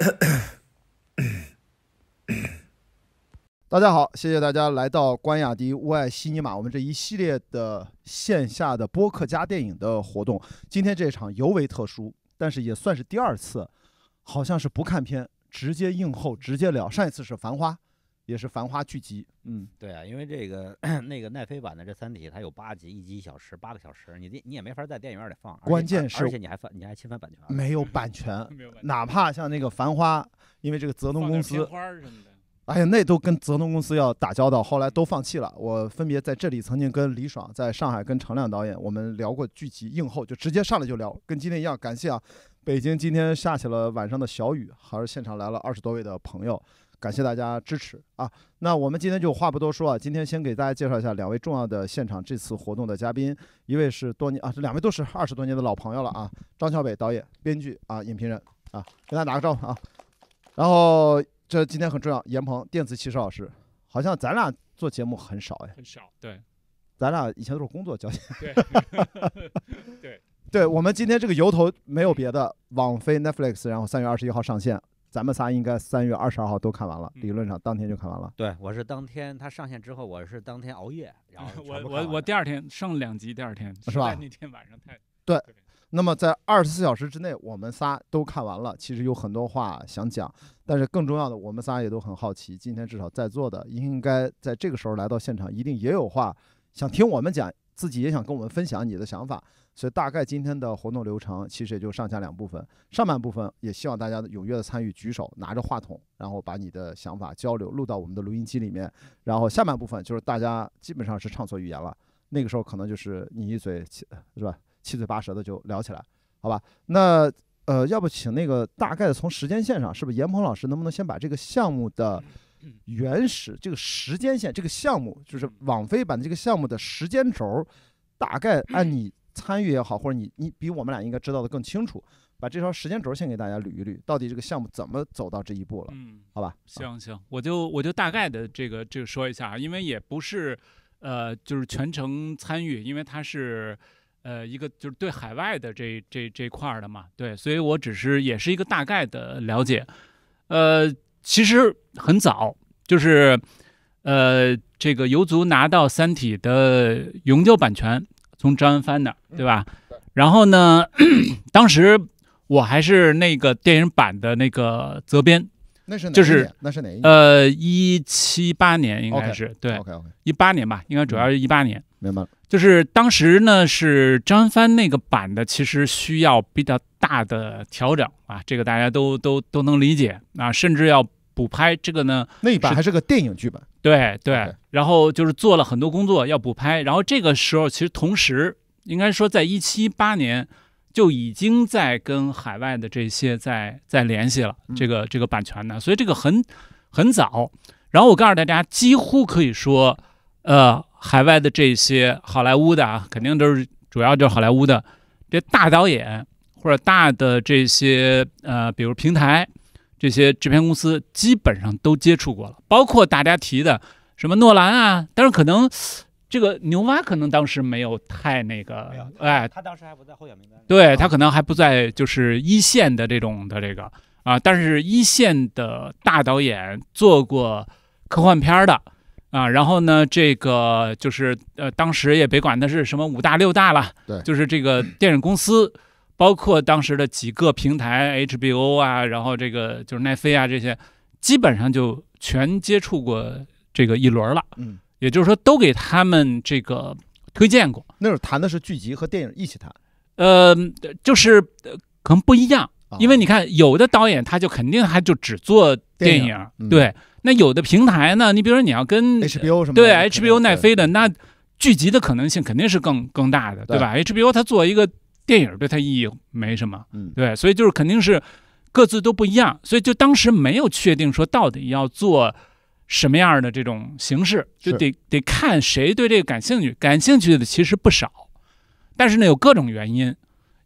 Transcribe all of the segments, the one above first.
大家好，谢谢大家来到关雅迪屋外西尼玛，我们这一系列的线下的播客加电影的活动，今天这场尤为特殊，但是也算是第二次，好像是不看片，直接映后直接聊。上一次是《繁花》。也是繁花剧集，嗯，对啊，因为这个 那个奈飞版的这三体，它有八集，一集一小时，八个小时，你这你也没法在电影院里放。关键是，而且你还你还侵犯版权，没有版权，没有版权，哪怕像那个繁花，因为这个泽东公司，哎呀，那都跟泽东公司要打交道，后来都放弃了。我分别在这里曾经跟李爽在上海跟程亮导演，我们聊过剧集映后，就直接上来就聊，跟今天一样，感谢啊，北京今天下起了晚上的小雨，还是现场来了二十多位的朋友。感谢大家支持啊！那我们今天就话不多说啊，今天先给大家介绍一下两位重要的现场这次活动的嘉宾，一位是多年啊，这两位都是二十多年的老朋友了啊。张小北导演、编剧啊、影评人啊，跟大家打个招呼啊。然后这今天很重要，严鹏，电子骑士老师，好像咱俩做节目很少哎，很少对，咱俩以前都是工作交集，对对，我们今天这个由头没有别的，网飞 Netflix，然后三月二十一号上线。咱们仨应该三月二十二号都看完了，理论上当天就看完了。对我是当天，他上线之后，我是当天熬夜，然后 我我我第二天剩两集，第二天是吧？那天晚上太 对。那么在二十四小时之内，我们仨都看完了。其实有很多话想讲，但是更重要的，我们仨也都很好奇。今天至少在座的，应该在这个时候来到现场，一定也有话想听我们讲，自己也想跟我们分享你的想法。所以大概今天的活动流程其实也就上下两部分，上半部分也希望大家踊跃的参与，举手拿着话筒，然后把你的想法交流录到我们的录音机里面，然后下半部分就是大家基本上是畅所欲言了，那个时候可能就是你一嘴七是吧，七嘴八舌的就聊起来，好吧？那呃，要不请那个大概的从时间线上，是不是严鹏老师能不能先把这个项目的原始这个时间线，这个项目就是网飞版的这个项目的时间轴，大概按你。参与也好，或者你你比我们俩应该知道的更清楚，把这条时间轴先给大家捋一捋，到底这个项目怎么走到这一步了？嗯，好吧，行行，我就我就大概的这个这个说一下啊，因为也不是呃就是全程参与，因为它是呃一个就是对海外的这这这块的嘛，对，所以我只是也是一个大概的了解。呃，其实很早就是呃这个游族拿到《三体》的永久版权。从张安帆那儿，对吧？然后呢，当时我还是那个电影版的那个责编，那是那是哪？呃，一七八年应该是对，一八年吧，应该主要是一八年。明白了，就是当时呢，是张安帆那个版的，其实需要比较大的调整啊，这个大家都都都能理解啊，甚至要。补拍这个呢，那一版还是个电影剧本。对对，然后就是做了很多工作要补拍，然后这个时候其实同时应该说在一七八年就已经在跟海外的这些在在联系了这个这个版权呢，所以这个很很早。然后我告诉大家，几乎可以说，呃，海外的这些好莱坞的啊，肯定都是主要就是好莱坞的这大导演或者大的这些呃，比如平台。这些制片公司基本上都接触过了，包括大家提的什么诺兰啊，但是可能这个牛蛙可能当时没有太那个，哎，他当时还不在候选名单，对他可能还不在就是一线的这种的这个啊，但是一线的大导演做过科幻片的啊，然后呢，这个就是呃，当时也别管那是什么五大六大了，对，就是这个电影公司。包括当时的几个平台，HBO 啊，然后这个就是奈飞啊，这些基本上就全接触过这个一轮了。嗯，也就是说都给他们这个推荐过。那时候谈的是剧集和电影一起谈。呃，就是可能不一样，因为你看，有的导演他就肯定他就只做电影，对。那有的平台呢，你比如说你要跟 HBO 什么对 HBO 奈飞的，那剧集的可能性肯定是更更大的，对吧？HBO 它做一个。电影对他意义没什么，嗯，对，所以就是肯定是各自都不一样，所以就当时没有确定说到底要做什么样的这种形式，就得得看谁对这个感兴趣，感兴趣的其实不少，但是呢有各种原因，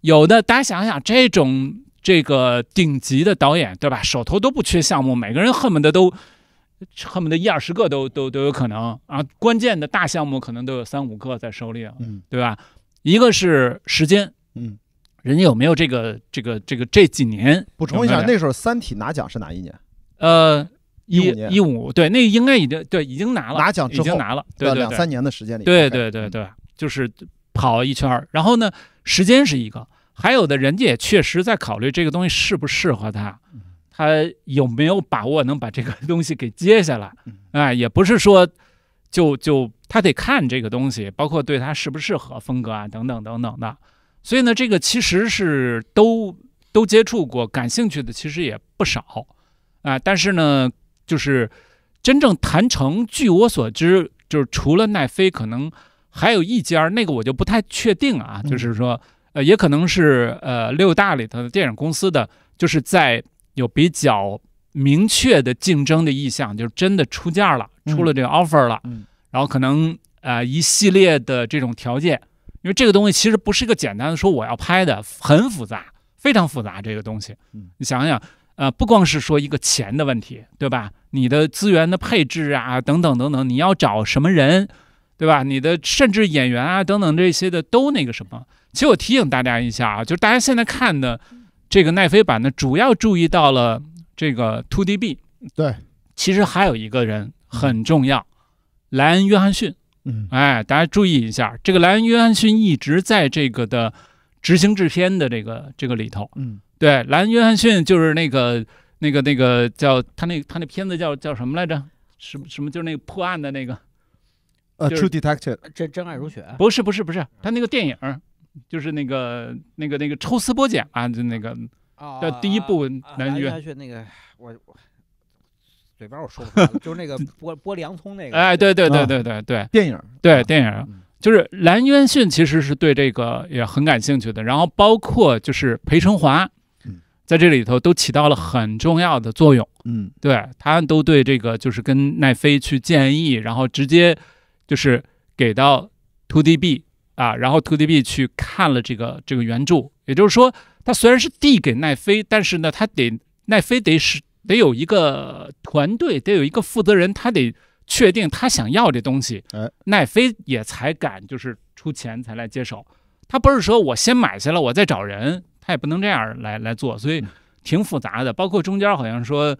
有的大家想想，这种这个顶级的导演对吧，手头都不缺项目，每个人恨不得都恨不得一二十个都都都有可能啊，关键的大项目可能都有三五个在手里嗯，对吧？一个是时间。嗯，人家有没有这个这个这个这几年？补充一下，那时候《三体》拿奖是哪一年？呃，一五一五对，那应该已经对已经拿了，拿奖已经拿了，对对，两三年的时间里，对对对对，就是跑一圈儿。然后呢，时间是一个，还有的人家也确实在考虑这个东西适不适合他，他有没有把握能把这个东西给接下来？哎，也不是说就就他得看这个东西，包括对他适不适合风格啊等等等等的。所以呢，这个其实是都都接触过，感兴趣的其实也不少，啊，但是呢，就是真正谈成，据我所知，就是除了奈飞，可能还有一家，那个我就不太确定啊，就是说，呃，也可能是呃六大里头的电影公司的，就是在有比较明确的竞争的意向，就是真的出价了，出了这个 offer 了，然后可能啊一系列的这种条件。因为这个东西其实不是一个简单的说我要拍的，很复杂，非常复杂。这个东西，你想想，呃，不光是说一个钱的问题，对吧？你的资源的配置啊，等等等等，你要找什么人，对吧？你的甚至演员啊等等这些的都那个什么。其实我提醒大家一下啊，就是大家现在看的这个奈飞版的，主要注意到了这个 Two D B。对，其实还有一个人很重要，莱恩·约翰逊。嗯，哎，大家注意一下，这个莱恩·约翰逊一直在这个的执行制片的这个这个里头。嗯，对，莱恩·约翰逊就是那个那个那个叫他那他那片子叫叫什么来着？什么什么就是那个破案的那个？呃，True Detective。真真爱如雪？不是不是不是，他那个电影就是那个那个那个抽丝剥茧啊，就那个的第一部男逊那个我我。里边我说就是那个 剥剥洋葱那个，哎，对对对对对对，电影，对电影，就是蓝渊逊其实是对这个也很感兴趣的，然后包括就是裴成华，在这里头都起到了很重要的作用，嗯，对他都对这个就是跟奈飞去建议，然后直接就是给到 Two D B 啊，然后 Two D B 去看了这个这个原著，也就是说他虽然是递给奈飞，但是呢他得奈飞得使。得有一个团队，得有一个负责人，他得确定他想要这东西。奈飞也才敢就是出钱才来接手，他不是说我先买下了，我再找人，他也不能这样来来做，所以挺复杂的。包括中间好像说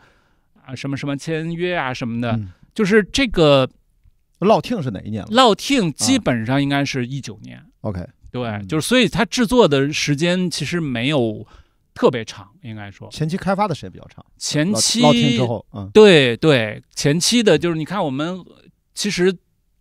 啊什么什么签约啊什么的，就是这个老听是哪一年了？老听基本上应该是一九年。OK，对，就是所以他制作的时间其实没有。特别长，应该说前期开发的时间比较长。前期之后，嗯，对对，前期的就是你看，我们其实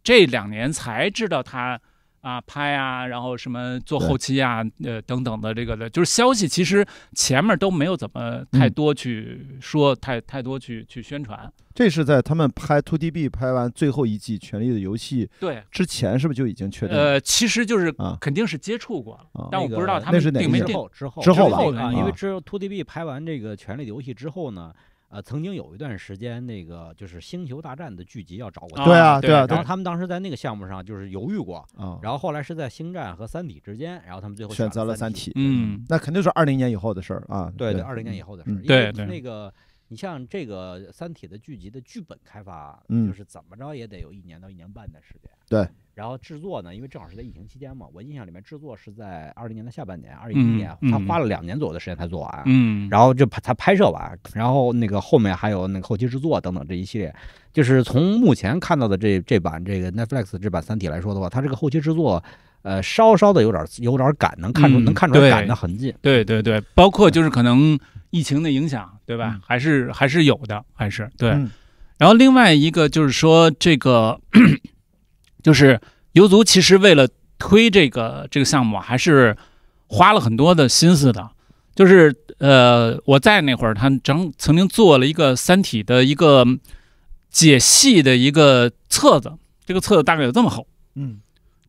这两年才知道他。啊，拍啊，然后什么做后期啊，呃等等的这个的，就是消息其实前面都没有怎么太多去说，太太多去去宣传。这是在他们拍《Two D B》拍完最后一季《权力的游戏》对之前，是不是就已经确定？呃，其实就是肯定是接触过了，但我不知道他们定没有之后之后了啊，因为只有《Two D B》拍完这个《权力的游戏》之后呢。呃，曾经有一段时间，那个就是《星球大战》的剧集要找我。对啊，对啊。然后他们当时在那个项目上就是犹豫过，然后后来是在《星战》和《三体》之间，然后他们最后选择了《三体》。嗯，那肯定是二零年以后的事儿啊。对对，二零年以后的事儿。对对。那个。你像这个《三体》的剧集的剧本开发，就是怎么着也得有一年到一年半的时间。对，然后制作呢，因为正好是在疫情期间嘛，我印象里面制作是在二零年的下半年，二一年，他花了两年左右的时间才做完。嗯，然后就才拍摄完，然后那个后面还有那个后期制作等等这一系列，就是从目前看到的这这版这个 Netflix 这版《三体》来说的话，它这个后期制作。呃，稍稍的有点有点赶，能看出能看出来赶的痕迹。对对对，包括就是可能疫情的影响，对吧？还是还是有的，还是对。然后另外一个就是说，这个 就是游族其实为了推这个这个项目，还是花了很多的心思的。就是呃，我在那会儿，他曾曾经做了一个《三体》的一个解析的一个册子，这个册子大概有这么厚，嗯。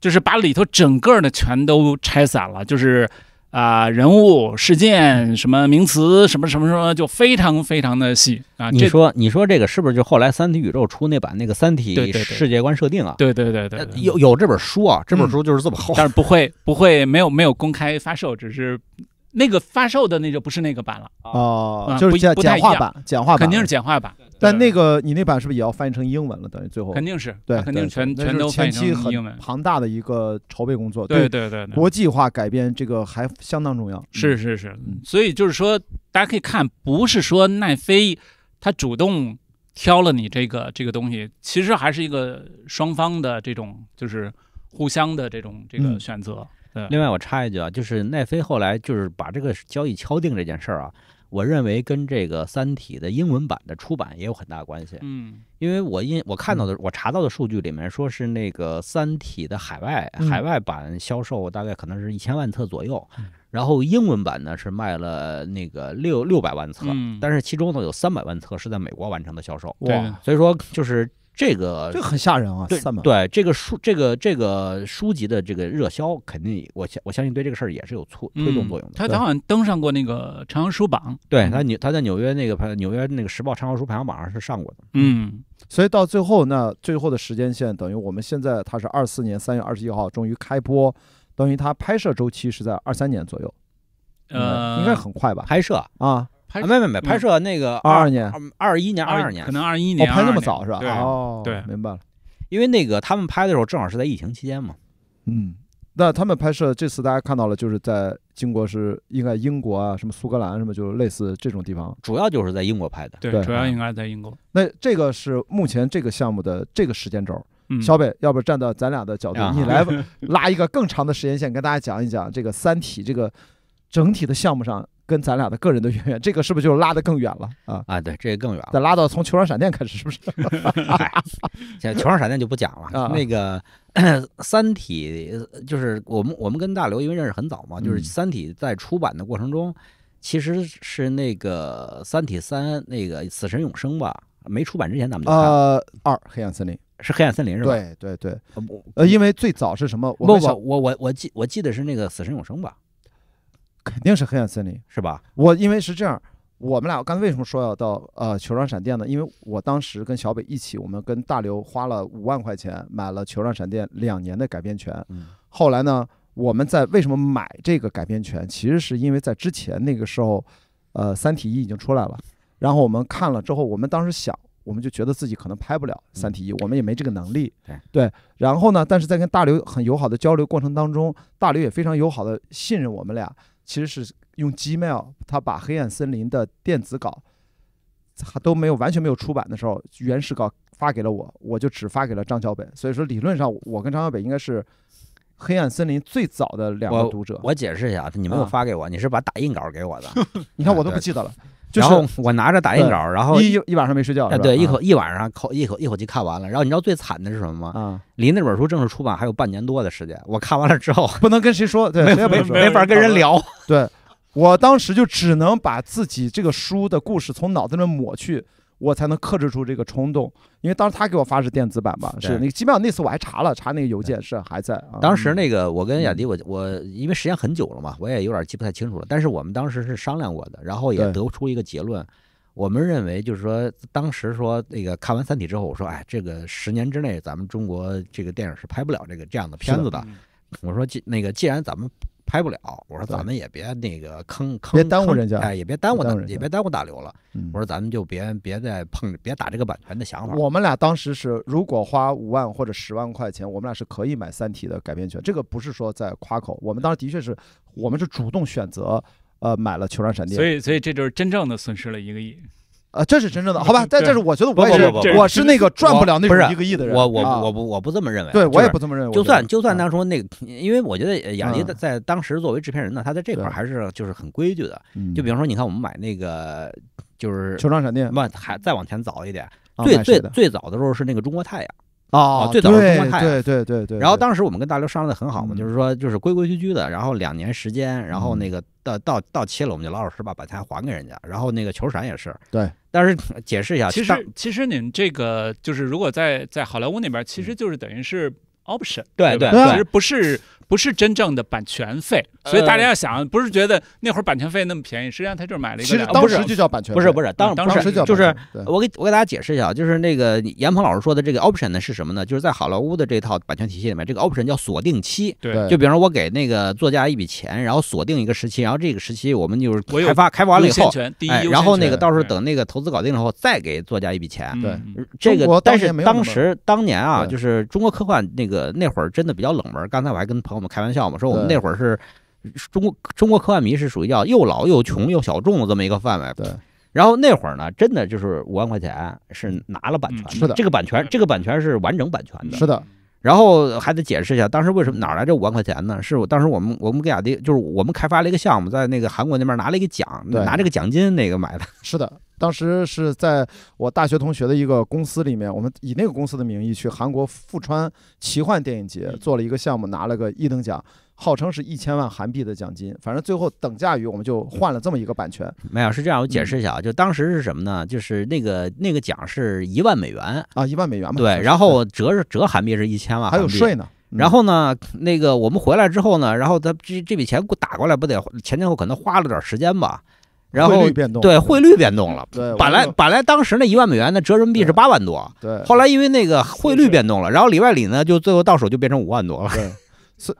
就是把里头整个的全都拆散了，就是，啊，人物、事件、什么名词、什么什么什么，就非常非常的细啊。你说，你说这个是不是就后来《三体》宇宙出那版那个《三体》世界观设定啊？对对对对，有有这本书啊，这本书就是这么厚，但是不会不会没有没有公开发售，只是。那个发售的那就不是那个版了啊，就是简简化版，简化版肯定是简化版。但那个你那版是不是也要翻译成英文了？等于最后肯定是对，肯定全全都翻译成英文，庞大的一个筹备工作。对对对，国际化改编这个还相当重要。是是是，所以就是说，大家可以看，不是说奈飞他主动挑了你这个这个东西，其实还是一个双方的这种就是互相的这种这个选择。另外，我插一句啊，就是奈飞后来就是把这个交易敲定这件事儿啊，我认为跟这个《三体》的英文版的出版也有很大关系。嗯，因为我因我看到的我查到的数据里面说是那个《三体》的海外海外版销售大概可能是一千万册左右，然后英文版呢是卖了那个六六百万册，但是其中呢有三百万册是在美国完成的销售。对，所以说就是。这个这很吓人啊！对对，这个书这个这个书籍的这个热销，肯定我相我相信对这个事儿也是有促推动作用的。他好像登上过那个畅销书榜。对，他纽他在纽约那个排纽约那个时报畅销书排行榜上是上过的。嗯，所以到最后那最后的时间线，等于我们现在他是二四年三月二十一号终于开播，等于他拍摄周期是在二三年左右。呃，应该很快吧？拍摄啊。没没没，拍摄那个二二年、二一年、二二年，可能二一年拍那么早是吧？对，哦，对，明白了。因为那个他们拍的时候正好是在疫情期间嘛。嗯，那他们拍摄这次大家看到了，就是在经过是应该英国啊，什么苏格兰什么，就是类似这种地方，主要就是在英国拍的。对，主要应该在英国。那这个是目前这个项目的这个时间轴。小北，要不站到咱俩的角度，你来 拉一个更长的时间线，跟大家讲一讲这个《三体》这个整体的项目上。跟咱俩的个人的渊源，这个是不是就拉得更远了啊？啊，对，这也更远了。再拉到从《球上闪电》开始，是不是？现在《球上闪电》就不讲了那个 《三体》，就是我们我们跟大刘因为认识很早嘛，就是《三体》在出版的过程中，其实是那个《三体三》那个《死神永生》吧？没出版之前咱们就二《黑暗森林》是《黑暗森林》是吧？对对对。呃，因为最早是什么？我我我我记我记得是那个《死神永生》吧？肯定是黑暗森林，是吧？我因为是这样，我们俩刚才为什么说要到呃《球状闪电》呢？因为我当时跟小北一起，我们跟大刘花了五万块钱买了《球状闪电》两年的改编权。嗯，后来呢，我们在为什么买这个改编权？其实是因为在之前那个时候，呃，《三体一》已经出来了，然后我们看了之后，我们当时想，我们就觉得自己可能拍不了《三体一》，我们也没这个能力。对，对。然后呢，但是在跟大刘很友好的交流过程当中，大刘也非常友好的信任我们俩。其实是用 Gmail，他把《黑暗森林》的电子稿，他都没有完全没有出版的时候，原始稿发给了我，我就只发给了张小北。所以说理论上，我跟张小北应该是《黑暗森林》最早的两个读者。我解释一下，你没有发给我，你是把打印稿给我的，你看我都不记得了。然后我拿着打印稿，然后一一晚上没睡觉，对，一口一晚上口一口一口气看完了。然后你知道最惨的是什么吗？离那本书正式出版还有半年多的时间，我看完了之后不能跟谁说，没没法跟人聊。对，我当时就只能把自己这个书的故事从脑子里抹去。我才能克制住这个冲动，因为当时他给我发是电子版吧，是那个基本上那次我还查了查那个邮件是还在。当时那个我跟雅迪我我因为时间很久了嘛，我也有点记不太清楚了。但是我们当时是商量过的，然后也得出一个结论，我们认为就是说，当时说那个看完《三体》之后，我说哎，这个十年之内咱们中国这个电影是拍不了这个这样的片子的。我说既那个既然咱们。拍不了，我说咱们也别那个坑坑，别耽误人家，哎，也别耽误大也别耽误大刘了。我说咱们就别别再碰，别打这个版权的想法。我们俩当时是，如果花五万或者十万块钱，我们俩是可以买《三体》的改编权。这个不是说在夸口，我们当时的确是我们是主动选择，呃，买了《球状闪电》。所以，所以这就是真正的损失了一个亿。啊，这是真正的，好吧？但这是我觉得，我是我是那个赚不了那一个亿的人，我我我不我不这么认为。对，我也不这么认为。就算就算当初那个，因为我觉得雅迪在当时作为制片人呢，他在这块儿还是就是很规矩的。就比方说，你看我们买那个就是《球场闪电》，不，还再往前早一点，最最最早的时候是那个《中国太阳》哦，最早《是中国太阳》对对对对。然后当时我们跟大刘商量的很好嘛，就是说就是规规矩矩的，然后两年时间，然后那个到到到期了，我们就老老实实把把钱还给人家。然后那个《球闪》也是对。但是解释一下，其实其实您这个就是，如果在在好莱坞那边，其实就是等于是 option，对对对，其实不是。不是真正的版权费，所以大家要想，不是觉得那会儿版权费那么便宜，实际上他就是买了。一个。其实当时就叫版权，不是不是，当时当时就就是我给我给大家解释一下，就是那个严鹏老师说的这个 option 呢是什么呢？就是在好莱坞的这套版权体系里面，这个 option 叫锁定期。对，就比方说，我给那个作家一笔钱，然后锁定一个时期，然后这个时期我们就是开发开发完了以后，哎，然后那个到时候等那个投资搞定了后再给作家一笔钱。对，这个但是当时当年啊，就是中国科幻那个那会儿真的比较冷门。刚才我还跟朋跟我们开玩笑嘛，说我们那会儿是，中国中国科幻迷是属于叫又老又穷又小众的这么一个范围。对。然后那会儿呢，真的就是五万块钱是拿了版权。是的。这个版权，这个版权是完整版权的。是的。然后还得解释一下，当时为什么哪来这五万块钱呢？是我当时我们我们给雅迪，就是我们开发了一个项目，在那个韩国那边拿了一个奖，拿这个奖金那个买的。是的。当时是在我大学同学的一个公司里面，我们以那个公司的名义去韩国富川奇幻电影节做了一个项目，拿了个一等奖，号称是一千万韩币的奖金。反正最后等价于我们就换了这么一个版权。没有，是这样，我解释一下啊，就当时是什么呢？就是那个那个奖是一万美元啊，一万美元嘛。对，然后折折韩币是一千万。还有税呢。然后呢，那个我们回来之后呢，然后他这这笔钱打过来，不得前前后可能花了点时间吧。然后对汇率变动了，本来本来当时那一万美元的折人民币是八万多，后来因为那个汇率变动了，然后里外里呢，就最后到手就变成五万多了。是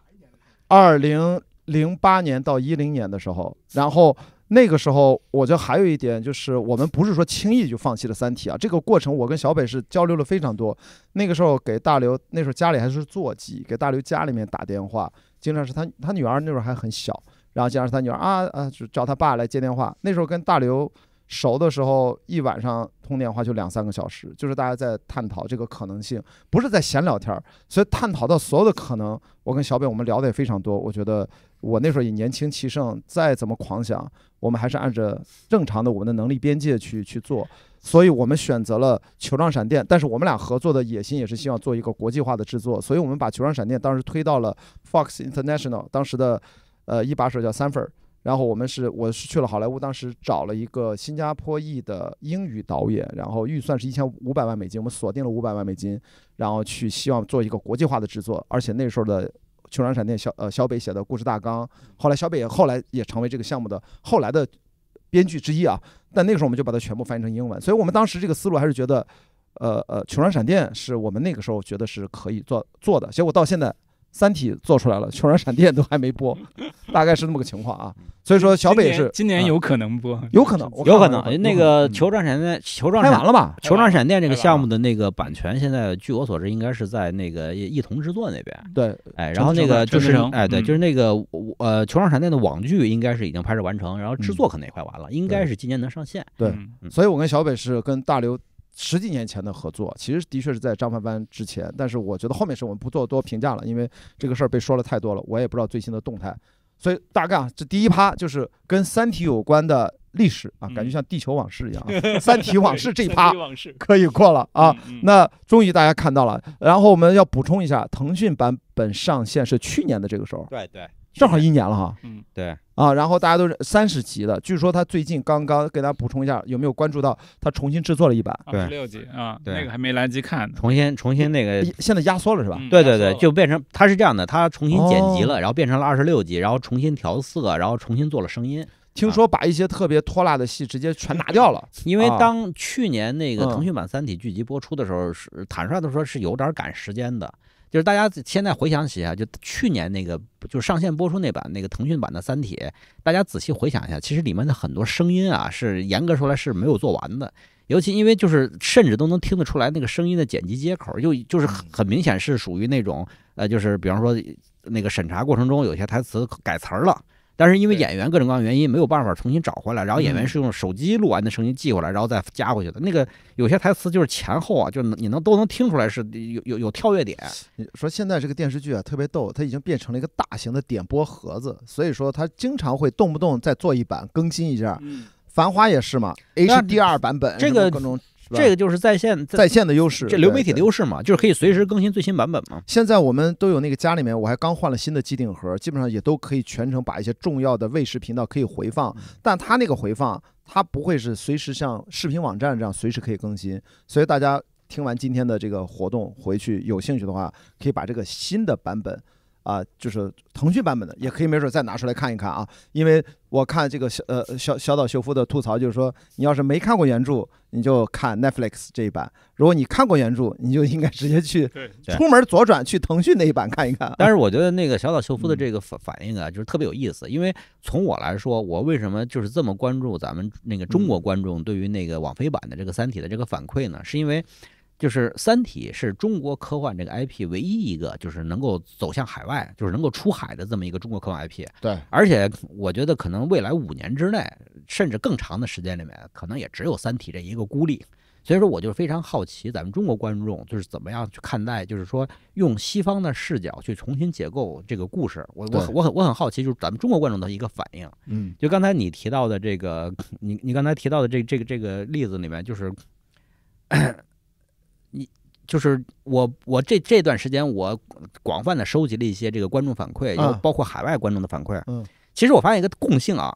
二零零八年到一零年的时候，然后那个时候，我觉得还有一点就是，我们不是说轻易就放弃了三体啊。这个过程，我跟小北是交流了非常多。那个时候给大刘，那时候家里还是座机，给大刘家里面打电话，经常是他他女儿那时候还很小。然后接上他女儿啊啊，就找他爸来接电话。那时候跟大刘熟的时候，一晚上通电话就两三个小时，就是大家在探讨这个可能性，不是在闲聊天儿。所以探讨到所有的可能，我跟小北我们聊的也非常多。我觉得我那时候也年轻气盛，再怎么狂想，我们还是按着正常的我们的能力边界去去做。所以我们选择了球状闪电，但是我们俩合作的野心也是希望做一个国际化的制作，所以我们把球状闪电当时推到了 Fox International，当时的。呃，一把手叫三份儿，然后我们是我是去了好莱坞，当时找了一个新加坡裔的英语导演，然后预算是一千五百万美金，我们锁定了五百万美金，然后去希望做一个国际化的制作，而且那时候的《穷山闪电》小呃小北写的故事大纲，后来小北也后来也成为这个项目的后来的编剧之一啊，但那个时候我们就把它全部翻译成英文，所以我们当时这个思路还是觉得，呃呃，《穷山闪电》是我们那个时候觉得是可以做做的，结果到现在《三体》做出来了，《穷山闪电》都还没播。大概是那么个情况啊，所以说小北是今年有可能播，有可能有可能那个《球状闪电》球状拍完了吧？《球状闪电》这个项目的那个版权，现在据我所知，应该是在那个异同制作那边。对，哎，然后那个就是哎，对，就是那个呃，《球状闪电》的网剧应该是已经拍摄完成，然后制作可能也快完了，应该是今年能上线。对，所以我跟小北是跟大刘十几年前的合作，其实的确是在张帆帆之前，但是我觉得后面是我们不做多评价了，因为这个事儿被说了太多了，我也不知道最新的动态。所以大概啊，这第一趴就是跟《三体》有关的历史啊，感觉像《地球往事》一样，《三体往事》这一趴可以过了啊。那终于大家看到了，然后我们要补充一下，腾讯版本上线是去年的这个时候。对对。正好一年了哈，嗯，对，啊，然后大家都是三十集的，据说他最近刚刚给大家补充一下，有没有关注到他重新制作了一版，二十六集啊，那个还没来及看重新重新那个，现在压缩了是吧？对对对，就变成他是这样的，他重新剪辑了，然后变成了二十六集，然后重新调色，然后重新做了声音。听说把一些特别拖拉的戏直接全拿掉了，因为当去年那个腾讯版《三体》剧集播出的时候，是坦率的说，是有点赶时间的。就是大家现在回想起啊，就去年那个，就是上线播出那版那个腾讯版的《三体》，大家仔细回想一下，其实里面的很多声音啊，是严格说来是没有做完的，尤其因为就是甚至都能听得出来那个声音的剪辑接口，又就是很明显是属于那种呃，就是比方说那个审查过程中有些台词改词儿了。但是因为演员各种各样原因没有办法重新找回来，然后演员是用手机录完的声音寄过来，然后再加回去的。那个有些台词就是前后啊，就能你能都能听出来是有有有跳跃点。说现在这个电视剧啊特别逗，它已经变成了一个大型的点播盒子，所以说它经常会动不动再做一版更新一下。繁花也是嘛，HDR 版本，这个各种。这个就是在线在线的优势，这流媒体的优势嘛，就是可以随时更新最新版本嘛。现在我们都有那个家里面，我还刚换了新的机顶盒，基本上也都可以全程把一些重要的卫视频道可以回放，但它那个回放它不会是随时像视频网站这样随时可以更新，所以大家听完今天的这个活动回去有兴趣的话，可以把这个新的版本。啊，就是腾讯版本的，也可以没准再拿出来看一看啊。因为我看这个小呃小小岛秀夫的吐槽，就是说你要是没看过原著，你就看 Netflix 这一版；如果你看过原著，你就应该直接去出门左转去腾讯那一版看一看。但是我觉得那个小岛秀夫的这个反反应啊，就是特别有意思。因为从我来说，我为什么就是这么关注咱们那个中国观众对于那个网飞版的这个《三体》的这个反馈呢？是因为。就是《三体》是中国科幻这个 IP 唯一一个，就是能够走向海外，就是能够出海的这么一个中国科幻 IP。对，而且我觉得可能未来五年之内，甚至更长的时间里面，可能也只有《三体》这一个孤立。所以说，我就非常好奇咱们中国观众就是怎么样去看待，就是说用西方的视角去重新解构这个故事。我我我很我很好奇，就是咱们中国观众的一个反应。嗯，就刚才你提到的这个，你你刚才提到的这这个这个例子里面，就是。你就是我，我这这段时间我广泛的收集了一些这个观众反馈，又包括海外观众的反馈。嗯，其实我发现一个共性啊，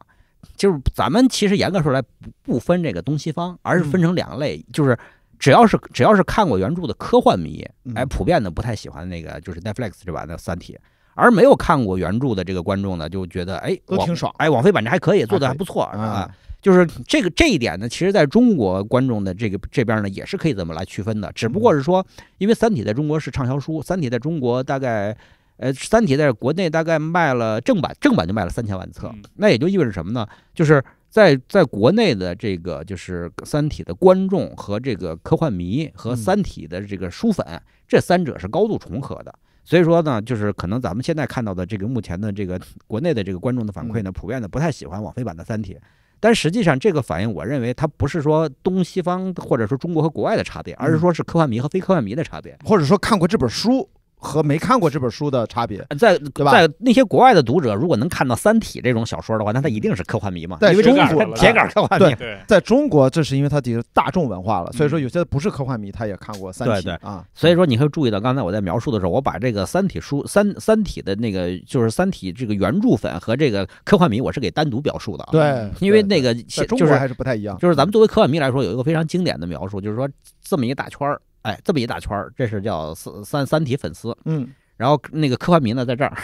就是咱们其实严格说来不不分这个东西方，而是分成两类，就是只要是只要是看过原著的科幻迷，哎，普遍的不太喜欢那个就是 Netflix 这版的《三体》，而没有看过原著的这个观众呢，就觉得哎都挺爽，哎，网飞版这还可以，做的还不错啊。就是这个这一点呢，其实在中国观众的这个这边呢，也是可以怎么来区分的，只不过是说，因为《三体》在中国是畅销书，《三体》在中国大概，呃，《三体》在国内大概卖了正版，正版就卖了三千万册，那也就意味着什么呢？就是在在国内的这个就是《三体》的观众和这个科幻迷和《三体》的这个书粉，这三者是高度重合的。所以说呢，就是可能咱们现在看到的这个目前的这个国内的这个观众的反馈呢，普遍的不太喜欢网飞版的《三体》。但实际上，这个反应，我认为它不是说东西方或者说中国和国外的差别，而是说是科幻迷和非科幻迷的差别，或者说看过这本书。和没看过这本书的差别，在在那些国外的读者，如果能看到《三体》这种小说的话，那他一定是科幻迷嘛，在中国铁杆科幻迷。对在中国，这是因为它底下大众文化了，所以说有些不是科幻迷，他也看过《三体》啊。所以说你会注意到刚才我在描述的时候，我把这个《三体》书《三三体》的那个就是《三体》这个原著粉和这个科幻迷，我是给单独表述的啊。对，因为那个中国还是不太一样。就是咱们作为科幻迷来说，有一个非常经典的描述，就是说这么一大圈儿。哎，这么一大圈儿，这是叫三三三体粉丝，嗯，然后那个科幻迷呢在这儿。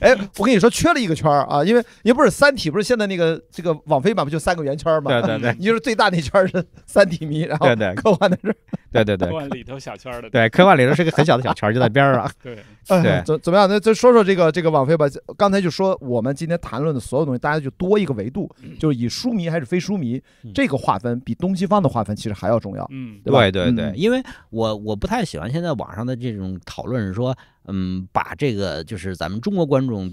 哎，我跟你说，缺了一个圈儿啊，因为为不是三体，不是现在那个这个网飞嘛，不就三个圆圈嘛？对对对，你就是最大那圈是三体迷，然后科幻这儿。对对对，科幻里头小圈的，对科幻里头是个很小的小圈，就在边上。对，怎怎么样？那再说说这个这个网飞吧。刚才就说我们今天谈论的所有东西，大家就多一个维度，就是以书迷还是非书迷这个划分，比东西方的划分其实还要重要。嗯，对对对，因为我我不太喜欢现在网上的这种讨论，说嗯，把这个就是咱们中国观众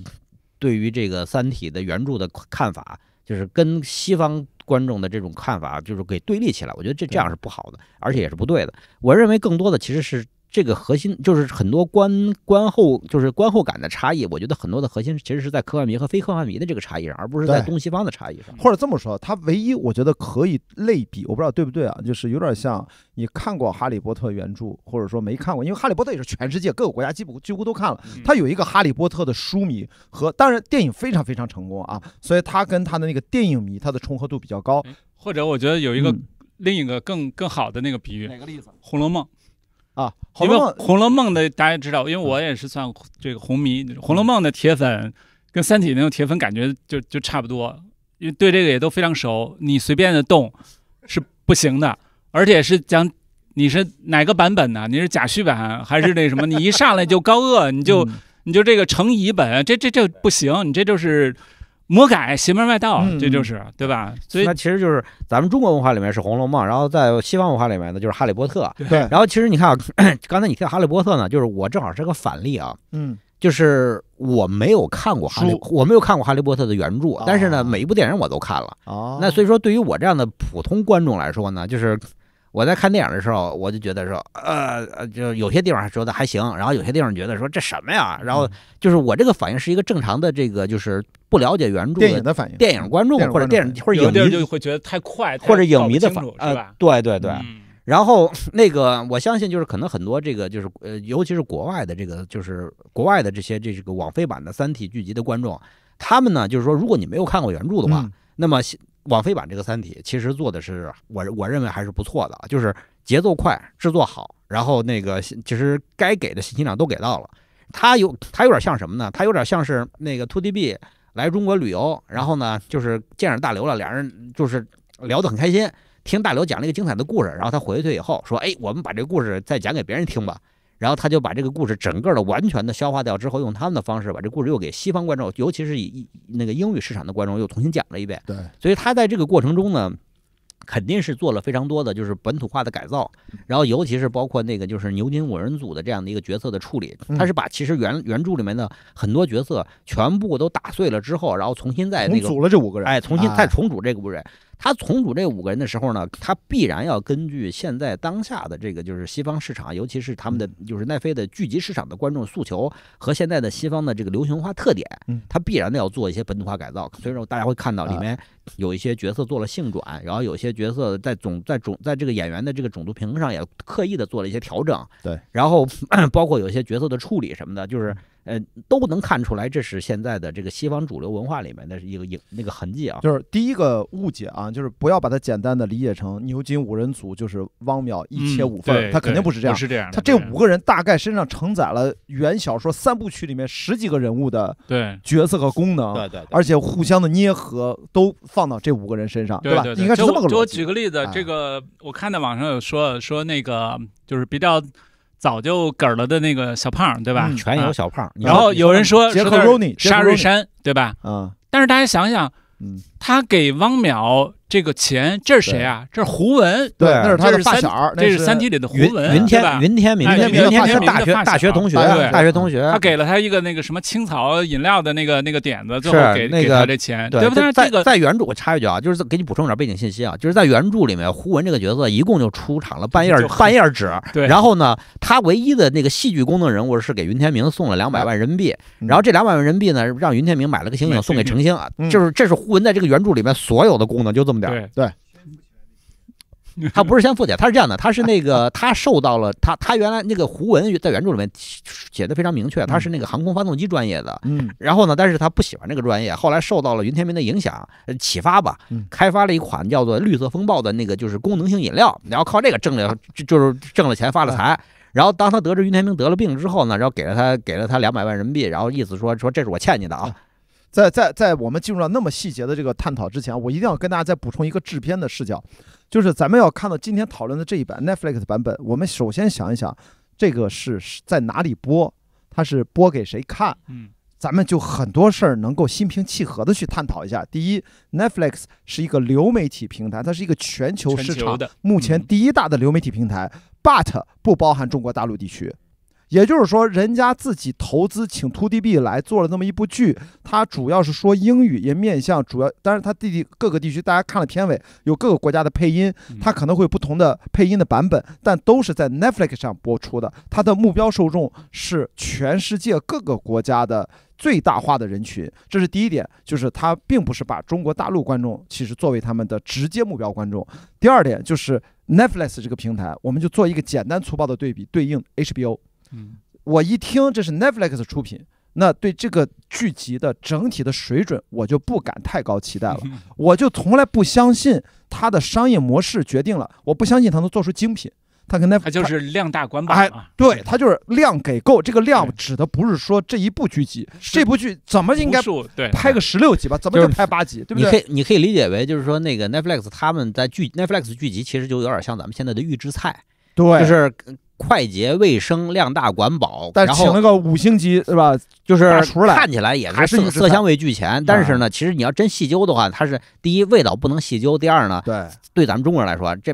对于这个《三体》的原著的看法，就是跟西方。观众的这种看法，就是给对立起来，我觉得这这样是不好的，而且也是不对的。我认为更多的其实是。这个核心就是很多观观后就是观后感的差异，我觉得很多的核心其实是在科幻迷和非科幻迷的这个差异上，而不是在东西方的差异上。或者这么说，它唯一我觉得可以类比，我不知道对不对啊，就是有点像你看过《哈利波特》原著，或者说没看过，因为《哈利波特》也是全世界各个国家几乎几乎都看了。它有一个《哈利波特》的书迷和当然电影非常非常成功啊，所以它跟它的那个电影迷它的重合度比较高。或者我觉得有一个另一个更更好的那个比喻，哪个例子？《红楼梦》。啊，因为《红楼梦》的大家知道，因为我也是算这个红迷，《红楼梦》的铁粉，跟《三体》那种铁粉感觉就就差不多，因为对这个也都非常熟。你随便的动是不行的，而且是讲你是哪个版本呢？你是甲戌版还是那什么？你一上来就高鹗，你就你就这个成乙本，这这这不行，你这就是。魔改邪门外道，这就是对吧？所以那其实就是咱们中国文化里面是《红楼梦》，然后在西方文化里面呢就是《哈利波特》。对，然后其实你看，刚才你提到《哈利波特》呢，就是我正好是个反例啊。嗯。就是我没有看过《哈利》，我没有看过《哈利波特》的原著，但是呢，每一部电影我都看了。哦。那所以说，对于我这样的普通观众来说呢，就是。我在看电影的时候，我就觉得说，呃，就有些地方说的还行，然后有些地方觉得说这什么呀？然后就是我这个反应是一个正常的这个，就是不了解原著的反应，电影观众或者电影或者影迷就会觉得太快，或者影迷的反，呃，对对对。然后那个我相信就是可能很多这个就是呃，尤其是国外的这个就是国外的这些这个网飞版的《三体》剧集的观众，他们呢就是说，如果你没有看过原著的话，那么。网飞版这个《三体》其实做的是我我认为还是不错的，就是节奏快，制作好，然后那个其实该给的信息量都给到了。它有它有点像什么呢？它有点像是那个 ToDB 来中国旅游，然后呢就是见着大刘了，俩人就是聊得很开心，听大刘讲了一个精彩的故事，然后他回去以后说：“哎，我们把这个故事再讲给别人听吧。”然后他就把这个故事整个的完全的消化掉之后，用他们的方式把这故事又给西方观众，尤其是以那个英语市场的观众又重新讲了一遍。对，所以他在这个过程中呢，肯定是做了非常多的，就是本土化的改造。然后尤其是包括那个就是牛津五人组的这样的一个角色的处理，他是把其实原原著里面的很多角色全部都打碎了之后，然后重新再那个组了这五个人，哎，重新再重组这五个人。他重组这五个人的时候呢，他必然要根据现在当下的这个就是西方市场，尤其是他们的就是奈飞的聚集市场的观众诉求和现在的西方的这个流行化特点，嗯，他必然的要做一些本土化改造。所以说大家会看到里面有一些角色做了性转，然后有些角色在种在种在这个演员的这个种族平衡上也刻意的做了一些调整，对，然后 包括有些角色的处理什么的，就是。呃，都能看出来，这是现在的这个西方主流文化里面的一个影那个痕迹啊。就是第一个误解啊，就是不要把它简单的理解成牛津五人组就是汪淼一切五份，他肯定不是这样，是这样。他这五个人大概身上承载了原小说三部曲里面十几个人物的对角色和功能，对对，而且互相的捏合都放到这五个人身上，对吧？应该是这么个逻辑。我举个例子，这个我看到网上有说说那个就是比较。早就梗了的那个小胖，对吧？全有小胖。然后有人说沙瑞山，对吧？嗯。但是大家想想，嗯。他给汪淼这个钱，这是谁啊？这是胡文，对，那是他的发小，这是三体里的胡文，云天，云天明，云天明是大学大学同学，大学同学。他给了他一个那个什么青草饮料的那个那个点子，最后给给他这钱，对不？但是这个在原著我插一句啊，就是给你补充点背景信息啊，就是在原著里面，胡文这个角色一共就出场了半页半页纸，对。然后呢，他唯一的那个戏剧功能人物是给云天明送了两百万人民币，然后这两百万人民币呢，让云天明买了个星星送给程啊。就是这是胡文在这个原。原著里面所有的功能就这么点儿，对。他不是先破解，他是这样的，他是那个 他受到了他他原来那个胡文在原著里面写的非常明确，他是那个航空发动机专业的，嗯。然后呢，但是他不喜欢这个专业，后来受到了云天明的影响，启发吧，开发了一款叫做“绿色风暴”的那个就是功能性饮料，然后靠这个挣了，就就是挣了钱发了财。然后当他得知云天明得了病之后呢，然后给了他给了他两百万人民币，然后意思说说这是我欠你的啊。在在在我们进入到那么细节的这个探讨之前，我一定要跟大家再补充一个制片的视角，就是咱们要看到今天讨论的这一版 Netflix 版本，我们首先想一想，这个是在哪里播，它是播给谁看，嗯，咱们就很多事儿能够心平气和的去探讨一下。第一，Netflix 是一个流媒体平台，它是一个全球市场目前第一大的流媒体平台，but 不包含中国大陆地区。也就是说，人家自己投资请 ToDB 来做了那么一部剧，它主要是说英语，也面向主要，然他它地各个地区，大家看了片尾有各个国家的配音，它可能会有不同的配音的版本，但都是在 Netflix 上播出的。它的目标受众是全世界各个国家的最大化的人群，这是第一点，就是它并不是把中国大陆观众其实作为他们的直接目标观众。第二点就是 Netflix 这个平台，我们就做一个简单粗暴的对比，对应 HBO。嗯，我一听这是 Netflix 出品，那对这个剧集的整体的水准，我就不敢太高期待了。我就从来不相信它的商业模式决定了，我不相信它能做出精品。它跟 Netflix 它就是量大管饱、对，它就是量给够。这个量指的不是说这一部剧集，这部剧怎么应该拍个十六集吧？怎么就拍八集？对不对？你可以你可以理解为就是说那个 Netflix 他们在剧 Netflix 剧集其实就有点像咱们现在的预制菜，对，就是。快捷、卫生、量大、管饱，然后请了个五星级，是吧？就是看起来也色色香味俱全。但是呢，其实你要真细究的话，它是第一味道不能细究，第二呢，对对，咱们中国人来说这。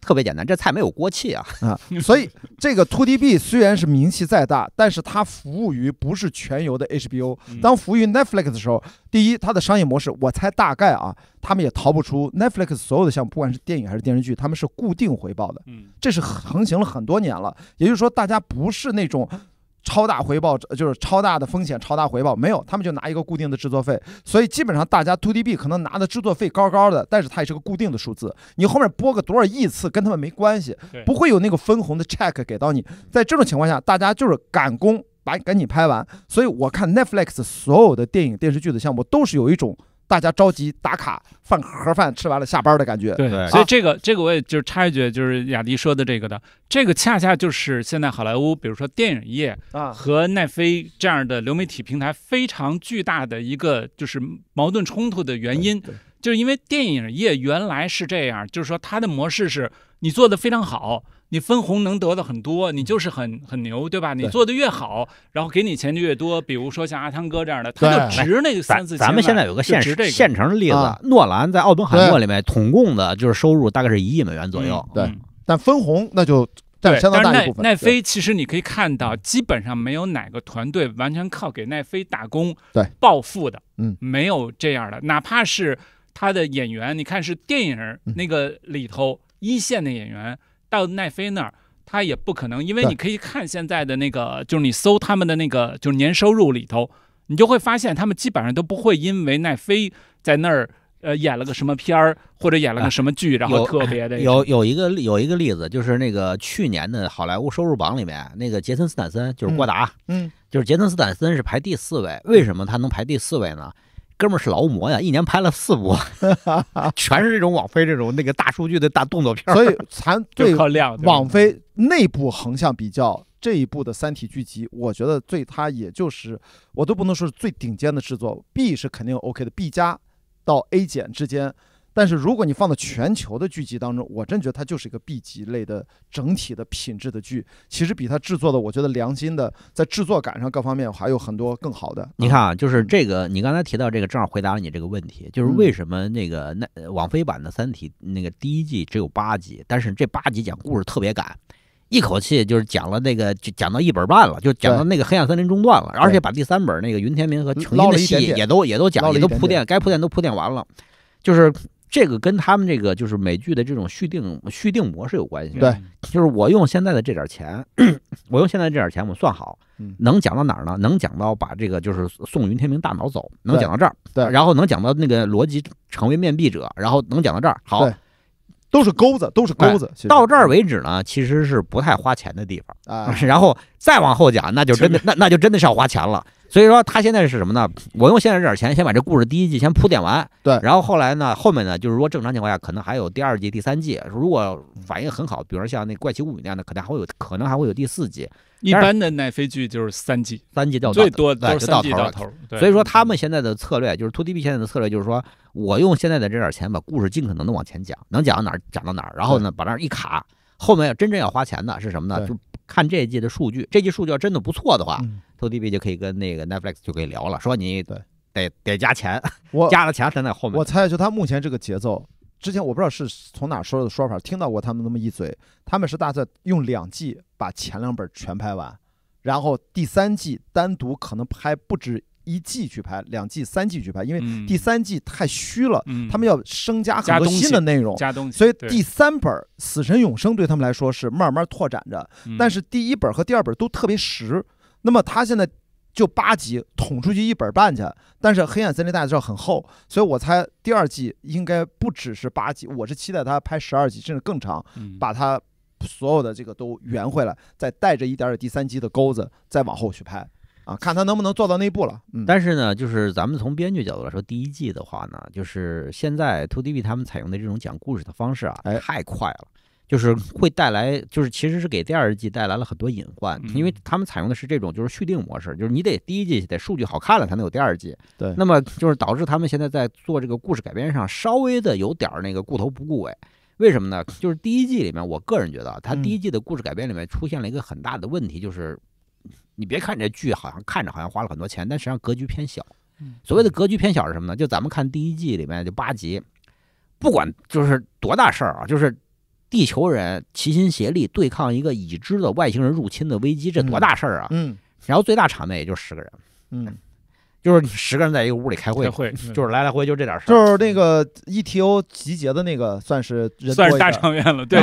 特别简单，这菜没有锅气啊啊！所以这个 ToDB 虽然是名气再大，但是它服务于不是全油的 HBO。当服务于 Netflix 的时候，第一，它的商业模式我猜大概啊，他们也逃不出 Netflix 所有的项目，不管是电影还是电视剧，他们是固定回报的。这是横行了很多年了。也就是说，大家不是那种。超大回报就是超大的风险，超大回报没有，他们就拿一个固定的制作费，所以基本上大家 ToDB 可能拿的制作费高高的，但是它也是个固定的数字，你后面播个多少亿次跟他们没关系，不会有那个分红的 check 给到你。在这种情况下，大家就是赶工，把赶紧拍完。所以我看 Netflix 所有的电影电视剧的项目都是有一种。大家着急打卡饭盒饭吃完了下班的感觉，对，所以这个这个我也就是插一句，就是雅迪说的这个的，这个恰恰就是现在好莱坞，比如说电影业啊和奈飞这样的流媒体平台非常巨大的一个就是矛盾冲突的原因，就是因为电影业原来是这样，就是说它的模式是你做的非常好。你分红能得的很多，你就是很很牛，对吧？你做的越好，然后给你钱就越多。比如说像阿汤哥这样的，他就值那个三四。千。咱们现在有个现实现成的例子，诺兰在《奥本海默》里面统共的就是收入大概是一亿美元左右。对，但分红那就，但相当部分。奈奈飞，其实你可以看到，基本上没有哪个团队完全靠给奈飞打工对暴富的。嗯，没有这样的，哪怕是他的演员，你看是电影那个里头一线的演员。到奈飞那儿，他也不可能，因为你可以看现在的那个，就是你搜他们的那个，就是年收入里头，你就会发现他们基本上都不会因为奈飞在那儿，呃，演了个什么片儿或者演了个什么剧，然后特别的。有有一个有一个例子，就是那个去年的好莱坞收入榜里面，那个杰森斯坦森就是郭达，嗯，就是杰森斯坦森是排第四位，为什么他能排第四位呢？哥们是劳模呀，一年拍了四部，全是这种网飞这种那个大数据的大动作片。所以咱 对网飞内部横向比较，这一部的《三体》剧集，我觉得最它也就是，我都不能说是最顶尖的制作，B 是肯定 OK 的，B 加到 A 减之间。但是如果你放到全球的剧集当中，我真觉得它就是一个 B 级类的整体的品质的剧。其实比它制作的，我觉得良心的，在制作感上各方面还有很多更好的。你看啊，就是这个，你刚才提到这个，正好回答了你这个问题，就是为什么那个那王菲版的《三体》那个第一季只有八集，但是这八集讲故事特别赶，一口气就是讲了那个就讲到一本半了，就讲到那个黑暗森林中断了，而且把第三本那个云天明和程怡的戏也都也都讲了，都铺垫，该铺垫都铺垫完了，就是。这个跟他们这个就是美剧的这种续订续订模式有关系。对，就是我用现在的这点钱，我用现在这点钱，我算好，能讲到哪儿呢？能讲到把这个就是送云天明大脑走，能讲到这儿。对，然后能讲到那个逻辑成为面壁者，然后能讲到这儿。好，都是钩子，都是钩子。到这儿为止呢，其实是不太花钱的地方。啊，然后再往后讲，那就真的那那就真的是要花钱了。所以说他现在是什么呢？我用现在这点钱先把这故事第一季先铺垫完。对，然后后来呢？后面呢？就是说正常情况下可能还有第二季、第三季。如果反应很好，比如像那怪奇物语那样的，可能还会有，可能还会有第四季。一般的奈飞剧就是三季，三季到最多就到头所以说他们现在的策略就是，ToDB 现在的策略就是说我用现在的这点钱把故事尽可能的往前讲，能讲到哪儿讲到哪儿，然后呢把那儿一卡。后面要真正要花钱的是什么呢？就看这一季的数据，这季数据要真的不错的话，TNTB 就可以跟那个 Netflix 就可以聊了，说你得得得加钱，加了钱才能后面。我猜就他目前这个节奏，之前我不知道是从哪说的说法，听到过他们那么一嘴，他们是打算用两季把前两本全拍完，然后第三季单独可能拍不止。一季去拍，两季、三季去拍，因为第三季太虚了，他们要生加很多新的内容，加东西。所以第三本《死神永生》对他们来说是慢慢拓展着，但是第一本和第二本都特别实。那么他现在就八集捅出去一本半去，但是《黑暗森林》大家知道很厚，所以我猜第二季应该不只是八集，我是期待他拍十二集甚至更长，把它所有的这个都圆回来，再带着一点点第三季的钩子再往后去拍。啊，看他能不能做到那一步了。嗯，但是呢，就是咱们从编剧角度来说，第一季的话呢，就是现在《ToDB》他们采用的这种讲故事的方式啊，太快了，就是会带来，就是其实是给第二季带来了很多隐患，因为他们采用的是这种就是续订模式，就是你得第一季得数据好看了才能有第二季。对，那么就是导致他们现在在做这个故事改编上稍微的有点那个顾头不顾尾。为什么呢？就是第一季里面，我个人觉得他第一季的故事改编里面出现了一个很大的问题，就是。你别看这剧好像看着好像花了很多钱，但实际上格局偏小。所谓的格局偏小是什么呢？就咱们看第一季里面就八集，不管就是多大事儿啊，就是地球人齐心协力对抗一个已知的外星人入侵的危机，这多大事儿啊！嗯，然后最大场面也就十个人。嗯。就是十个人在一个屋里开会，就是来来回就这点事儿。就是那个 ETO 集结的那个，算是算是大场面了。对，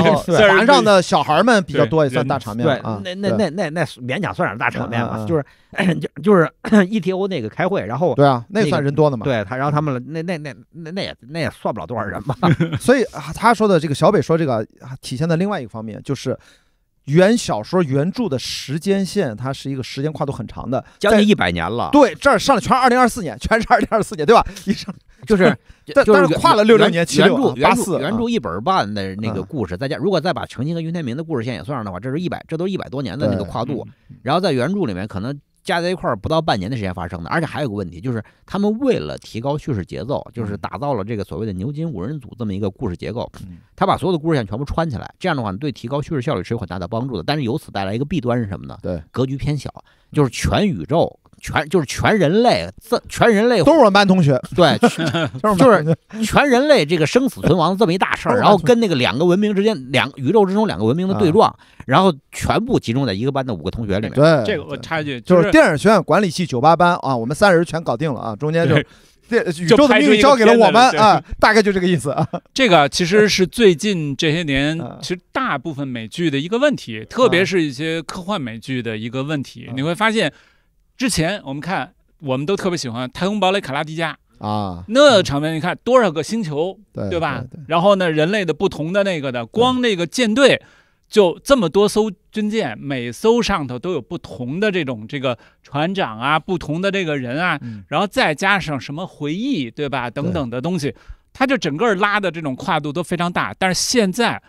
然后上的小孩们比较多，也算大场面。对，那那那那那勉强算是大场面了。就是 就是 ETO 那个开会，然后对啊，那算人多的嘛。对他，然后他们那那那那那也那也算不了多少人嘛。所以他说的这个，小北说这个，体现在另外一个方面就是。原小说原著的时间线，它是一个时间跨度很长的，将近一百年了。对，这儿上的全是二零二四年，全是二零二四年，对吧？一上就是，但是跨了六六年、原著八四。原著一本半的那个故事，再加如果再把程心和云天明的故事线也算上的话，这是一百，这都一百多年的那个跨度。然后在原著里面，可能。加在一块儿不到半年的时间发生的，而且还有个问题，就是他们为了提高叙事节奏，就是打造了这个所谓的牛津五人组这么一个故事结构，他把所有的故事线全部串起来，这样的话对提高叙事效率是有很大的帮助的。但是由此带来一个弊端是什么呢？对，格局偏小，就是全宇宙。全就是全人类，这全人类都是我们班同学。对，就是全人类这个生死存亡这么一大事儿，然后跟那个两个文明之间，两宇宙之中两个文明的对撞，然后全部集中在一个班的五个同学里面。对，这个我插一句，就是电影学院管理系九八班啊，我们三人全搞定了啊，中间就，宇宙的命运交给了我们啊，大概就这个意思啊。这个其实是最近这些年，其实大部分美剧的一个问题，特别是一些科幻美剧的一个问题，你会发现。之前我们看，我们都特别喜欢《太空堡垒卡拉迪加》啊，那场面你看，多少个星球，对吧？然后呢，人类的不同的那个的光，那个舰队就这么多艘军舰，每艘上头都有不同的这种这个船长啊，不同的这个人啊，然后再加上什么回忆，对吧？等等的东西，它就整个拉的这种跨度都非常大。但是现在。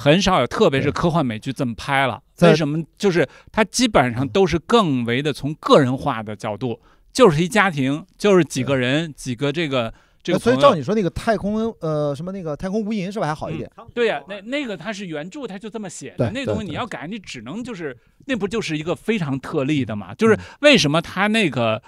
很少有，特别是科幻美剧这么拍了。为什么？就是它基本上都是更为的从个人化的角度，就是一家庭，就是几个人，几个这个。这个。所以照你说那个太空呃什么那个太空无垠是吧？还好一点。对呀，那那个它是原著，它就这么写的。那东西你要改，你只能就是那不就是一个非常特例的嘛？就是为什么它那个？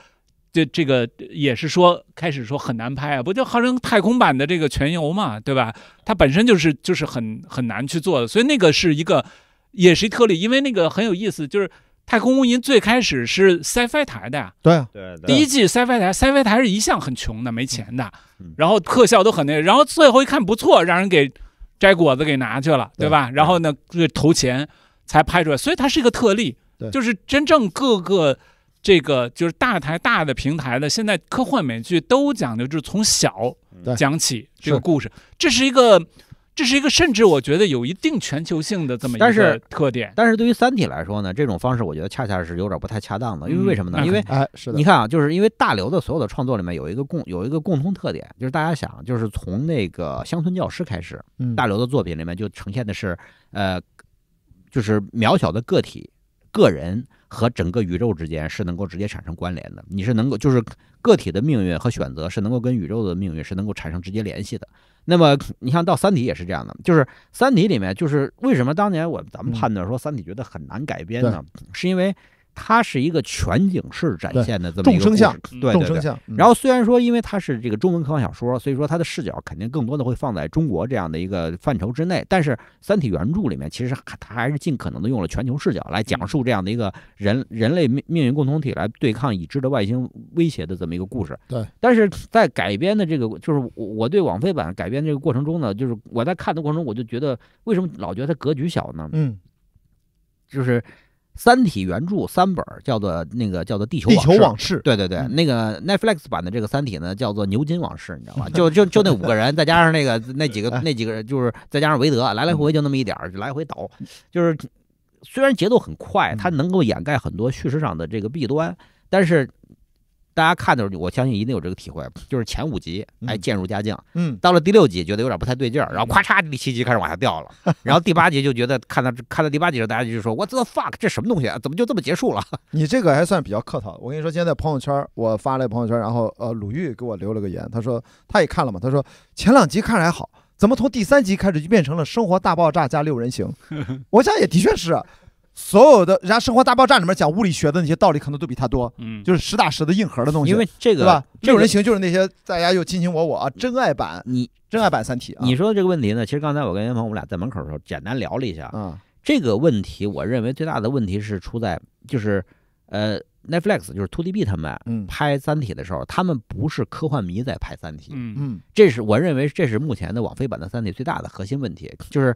这这个也是说开始说很难拍啊，不就好称太空版的这个全游嘛，对吧？它本身就是就是很很难去做的，所以那个是一个也是特例，因为那个很有意思，就是太空无垠最开始是 C 飞台的呀，对对，第一季 C 飞台 C 飞台是一向很穷的，没钱的，然后特效都很那，然后最后一看不错，让人给摘果子给拿去了，对吧？然后呢投钱才拍出来，所以它是一个特例，就是真正各个。这个就是大台大的平台的，现在科幻美剧都讲究就是从小讲起这个故事，这是一个，这是一个，甚至我觉得有一定全球性的这么一个特点。但是对于《三体》来说呢，这种方式我觉得恰恰是有点不太恰当的，因为为什么呢？因为哎，是的，你看啊，就是因为大刘的所有的创作里面有一个共有一个共通特点，就是大家想，就是从那个乡村教师开始，大刘的作品里面就呈现的是呃，就是渺小的个体个人。和整个宇宙之间是能够直接产生关联的，你是能够就是个体的命运和选择是能够跟宇宙的命运是能够产生直接联系的。那么你像到《三体》也是这样的，就是《三体》里面就是为什么当年我咱们判断说《三体》觉得很难改编呢？是因为。它是一个全景式展现的这么一个众生对众生然后虽然说，因为它是这个中文科幻小说，所以说它的视角肯定更多的会放在中国这样的一个范畴之内。但是《三体》原著里面，其实它还是尽可能的用了全球视角来讲述这样的一个人人类命命运共同体来对抗已知的外星威胁的这么一个故事。对。但是在改编的这个，就是我对网飞版改编这个过程中呢，就是我在看的过程中，我就觉得为什么老觉得它格局小呢？嗯，就是。三体原著三本，叫做那个叫做《地球往事》。对对对，那个 Netflix 版的这个三体呢，叫做《牛津往事》，你知道吧？就就就那五个人，再加上那个那几个那几个人，就是再加上韦德，来来回回就那么一点儿，来回倒，就是虽然节奏很快，它能够掩盖很多叙事上的这个弊端，但是。大家看的时候，我相信一定有这个体会，就是前五集哎渐入佳境，嗯，到了第六集觉得有点不太对劲儿，然后咵嚓，第七集开始往下掉了，然后第八集就觉得看到看到第八集的时候，大家就说：“What the fuck？这什么东西啊？怎么就这么结束了？” 你这个还算比较客套。我跟你说，现在朋友圈我发了朋友圈，然后呃，鲁豫给我留了个言，他说他也看了嘛，他说前两集看着还好，怎么从第三集开始就变成了生活大爆炸加六人行？我想也的确是。所有的，人家《生活大爆炸》里面讲物理学的那些道理，可能都比他多，嗯，就是实打实的硬核的东西，对吧？这种人型就是那些大家又卿卿我我，真爱版，你真爱版《三体》。啊。你说的这个问题呢，其实刚才我跟严鹏，我们俩在门口的时候简单聊了一下。嗯，这个问题，我认为最大的问题是出在就是，呃，Netflix 就是 ToDB 他们拍《三体》的时候，他们不是科幻迷在拍《三体》，嗯嗯，这是我认为这是目前的网飞版的《三体》最大的核心问题，就是。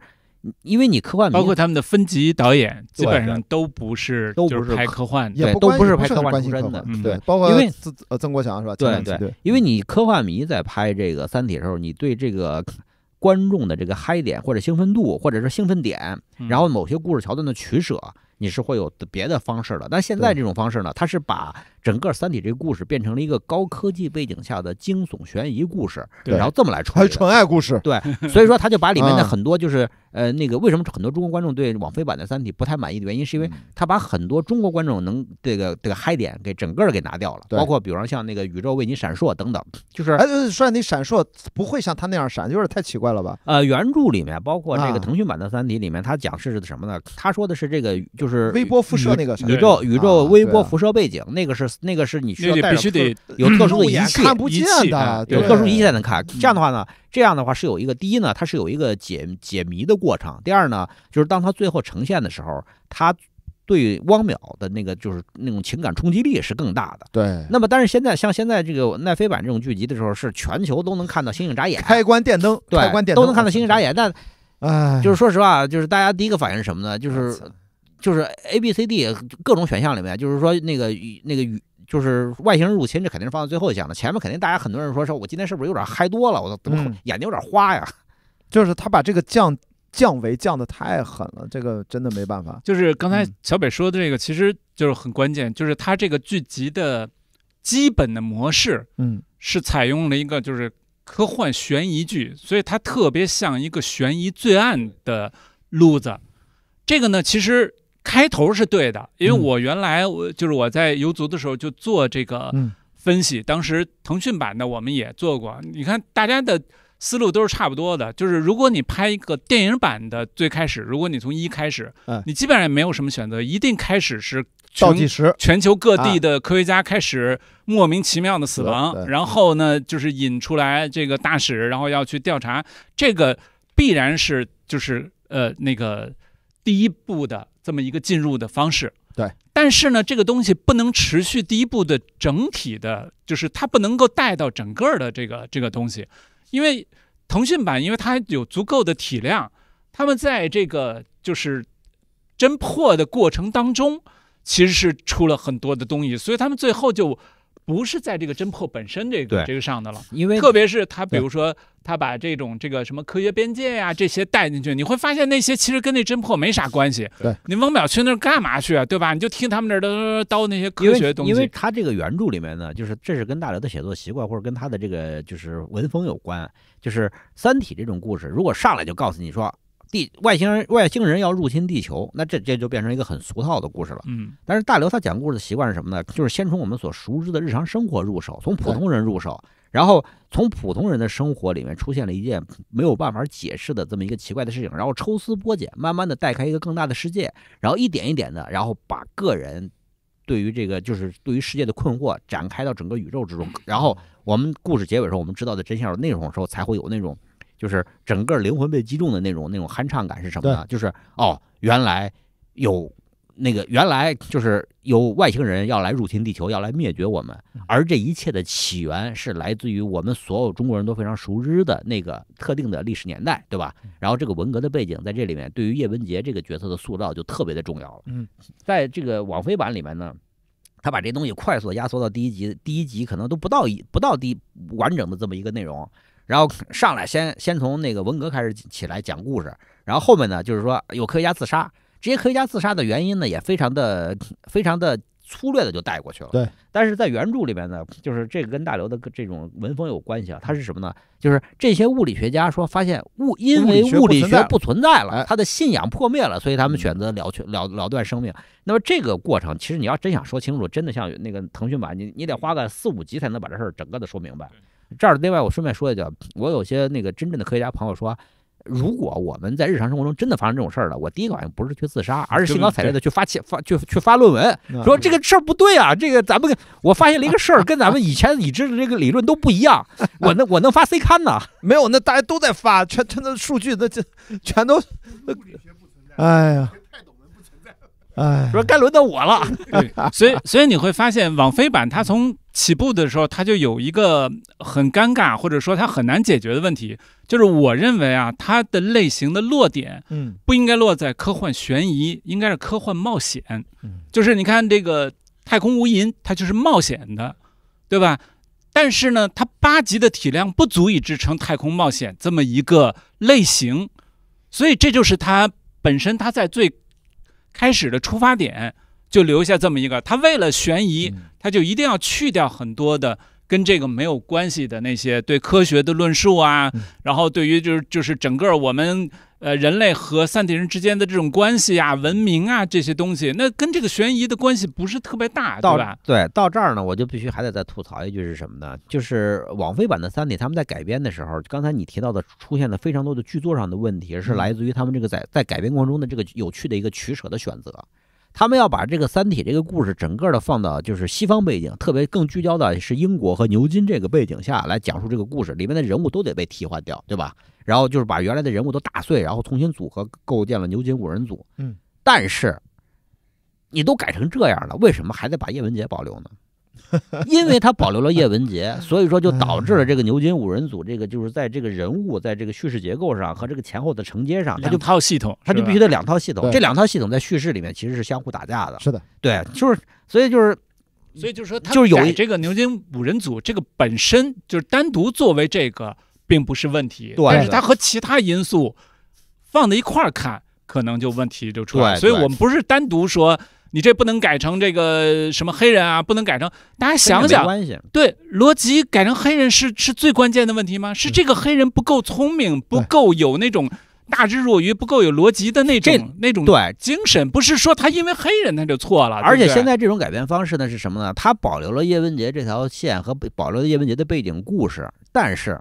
因为你科幻，包括他们的分级导演，基本上都不是，都是拍科幻的，都不是拍科幻出身的，对，包括因为呃曾国祥是吧？对对因为你科幻迷在拍这个《三体》的时候，你对这个观众的这个嗨点或者兴奋度，或者是兴奋点，然后某些故事桥段的取舍，你是会有别的方式的。但现在这种方式呢，它是把。整个《三体》这个故事变成了一个高科技背景下的惊悚悬疑故事，然后这么来穿纯爱故事。对，所以说他就把里面的很多就是呃那个为什么很多中国观众对网飞版的《三体》不太满意的原因，是因为他把很多中国观众能这个这个嗨点给整个给拿掉了，包括比方像那个宇宙为你闪烁等等，就是哎，说你闪烁不会像他那样闪，有点太奇怪了吧？呃，原著里面包括这个腾讯版的《三体》里面，他讲是是什么呢？他说的是这个就是微波辐射那个宇宙宇宙微波辐射背景，那个是。那个是你需要必须得有特殊的仪器，仪器的有特殊仪器才能看。这样的话呢，这样的话是有一个第一呢，它是有一个解解谜的过程；第二呢，就是当它最后呈现的时候，它对汪淼的那个就是那种情感冲击力是更大的。对。那么，但是现在像现在这个奈飞版这种剧集的时候，是全球都能看到星星眨眼、开关电灯，对，都能看到星星眨眼。但，唉，就是说实话，就是大家第一个反应是什么呢？就是。就是 A B C D 各种选项里面，就是说那个那个就是外星人入侵，这肯定是放在最后一项的。前面肯定大家很多人说说我今天是不是有点嗨多了，我怎么眼睛有点花呀。就是他把这个降降维降的太狠了，这个真的没办法。就是刚才小北说的这个，其实就是很关键，就是他这个剧集的基本的模式，嗯，是采用了一个就是科幻悬疑剧，所以它特别像一个悬疑罪案的路子。这个呢，其实。开头是对的，因为我原来我就是我在游族的时候就做这个分析，当时腾讯版的我们也做过。你看大家的思路都是差不多的，就是如果你拍一个电影版的，最开始如果你从一开始，嗯，你基本上也没有什么选择，一定开始是倒计时，全球各地的科学家开始莫名其妙的死亡，然后呢，就是引出来这个大使，然后要去调查，这个必然是就是呃那个第一部的。这么一个进入的方式，对，但是呢，这个东西不能持续。第一步的整体的，就是它不能够带到整个的这个这个东西，因为腾讯版，因为它有足够的体量，他们在这个就是侦破的过程当中，其实是出了很多的东西，所以他们最后就。不是在这个侦破本身这个这个上的了，因为特别是他，比如说他把这种这个什么科学边界呀这些带进去，你会发现那些其实跟那侦破没啥关系。对，你汪淼去那儿干嘛去啊？对吧？你就听他们那儿叨叨那些科学东西。因为他这个原著里面呢，就是这是跟大刘的写作习惯或者跟他的这个就是文风有关。就是《三体》这种故事，如果上来就告诉你说。地外星人，外星人要入侵地球，那这这就变成一个很俗套的故事了。嗯，但是大刘他讲故事的习惯是什么呢？就是先从我们所熟知的日常生活入手，从普通人入手，然后从普通人的生活里面出现了一件没有办法解释的这么一个奇怪的事情，然后抽丝剥茧，慢慢的带开一个更大的世界，然后一点一点的，然后把个人对于这个就是对于世界的困惑展开到整个宇宙之中，然后我们故事结尾时候，我们知道的真相内容时候，才会有那种。就是整个灵魂被击中的那种那种酣畅感是什么呢？就是哦，原来有那个原来就是有外星人要来入侵地球，要来灭绝我们，而这一切的起源是来自于我们所有中国人都非常熟知的那个特定的历史年代，对吧？然后这个文革的背景在这里面，对于叶文洁这个角色的塑造就特别的重要了。嗯，在这个网飞版里面呢，他把这东西快速压缩到第一集，第一集可能都不到一不到第完整的这么一个内容。然后上来先先从那个文革开始起来讲故事，然后后面呢，就是说有科学家自杀，这些科学家自杀的原因呢，也非常的非常的粗略的就带过去了。对，但是在原著里边呢，就是这个跟大刘的这种文风有关系啊。他是什么呢？就是这些物理学家说发现物因为物理学不存在了，他的信仰破灭了，所以他们选择了了了断生命。那么这个过程，其实你要真想说清楚，真的像那个腾讯版，你你得花个四五集才能把这事儿整个的说明白。这儿另外，我顺便说一句，我有些那个真正的科学家朋友说，如果我们在日常生活中真的发生这种事儿了，我第一个反应不是去自杀，而是兴高采烈的去发签、发去去发论文，说这个事儿不对啊，这个咱们我发现了一个事儿，跟咱们以前已知的这个理论都不一样，我能我能发 C 刊呢？没有，那大家都在发，全全都数据，那这全都，哎呀。说该轮到我了，所以所以你会发现网飞版它从起步的时候它就有一个很尴尬或者说它很难解决的问题，就是我认为啊它的类型的落点，嗯，不应该落在科幻悬疑，应该是科幻冒险，就是你看这个太空无垠它就是冒险的，对吧？但是呢它八集的体量不足以支撑太空冒险这么一个类型，所以这就是它本身它在最。开始的出发点就留下这么一个，他为了悬疑，他就一定要去掉很多的。跟这个没有关系的那些对科学的论述啊，然后对于就是就是整个我们呃人类和三体人之间的这种关系啊、文明啊这些东西，那跟这个悬疑的关系不是特别大，对吧？对，到这儿呢，我就必须还得再吐槽一句是什么呢？就是网飞版的三体，他们在改编的时候，刚才你提到的出现了非常多的剧作上的问题，是来自于他们这个在在改编过程中的这个有趣的一个取舍的选择。他们要把这个《三体》这个故事整个的放到就是西方背景，特别更聚焦的是英国和牛津这个背景下来讲述这个故事，里面的人物都得被替换掉，对吧？然后就是把原来的人物都打碎，然后重新组合构建了牛津五人组。嗯，但是你都改成这样了，为什么还得把叶文洁保留呢？因为他保留了叶文洁，所以说就导致了这个牛津五人组，这个就是在这个人物，在这个叙事结构上和这个前后的承接上，他就套系统，他就必须得两套系统，这两套系统在叙事里面其实是相互打架的。是的，对，就是，所以就是，所以就是说，就是有这个牛津五人组，这个本身就是单独作为这个并不是问题，但是它和其他因素放在一块儿看，可能就问题就出来。所以我们不是单独说。你这不能改成这个什么黑人啊，不能改成。大家想想，对逻辑改成黑人是是最关键的问题吗？是这个黑人不够聪明，不够有那种大智若愚，不够有逻辑的那种那种对精神，不是说他因为黑人他就错了。而且现在这种改变方式呢是什么呢？他保留了叶文洁这条线和保留了叶文洁的背景故事，但是。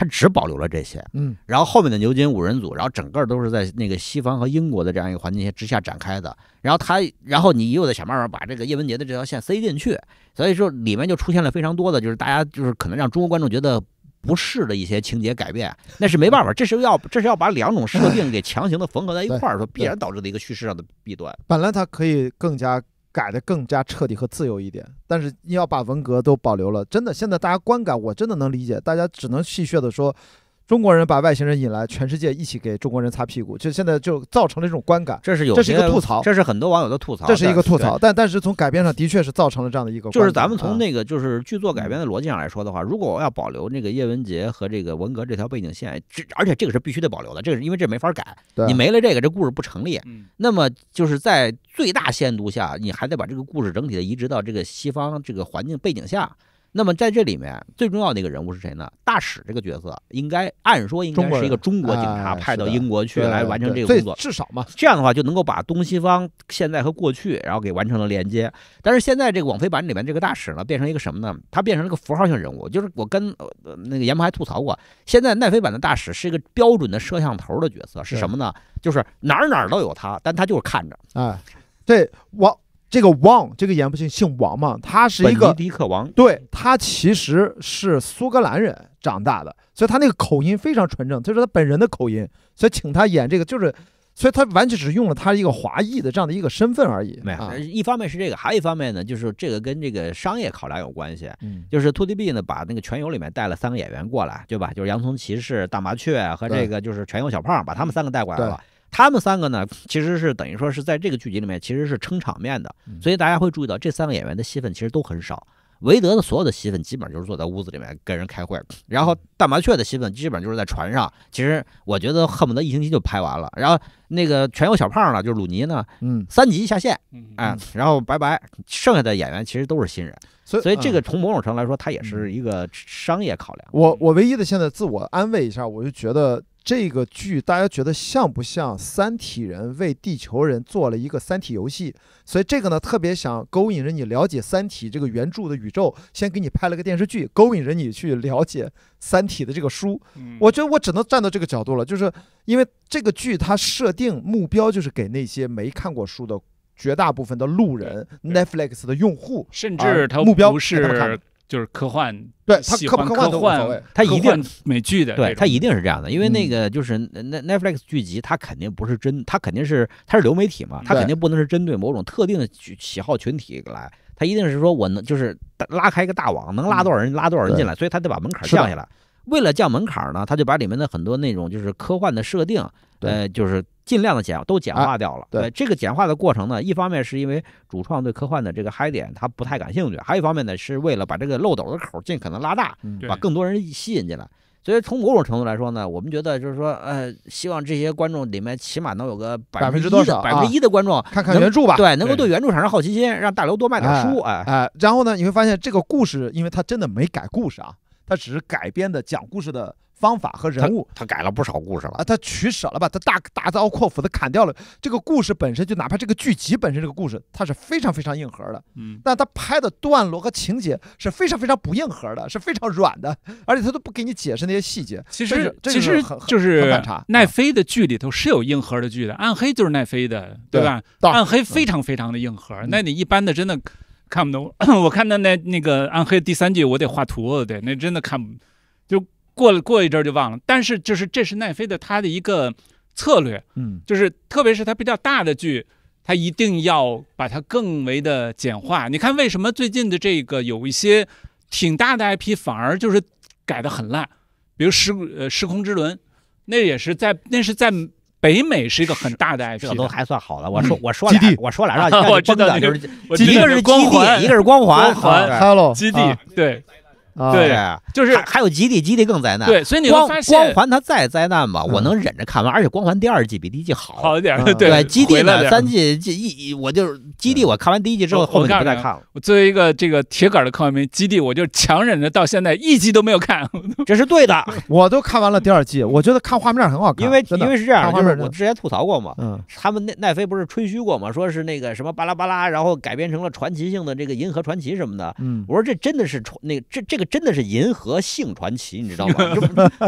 他只保留了这些，嗯，然后后面的牛津五人组，然后整个都是在那个西方和英国的这样一个环境下之下展开的。然后他，然后你又得想办法把这个叶文洁的这条线塞进去，所以说里面就出现了非常多的就是大家就是可能让中国观众觉得不适的一些情节改变，那是没办法，这是要这是要把两种设定给强行的缝合在一块儿，说必然导致的一个叙事上的弊端。本来它可以更加。改的更加彻底和自由一点，但是你要把文革都保留了，真的，现在大家观感，我真的能理解，大家只能戏谑的说。中国人把外星人引来，全世界一起给中国人擦屁股，就现在就造成了这种观感。这是有，这是一个吐槽，这是很多网友的吐槽，这是一个吐槽。但但是从改编上的确是造成了这样的一个，就是咱们从那个就是剧作改编的逻辑上来说的话，如果我要保留那个叶文洁和这个文革这条背景线，这而且这个是必须得保留的，这是因为这没法改，你没了这个这故事不成立。那么就是在最大限度下，你还得把这个故事整体的移植到这个西方这个环境背景下。那么在这里面最重要的一个人物是谁呢？大使这个角色应该按说应该是一个中国警察派到英国去来完成这个工作，至少嘛，这样的话就能够把东西方现在和过去然后给完成了连接。但是现在这个网飞版里面这个大使呢，变成一个什么呢？他变成了个符号性人物，就是我跟呃、那个严鹏还吐槽过，现在奈飞版的大使是一个标准的摄像头的角色，是什么呢？就是哪儿哪儿都有他，但他就是看着啊，对我。这个王，这个演不姓姓王嘛？他是一个迪克王，对他其实是苏格兰人长大的，所以他那个口音非常纯正，就是他本人的口音，所以请他演这个就是，所以他完全只用了他一个华裔的这样的一个身份而已。没有，一方面是这个，还有一方面呢，就是这个跟这个商业考量有关系。嗯，就是 ToDB 呢把那个全游里面带了三个演员过来，对吧？就是洋葱骑士、大麻雀和这个就是全游小胖，把他们三个带过来了。他们三个呢，其实是等于说是在这个剧集里面其实是撑场面的，所以大家会注意到这三个演员的戏份其实都很少。韦德的所有的戏份基本就是坐在屋子里面跟人开会，然后大麻雀的戏份基本就是在船上。其实我觉得恨不得一星期就拍完了。然后那个全有小胖呢，就是鲁尼呢，嗯，三级下线，哎，然后拜拜。剩下的演员其实都是新人，所以这个从某种程度来说，它也是一个商业考量。我我唯一的现在自我安慰一下，我就觉得。这个剧大家觉得像不像三体人为地球人做了一个三体游戏？所以这个呢，特别想勾引着你了解三体这个原著的宇宙，先给你拍了个电视剧，勾引着你去了解三体的这个书。我觉得我只能站到这个角度了，就是因为这个剧它设定目标就是给那些没看过书的绝大部分的路人，Netflix 的用户，甚至他目标是。就是科幻，对，他科不科幻无所谓，他一定美剧的，对他一定是这样的，因为那个就是 Netflix 剧集，它肯定不是真，它肯定是它是流媒体嘛，它肯定不能是针对某种特定的喜好群体来，它一定是说我能就是拉开一个大网，能拉多少人拉多少人进来，所以他得把门槛降下来。为了降门槛呢，他就把里面的很多那种就是科幻的设定，呃，就是。尽量的简都简化掉了。对这个简化的过程呢，一方面是因为主创对科幻的这个嗨点他不太感兴趣，还有一方面呢是为了把这个漏斗的口尽可能拉大，把更多人吸引进来。所以从某种程度来说呢，我们觉得就是说，呃，希望这些观众里面起码能有个百分之多少，百分之一的观众看看原著吧。对，能够对原著产生好奇心，让大刘多卖点书。哎哎，然后呢，你会发现这个故事，因为他真的没改故事啊，他只是改编的讲故事的。方法和人物，他改了不少故事了啊！他取舍了吧？他大大刀阔斧的砍掉了这个故事本身，就哪怕这个剧集本身这个故事，它是非常非常硬核的。嗯，但他拍的段落和情节是非常非常不硬核的，是非常软的，而且他都不给你解释那些细节。其实，其实就是奈飞的剧里头是有硬核的剧的，《暗黑》就是奈飞的，对吧？《暗黑》非常非常的硬核，那你一般的真的看不懂。我看的那那个《暗黑》第三季，我得画图，对，那真的看不就。过过一阵就忘了，但是就是这是奈飞的他的一个策略，嗯，就是特别是它比较大的剧，它一定要把它更为的简化。你看为什么最近的这个有一些挺大的 IP 反而就是改得很烂，比如《时呃时空之轮》，那也是在那是在北美是一个很大的 IP，都还算好了。我说我说地，我说来让 你们真的时一个是基地，一个是光环，光环，Hello，基地，对。对，就是还有基地，基地更灾难。对，所以你会发现光环它再灾难吧，我能忍着看完，而且光环第二季比第一季好好一点。对，基地三季季一，我就是基地，我看完第一季之后后面不再看了。我作为一个这个铁杆的科幻迷，基地我就强忍着到现在一集都没有看，这是对的。我都看完了第二季，我觉得看画面很好看，因为因为是这样，我之前吐槽过嘛，嗯，他们奈奈飞不是吹嘘过嘛，说是那个什么巴拉巴拉，然后改编成了传奇性的这个银河传奇什么的，嗯，我说这真的是传那个这这。这真的是银河性传奇，你知道吗？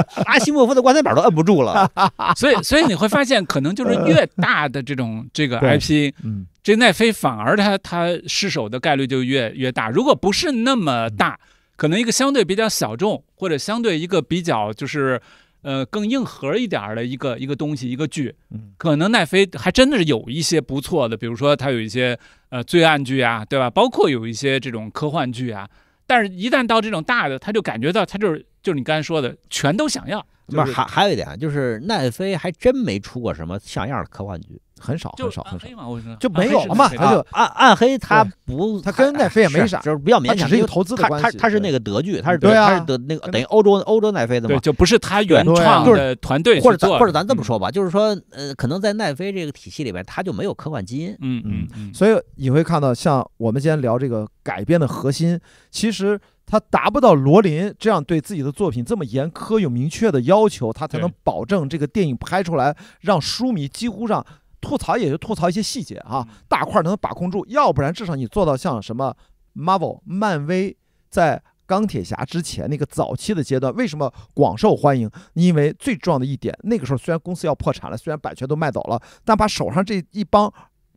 阿西莫夫的棺材板都摁不住了。所以，所以你会发现，可能就是越大的这种 这个 IP，嗯，这奈飞反而他他失手的概率就越越大。如果不是那么大，可能一个相对比较小众，或者相对一个比较就是呃更硬核一点的一个一个东西一个剧，可能奈飞还真的是有一些不错的，比如说它有一些呃罪案剧啊，对吧？包括有一些这种科幻剧啊。但是，一旦到这种大的，他就感觉到，他就是就是你刚才说的，全都想要。不，是，还还有一点，就是奈飞还真没出过什么像样的科幻剧。很少很少很少，就没有了嘛？他就暗暗黑，他不，他跟奈飞也没啥，就是比较勉强，是一个投资的关系。他他是那个德剧，他是对啊，是德那个等于欧洲欧洲奈飞的嘛？就不是他原创的团队，或者或者咱这么说吧，就是说呃，可能在奈飞这个体系里面，他就没有科幻基因。嗯嗯所以你会看到，像我们今天聊这个改编的核心，其实他达不到罗琳这样对自己的作品这么严苛、有明确的要求，他才能保证这个电影拍出来让书迷几乎上。吐槽也就吐槽一些细节啊，大块能把控住，要不然至少你做到像什么 Marvel 漫威在钢铁侠之前那个早期的阶段，为什么广受欢迎？因为最重要的一点，那个时候虽然公司要破产了，虽然版权都卖走了，但把手上这一帮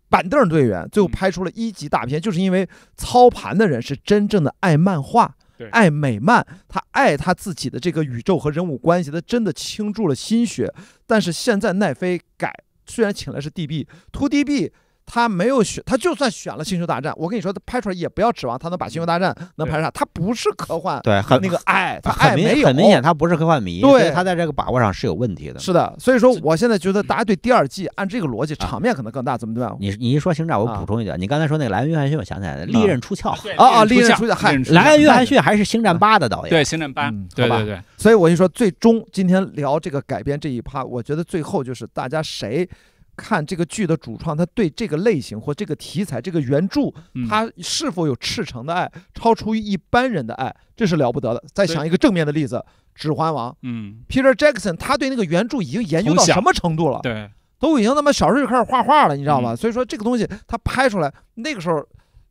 板凳队员最后拍出了一级大片，就是因为操盘的人是真正的爱漫画，爱美漫，他爱他自己的这个宇宙和人物关系，他真的倾注了心血。但是现在奈飞改。虽然请来是 DB，to DB。他没有选，他就算选了《星球大战》，我跟你说，他拍出来也不要指望他能把《星球大战》能拍上，他不是科幻，对，很那个，哎，他很没有，很明显他不是科幻迷，所以他在这个把握上是有问题的。是的，所以说我现在觉得大家对第二季按这个逻辑，场面可能更大，怎么怎么样？你你一说星战，我补充一点，你刚才说那个莱恩·约翰逊，我想起来了，《利刃出鞘》啊啊，《利刃出鞘》，莱恩·约翰逊还是《星战八》的导演，对，《星战八》对对对。所以我就说，最终今天聊这个改编这一趴，我觉得最后就是大家谁。看这个剧的主创，他对这个类型或这个题材、这个原著，他是否有赤诚的爱，超出于一般人的爱，这是了不得的。再想一个正面的例子，《指环王》。嗯，Peter Jackson，他对那个原著已经研究到什么程度了？对，都已经他妈小时候就开始画画了，你知道吗？所以说这个东西，他拍出来那个时候。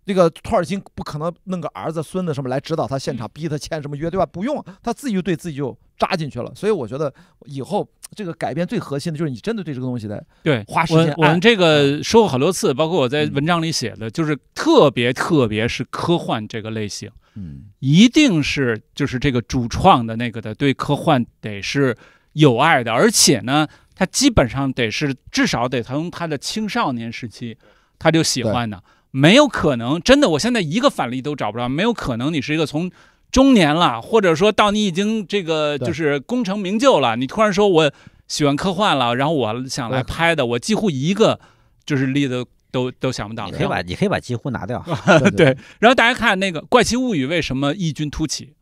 那个托尔金不可能弄个儿子、孙子什么来指导他现场逼他签什么约，对吧？不用，他自己就对自己就扎进去了。所以我觉得以后这个改变最核心的就是你真的对这个东西的对花时间。我们这个说过好多次，包括我在文章里写的，就是特别特别是科幻这个类型，嗯，一定是就是这个主创的那个的对科幻得是有爱的，而且呢，他基本上得是至少得从他的青少年时期他就喜欢的。没有可能，真的，我现在一个反例都找不着。没有可能，你是一个从中年了，或者说到你已经这个就是功成名就了，你突然说我喜欢科幻了，然后我想来拍的，我几乎一个就是例子都都想不到你可以把你可以把几乎拿掉，对。然后大家看那个《怪奇物语》为什么异军突起？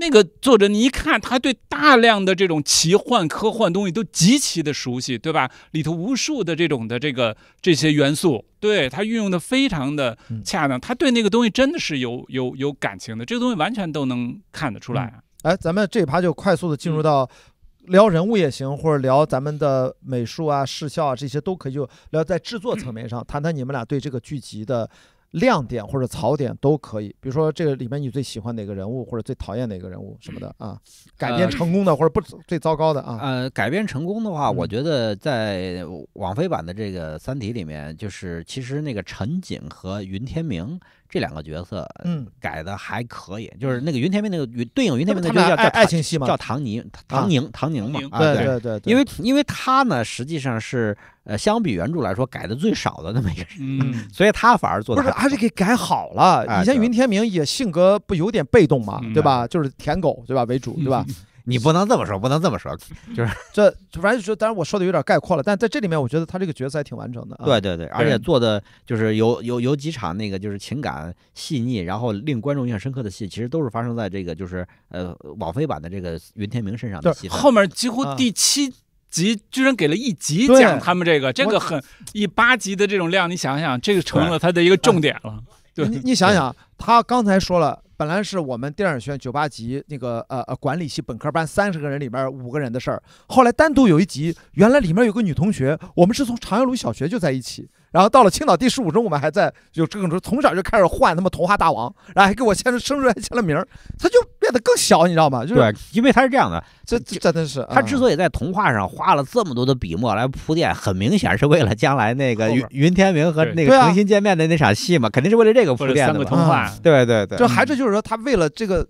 那个作者，你一看，他对大量的这种奇幻、科幻东西都极其的熟悉，对吧？里头无数的这种的这个这些元素，对他运用的非常的恰当。他对那个东西真的是有有有感情的，这个东西完全都能看得出来。哎，咱们这一趴就快速的进入到聊人物也行，或者聊咱们的美术啊、视效啊这些都可以，就聊在制作层面上谈谈你们俩对这个剧集的。亮点或者槽点都可以，比如说这个里面你最喜欢哪个人物，或者最讨厌哪个人物什么的啊？改编成功的或者不最糟糕的啊？呃，改编成功的话，我觉得在网飞版的这个《三体》里面，就是其实那个陈景和云天明。这两个角色，嗯，改的还可以，就是那个云天明，那个云对应云天明的叫叫爱情戏吗？叫唐宁，唐宁、唐宁嘛？对对对，因为因为他呢，实际上是呃，相比原著来说改的最少的那么一个人，所以他反而做的不是，而且给改好了。以前云天明也性格不有点被动嘛，对吧？就是舔狗，对吧？为主，对吧？你不能这么说，不能这么说，就是这反正就当然我说的有点概括了，但在这里面我觉得他这个角色还挺完整的。对对对，而且做的就是有有有几场那个就是情感细腻，然后令观众印象深刻的戏，其实都是发生在这个就是呃网飞版的这个云天明身上的戏。后面几乎第七集居然给了一集讲他们这个，这个很以八集的这种量，你想想，这个成了他的一个重点了。你你想想，他刚才说了。本来是我们电影学院九八级那个呃呃管理系本科班三十个人里边五个人的事儿，后来单独有一集，原来里面有个女同学，我们是从长阳路小学就在一起，然后到了青岛第十五中，我们还在就各种从小就开始换，他们《童话大王》，然后还给我签了生日还签了名儿，他就。更小，你知道吗？对，因为他是这样的，这真的是他之所以在童话上花了这么多的笔墨来铺垫，很明显是为了将来那个云云天明和那个明星见面的那场戏嘛，肯定是为了这个铺垫的三个童话，对对对，就还是就是说他为了这个。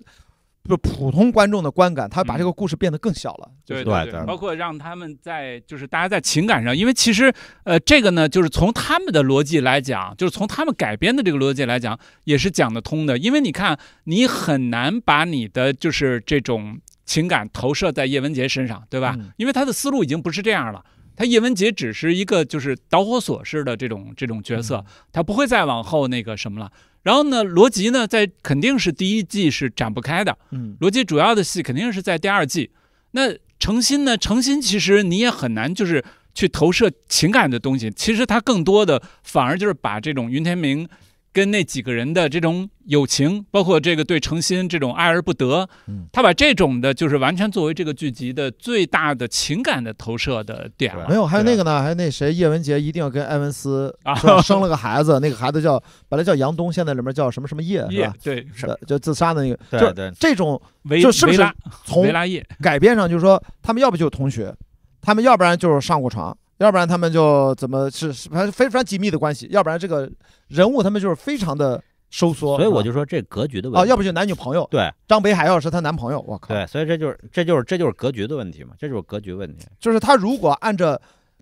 就普通观众的观感，他把这个故事变得更小了，对对对，包括让他们在就是大家在情感上，因为其实呃这个呢，就是从他们的逻辑来讲，就是从他们改编的这个逻辑来讲，也是讲得通的，因为你看你很难把你的就是这种情感投射在叶文洁身上，对吧？因为他的思路已经不是这样了，他叶文洁只是一个就是导火索式的这种这种角色，他不会再往后那个什么了。然后呢，罗辑呢，在肯定是第一季是展不开的，嗯，罗辑主要的戏肯定是在第二季。那程心呢，程心其实你也很难就是去投射情感的东西，其实他更多的反而就是把这种云天明。跟那几个人的这种友情，包括这个对程心这种爱而不得，他把这种的，就是完全作为这个剧集的最大的情感的投射的点。没有，还有那个呢，还有那谁，叶文洁一定要跟埃文斯啊生了个孩子，那个孩子叫本来叫杨东，现在里面叫什么什么叶，是吧？对，就自杀的那个。对对，这种就是不是从维拉叶改编上，就是说他们要不就是同学，他们要不然就是上过床。要不然他们就怎么是还是非常紧密的关系？要不然这个人物他们就是非常的收缩。所以我就说这格局的问题啊，要不就男女朋友。对，张北海要是她男朋友，我靠。对，所以这就是这就是这就是格局的问题嘛，这就是格局问题。就是他如果按着，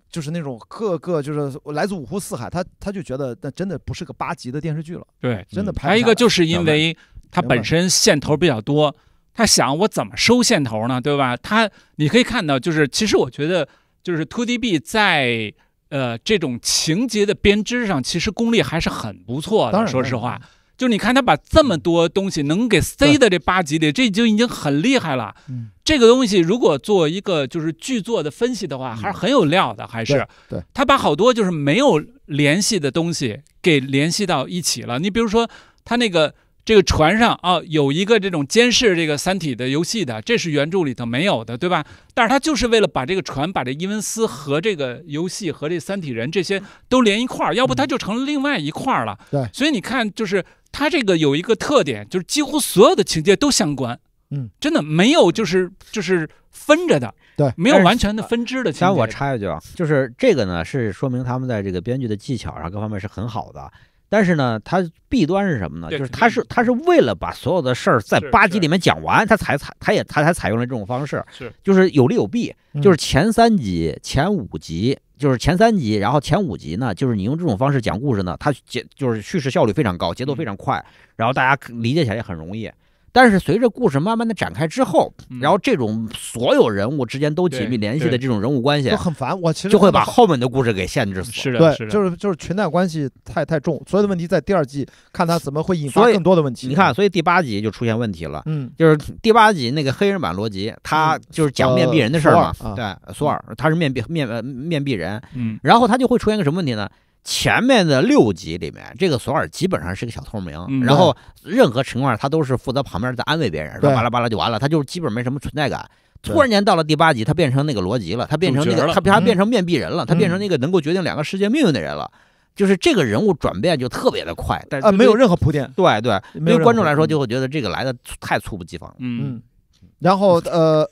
就是那种各个就是来自五湖四海，他他就觉得那真的不是个八集的电视剧了。对，真的。拍。还有一个就是因为他本身线头比较多，他想我怎么收线头呢？对吧？他你可以看到，就是其实我觉得。就是《Two D B》在呃这种情节的编织上，其实功力还是很不错的。说实话，就是你看他把这么多东西能给塞到这八集里，这就已经很厉害了。嗯，这个东西如果做一个就是剧作的分析的话，还是很有料的。还是对他把好多就是没有联系的东西给联系到一起了。你比如说他那个。这个船上啊，有一个这种监视这个三体的游戏的，这是原著里头没有的，对吧？但是他就是为了把这个船、把这伊文斯和这个游戏和这三体人这些都连一块儿，要不他就成了另外一块儿了。对，所以你看，就是他这个有一个特点，就是几乎所有的情节都相关。嗯，真的没有，就是就是分着的。对，没有完全的分支的情节。我插一句啊，就是这个呢，是说明他们在这个编剧的技巧上各方面是很好的。但是呢，它弊端是什么呢？就是它是它是为了把所有的事儿在八集里面讲完，它才采它也它才采用了这种方式，是就是有利有弊。就是前三集、前五集，就是前三集，然后前五集呢，就是你用这种方式讲故事呢，它结就是叙事效率非常高，节奏非常快，然后大家理解起来也很容易。但是随着故事慢慢的展开之后，然后这种所有人物之间都紧密联系的这种人物关系，很烦，我其实就会把后面的故事给限制死。是的，就是就是裙带关系太太重，所有的问题在第二季看他怎么会引发更多的问题。你看，所以第八集就出现问题了。嗯，就是第八集那个黑人版罗辑，他就是讲面壁人的事儿嘛。对，索尔他是面壁面面壁人，嗯，然后他就会出现个什么问题呢？前面的六集里面，这个索尔基本上是个小透明，然后任何情况他都是负责旁边在安慰别人，说巴拉巴拉就完了，他就是基本没什么存在感。突然间到了第八集，他变成那个罗辑了，他变成那个他他变成面壁人了，他变成那个能够决定两个世界命运的人了，就是这个人物转变就特别的快，但是没有任何铺垫，对对，对观众来说就会觉得这个来的太猝不及防嗯嗯，然后呃。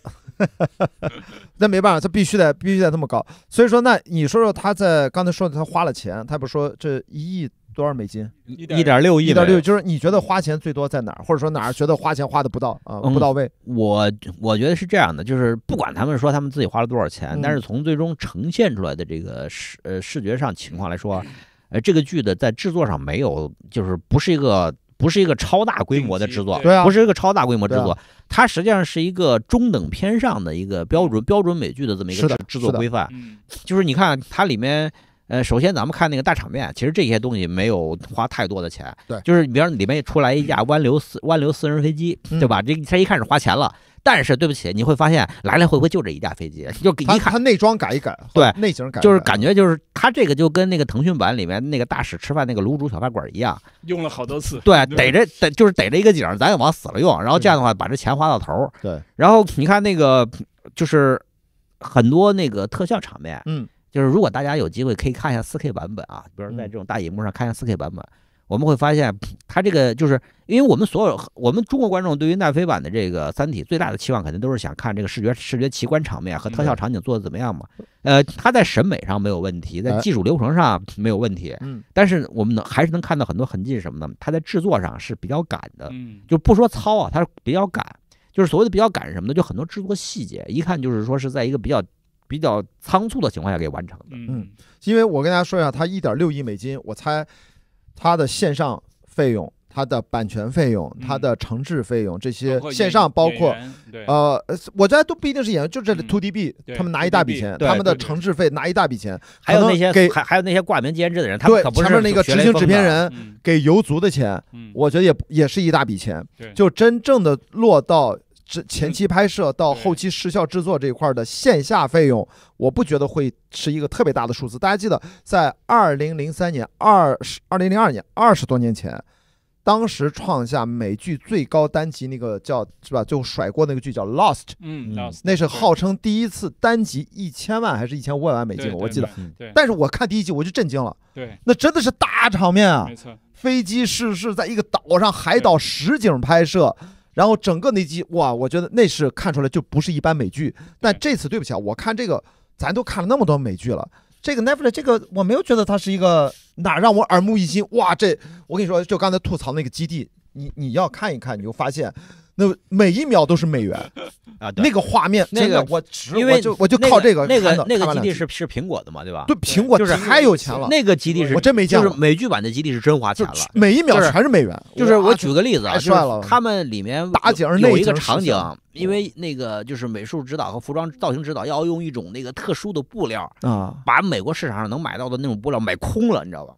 那没办法，他必须得必须得这么搞。所以说，那你说说他在刚才说的他花了钱，他不说这一亿多少美金，一点六亿，一点六，就是你觉得花钱最多在哪儿，或者说哪儿觉得花钱花的不到啊，不到位？我我觉得是这样的，就是不管他们说他们自己花了多少钱，但是从最终呈现出来的这个视呃视觉上情况来说，呃，这个剧的在制作上没有，就是不是一个。不是一个超大规模的制作，对啊，不是一个超大规模制作，它实际上是一个中等偏上的一个标准标准美剧的这么一个制制作规范，就是你看它里面，呃，首先咱们看那个大场面，其实这些东西没有花太多的钱，对，就是你比方里面出来一架湾流四湾流私人飞机，对吧？这个它一开始花钱了。但是对不起，你会发现来来回回就这一架飞机，就一看它内装改一改，对内景改，就是感觉就是它这个就跟那个腾讯版里面那个大使吃饭那个卤煮小饭馆一样，用了好多次，对，逮着逮就是逮着一个景，咱就往死了用，然后这样的话把这钱花到头儿，对。然后你看那个就是很多那个特效场面，嗯，就是如果大家有机会可以看一下 4K 版本啊，比如在这种大荧幕上看一下 4K 版本。我们会发现，它这个就是因为我们所有我们中国观众对于奈飞版的这个《三体》最大的期望，肯定都是想看这个视觉视觉奇观场面和特效场景做的怎么样嘛？呃，它在审美上没有问题，在技术流程上没有问题，嗯，但是我们能还是能看到很多痕迹什么的。它在制作上是比较赶的，嗯，就不说糙啊，它是比较赶，就是所谓的比较赶什么的，就很多制作细节，一看就是说是在一个比较比较仓促的情况下给完成的，嗯，因为我跟大家说一下，它一点六亿美金，我猜。它的线上费用、它的版权费用、它的承制费用，这些线上包括，呃，我觉得都不一定是演员，就这 Two D B，他们拿一大笔钱，他们的承制费拿一大笔钱，还有那些给还还有那些挂名监制的人，他们前面那个执行制片人给游族的钱，我觉得也也是一大笔钱，就真正的落到。这前期拍摄到后期视效制作这一块的线下费用，我不觉得会是一个特别大的数字。大家记得，在二零零三年二十、二零零二年二十多年前，当时创下美剧最高单集那个叫是吧？就甩锅那个剧叫《Lost》，嗯，《那是号称第一次单集一千万还是一千五百万美金，我记得。但是我看第一集我就震惊了，对，那真的是大场面啊！没错，飞机失事在一个岛上海岛实景拍摄。然后整个那集哇，我觉得那是看出来就不是一般美剧。但这次对不起啊，我看这个，咱都看了那么多美剧了，这个 Never 这个我没有觉得它是一个哪让我耳目一新哇！这我跟你说，就刚才吐槽那个基地，你你要看一看，你就发现。那每一秒都是美元啊！那个画面，那个我因为就我就靠这个那个那个基地是是苹果的嘛，对吧？对苹果就是还有钱了。那个基地是我真没见，就是美剧版的基地是真花钱了，每一秒全是美元。就是我举个例子啊，他们里面打井有一个场景，因为那个就是美术指导和服装造型指导要用一种那个特殊的布料啊，把美国市场上能买到的那种布料买空了，你知道吧？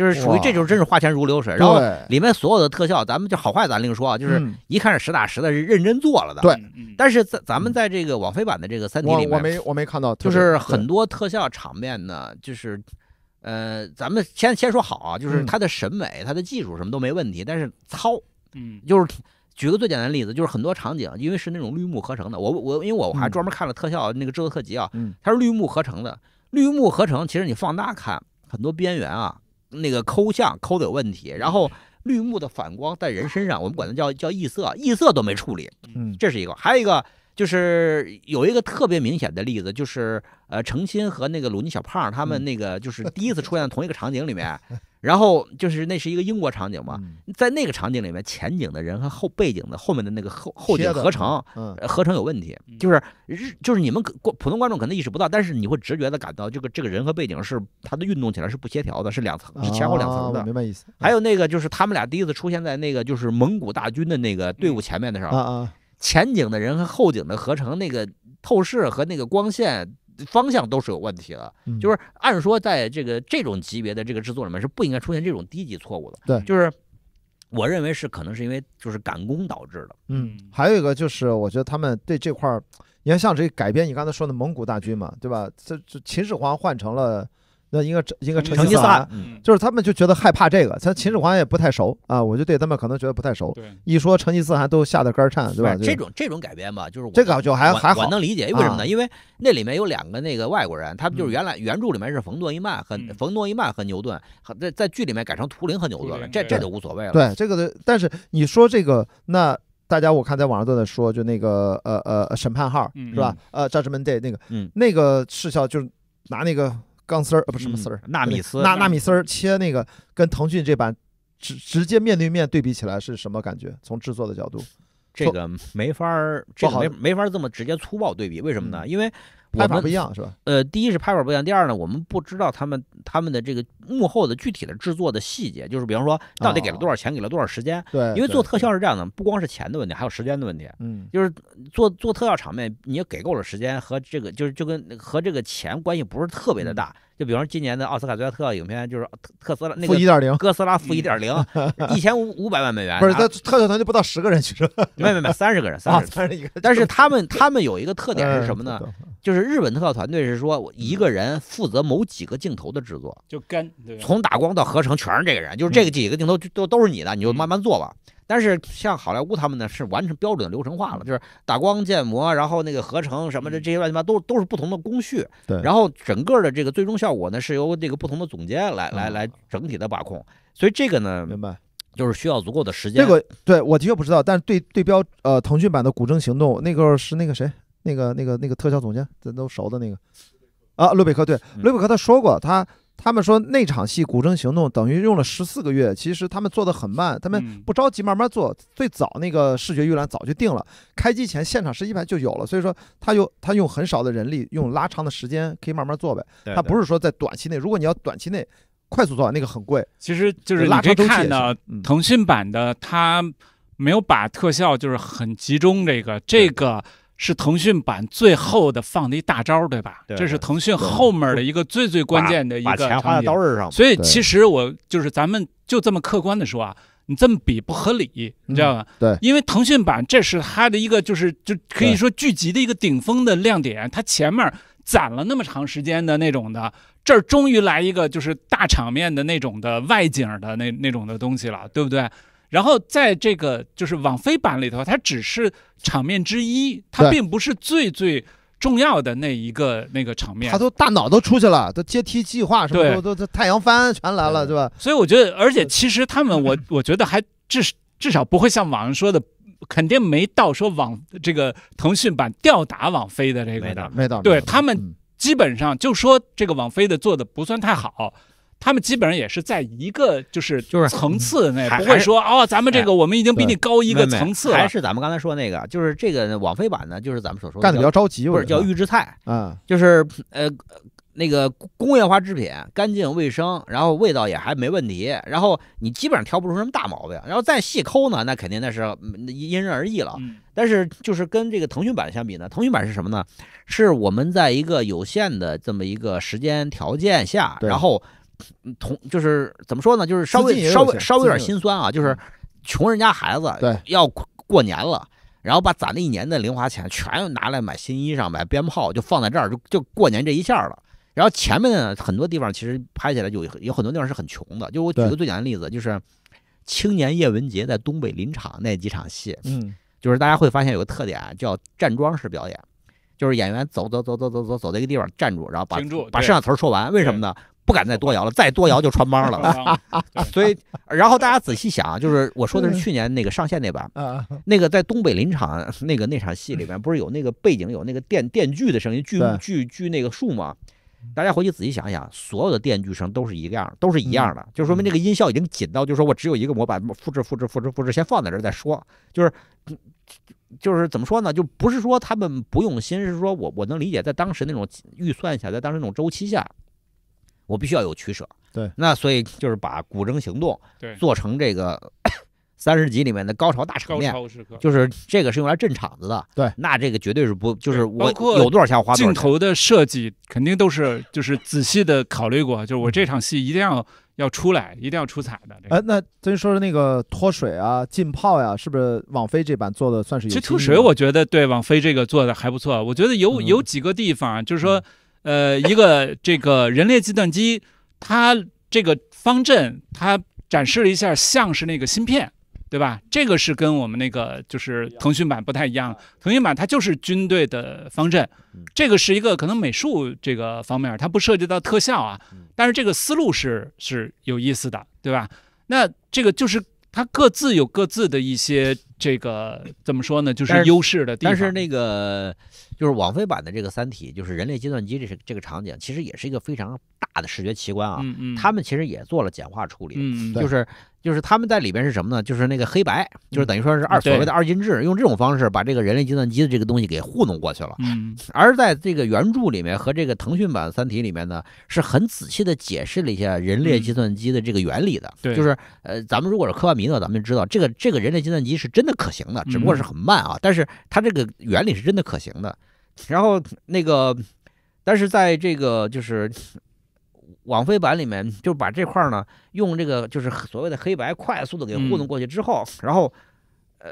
就是属于这就是真是花钱如流水，然后里面所有的特效，咱们就好坏咱另说啊，就是一看是实打实的认真做了的。对，但是在咱们在这个网飞版的这个三体里面，我没我没看到，就是很多特效场面呢，就是，呃，咱们先先说好啊，就是它的审美、它的技术什么都没问题，但是糙，嗯，就是举个最简单的例子，就是很多场景因为是那种绿幕合成的，我我因为我我还专门看了特效那个制作特辑啊，它是绿幕合成的，绿幕合成其实你放大看很多边缘啊。那个抠像抠的有问题，然后绿幕的反光在人身上，我们管它叫叫异色，异色都没处理，嗯，这是一个，还有一个就是有一个特别明显的例子，就是呃，成亲和那个鲁尼小胖他们那个就是第一次出现同一个场景里面。然后就是那是一个英国场景嘛，在那个场景里面，前景的人和后背景的后面的那个后后景合成，合成有问题，就是日就是你们过普通观众可能意识不到，但是你会直觉的感到这个这个人和背景是他的运动起来是不协调的，是两层是前后两层的。明白意思。还有那个就是他们俩第一次出现在那个就是蒙古大军的那个队伍前面的时候，前景的人和后景的合成那个透视和那个光线。方向都是有问题的，就是按说在这个这种级别的这个制作里面是不应该出现这种低级错误的。对，就是我认为是可能是因为就是赶工导致的。嗯，还有一个就是我觉得他们对这块儿，你看像这改编你刚才说的蒙古大军嘛，对吧？这这秦始皇换成了。那应该成应该成吉思汗，就是他们就觉得害怕这个。他秦始皇也不太熟啊，我就对他们可能觉得不太熟。一说成吉思汗都吓得肝儿颤，对吧？这种这种改编吧，就是我这个就还还好，我能理解。因为什么呢？因为那里面有两个那个外国人，他们就是原来原著里面是冯诺依曼和冯诺依曼和牛顿，在在剧里面改成图灵和牛顿，了，这这都无所谓了。对，这个的。但是你说这个，那大家我看在网上都在说，就那个呃呃审判号是吧？呃，战士们对那个，嗯，那个是效就是拿那个。钢丝儿啊，不是什么丝儿，纳米丝，纳纳米丝儿，切那个跟腾讯这版直直接面对面对比起来是什么感觉？从制作的角度，这个没法儿，这好，没法这么直接粗暴对比，为什么呢？因为。拍法不一样是吧？呃，第一是拍法不一样，第二呢，我们不知道他们他们的这个幕后的具体的制作的细节，就是比方说到底给了多少钱，给了多少时间。对，因为做特效是这样的，不光是钱的问题，还有时间的问题。嗯，就是做做特效场面，你要给够了时间和这个，就是就跟和这个钱关系不是特别的大。就比方说今年的奥斯卡最佳特效影片，就是特特斯拉那个哥斯拉负一点零，一千五五百万美元。不是，他特效团队不到十个人去是吧？没没没，三十个人，三十个 个。但是他们他们有一个特点是什么呢？就是。日本特效团队是说，一个人负责某几个镜头的制作，就跟从打光到合成全是这个人，就是这个几个镜头都都是你的，你就慢慢做吧。但是像好莱坞他们呢，是完成标准流程化了，就是打光、建模，然后那个合成什么的，这些乱七八糟都是都是不同的工序。对，然后整个的这个最终效果呢，是由这个不同的总监来来来整体的把控。所以这个呢，明白，就是需要足够的时间。这个对我的确不知道，但是对对标呃腾讯版的《古筝行动》，那个是那个谁？那个那个那个特效总监，咱都熟的那个，啊，卢比克对，卢比克他说过，他他们说那场戏《古筝行动》等于用了十四个月，其实他们做的很慢，他们不着急，慢慢做。最早那个视觉预览早就定了，开机前现场实际排就有了，所以说他用他用很少的人力，用拉长的时间可以慢慢做呗。他不是说在短期内，如果你要短期内快速做完，那个很贵。其实就是你这看呢，腾讯版的他没有把特效就是很集中，这个这个。是腾讯版最后的放的一大招，对吧？对，这是腾讯后面的一个最最关键的。把钱花在刀刃上。所以，其实我就是咱们就这么客观的说啊，你这么比不合理，你知道吧？对，因为腾讯版这是它的一个，就是就可以说聚集的一个顶峰的亮点。它前面攒了那么长时间的那种的，这儿终于来一个就是大场面的那种的外景的那那种的东西了，对不对？然后在这个就是网飞版里头它只是场面之一，它并不是最最重要的那一个那个场面。它都大脑都出去了，都阶梯计划什么，都都太阳帆全来了，对吧？所以我觉得，而且其实他们，我 我觉得还至至少不会像网上说的，肯定没到说网这个腾讯版吊打网飞的这个。没到，没到。对他们基本上就说这个网飞的做的不算太好。他们基本上也是在一个就是就是层次内，不会说哦，咱们这个我们已经比你高一个层次。还是咱们刚才说那个，就是这个网飞版呢，就是咱们所说的干的比较着急，不是叫预制菜，嗯，就是呃那个工业化制品，干净卫生，然后味道也还没问题，然后你基本上挑不出什么大毛病。然后再细抠呢，那肯定那是因人而异了。但是就是跟这个腾讯版相比呢，腾讯版是什么呢？是我们在一个有限的这么一个时间条件下，然后。同就是怎么说呢？就是稍微稍微稍微有点心酸啊。就是穷人家孩子，要过年了，然后把攒了一年的零花钱全拿来买新衣裳、买鞭炮，就放在这儿，就就过年这一下儿了。然后前面呢，很多地方其实拍起来有有很多地方是很穷的。就我举个最简单的例子，就是青年叶文洁在东北林场那几场戏，嗯，就是大家会发现有个特点叫站桩式表演，就是演员走走走走走走走到一个地方站住，然后把把摄像头说完。为什么呢？不敢再多摇了，再多摇就穿帮了。所以，然后大家仔细想就是我说的是去年那个上线那版，那个在东北林场那个那场戏里面，不是有那个背景有那个电电锯的声音锯锯锯那个树吗？大家回去仔细想想，所有的电锯声都是一个样，都是一样的，就说明那个音效已经紧到，就说我只有一个模板复制复制复制复制，先放在这儿再说。就是就是怎么说呢？就不是说他们不用心，是说我我能理解，在当时那种预算下，在当时那种周期下。我必须要有取舍，对，那所以就是把《古筝行动》对做成这个 三十集里面的高潮大场面，就是这个是用来镇场子的，对，那这个绝对是不就是我有多少钱花镜头的设计肯定都是就是仔细的考虑过，就是我这场戏一定要要出来，一定要出彩的。哎，那咱说说那个脱水啊、浸泡呀，是不是网飞这版做的算是？其实脱水我觉得对网飞这个做的还不错，我觉得有有几个地方就是说。呃，一个这个人类计算机，它这个方阵，它展示了一下，像是那个芯片，对吧？这个是跟我们那个就是腾讯版不太一样，腾讯版它就是军队的方阵，这个是一个可能美术这个方面，它不涉及到特效啊，但是这个思路是是有意思的，对吧？那这个就是它各自有各自的一些这个怎么说呢？就是优势的地方。但是那个。就是网飞版的这个《三体》，就是人类计算机，这是这个场景，其实也是一个非常大的视觉奇观啊。嗯嗯。他们其实也做了简化处理。嗯。就是就是他们在里边是什么呢？就是那个黑白，就是等于说是二所谓的二进制，用这种方式把这个人类计算机的这个东西给糊弄过去了。嗯。而在这个原著里面和这个腾讯版《三体》里面呢，是很仔细的解释了一下人类计算机的这个原理的。对。就是呃，咱们如果是科幻迷呢，咱们就知道这个这个人类计算机是真的可行的，只不过是很慢啊。但是它这个原理是真的可行的。然后那个，但是在这个就是网飞版里面，就把这块儿呢用这个就是所谓的黑白快速的给糊弄过去之后，然后，呃，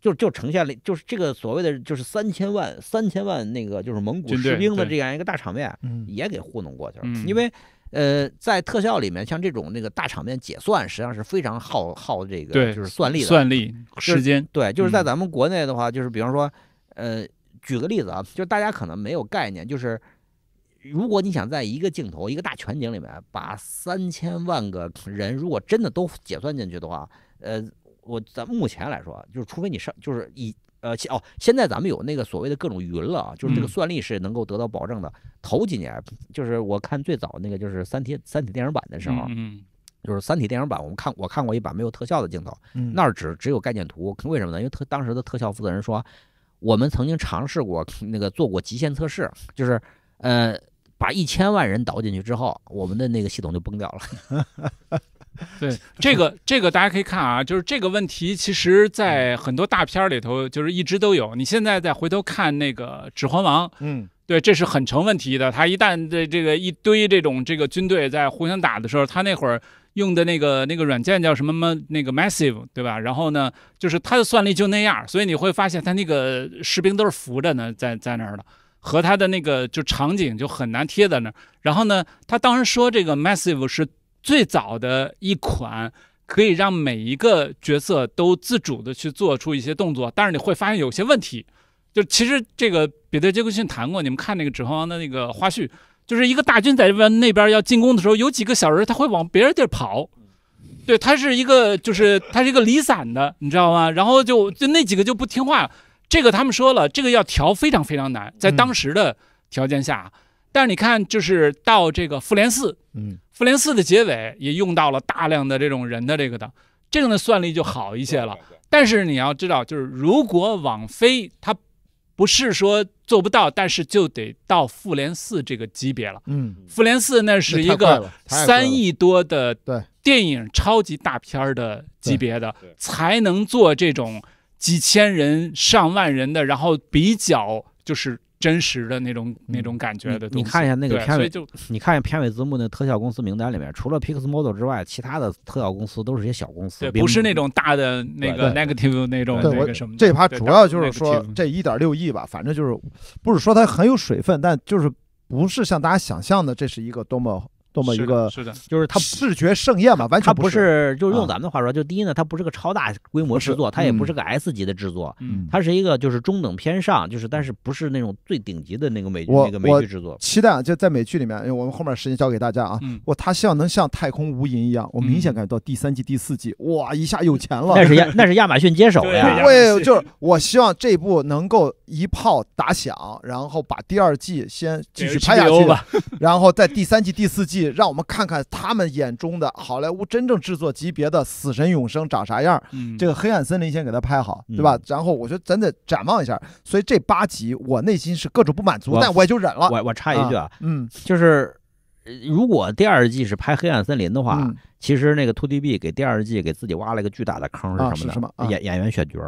就就呈现了就是这个所谓的就是三千万三千万那个就是蒙古士兵的这样一个大场面也给糊弄过去了。因为呃，在特效里面像这种那个大场面结算，实际上是非常耗耗这个就是算力算力时间。对，就是在咱们国内的话，就是比方说呃。举个例子啊，就是大家可能没有概念，就是如果你想在一个镜头、一个大全景里面把三千万个人，如果真的都解算进去的话，呃，我咱目前来说，就是除非你上，就是以呃哦，现在咱们有那个所谓的各种云了啊，就是这个算力是能够得到保证的。头几年，就是我看最早那个就是《三体》《三体》电影版的时候，嗯，就是《三体》电影版，我们看我看过一把没有特效的镜头，那儿只只有概念图，为什么呢？因为特当时的特效负责人说。我们曾经尝试过那个做过极限测试，就是，呃，把一千万人倒进去之后，我们的那个系统就崩掉了。对，这个这个大家可以看啊，就是这个问题，其实在很多大片里头就是一直都有。你现在再回头看那个《指环王》，嗯，对，这是很成问题的。他一旦这这个一堆这种这个军队在互相打的时候，他那会儿。用的那个那个软件叫什么么那个 Massive，对吧？然后呢，就是它的算力就那样，所以你会发现它那个士兵都是扶着呢，在在那儿的，和他的那个就场景就很难贴在那儿。然后呢，他当时说这个 Massive 是最早的一款可以让每一个角色都自主的去做出一些动作，但是你会发现有些问题，就其实这个彼得杰克逊谈过，你们看那个《指环王》的那个花絮。就是一个大军在那边那边要进攻的时候，有几个小人他会往别人地跑，对他是一个就是他是一个离散的，你知道吗？然后就就那几个就不听话，这个他们说了，这个要调非常非常难，在当时的条件下。但是你看，就是到这个复联四，嗯，复联四的结尾也用到了大量的这种人的这个的，这个呢算力就好一些了。但是你要知道，就是如果网飞他。不是说做不到，但是就得到《复联四》这个级别了。嗯，《复联四》那是一个三亿多的电影超级大片儿的级别的，才能做这种几千人、上万人的，然后比较。就是真实的那种那种感觉的。你看一下那个片尾，就你看一下片尾字幕那特效公司名单里面，除了 Pixmodel 之外，其他的特效公司都是些小公司，不是那种大的那个 Negative 那种什么。这趴主要就是说这一点六亿吧，反正就是不是说它很有水分，但就是不是像大家想象的，这是一个多么。这么一个，是的，就是它视觉盛宴嘛，完全不是，就是用咱们的话说，就第一呢，它不是个超大规模制作，它也不是个 S 级的制作，嗯，它是一个就是中等偏上，就是但是不是那种最顶级的那个美剧那个美剧制作。期待就在美剧里面，因为我们后面时间交给大家啊，我他希望能像《太空无垠》一样，我明显感觉到第三季、第四季，哇，一下有钱了。那是亚 那是亚马逊接手呀。对，就是我希望这部能够一炮打响，然后把第二季先继续拍下去吧，然后在第三季、第四季。让我们看看他们眼中的好莱坞真正制作级别的《死神永生》长啥样。嗯，这个黑暗森林先给他拍好，对吧？然后我觉得咱得展望一下。所以这八集我内心是各种不满足，但我也就忍了。我我插一句啊，嗯，就是如果第二季是拍《黑暗森林》的话，其实那个 ToDB 给第二季给自己挖了一个巨大的坑是什么的？演演员选角。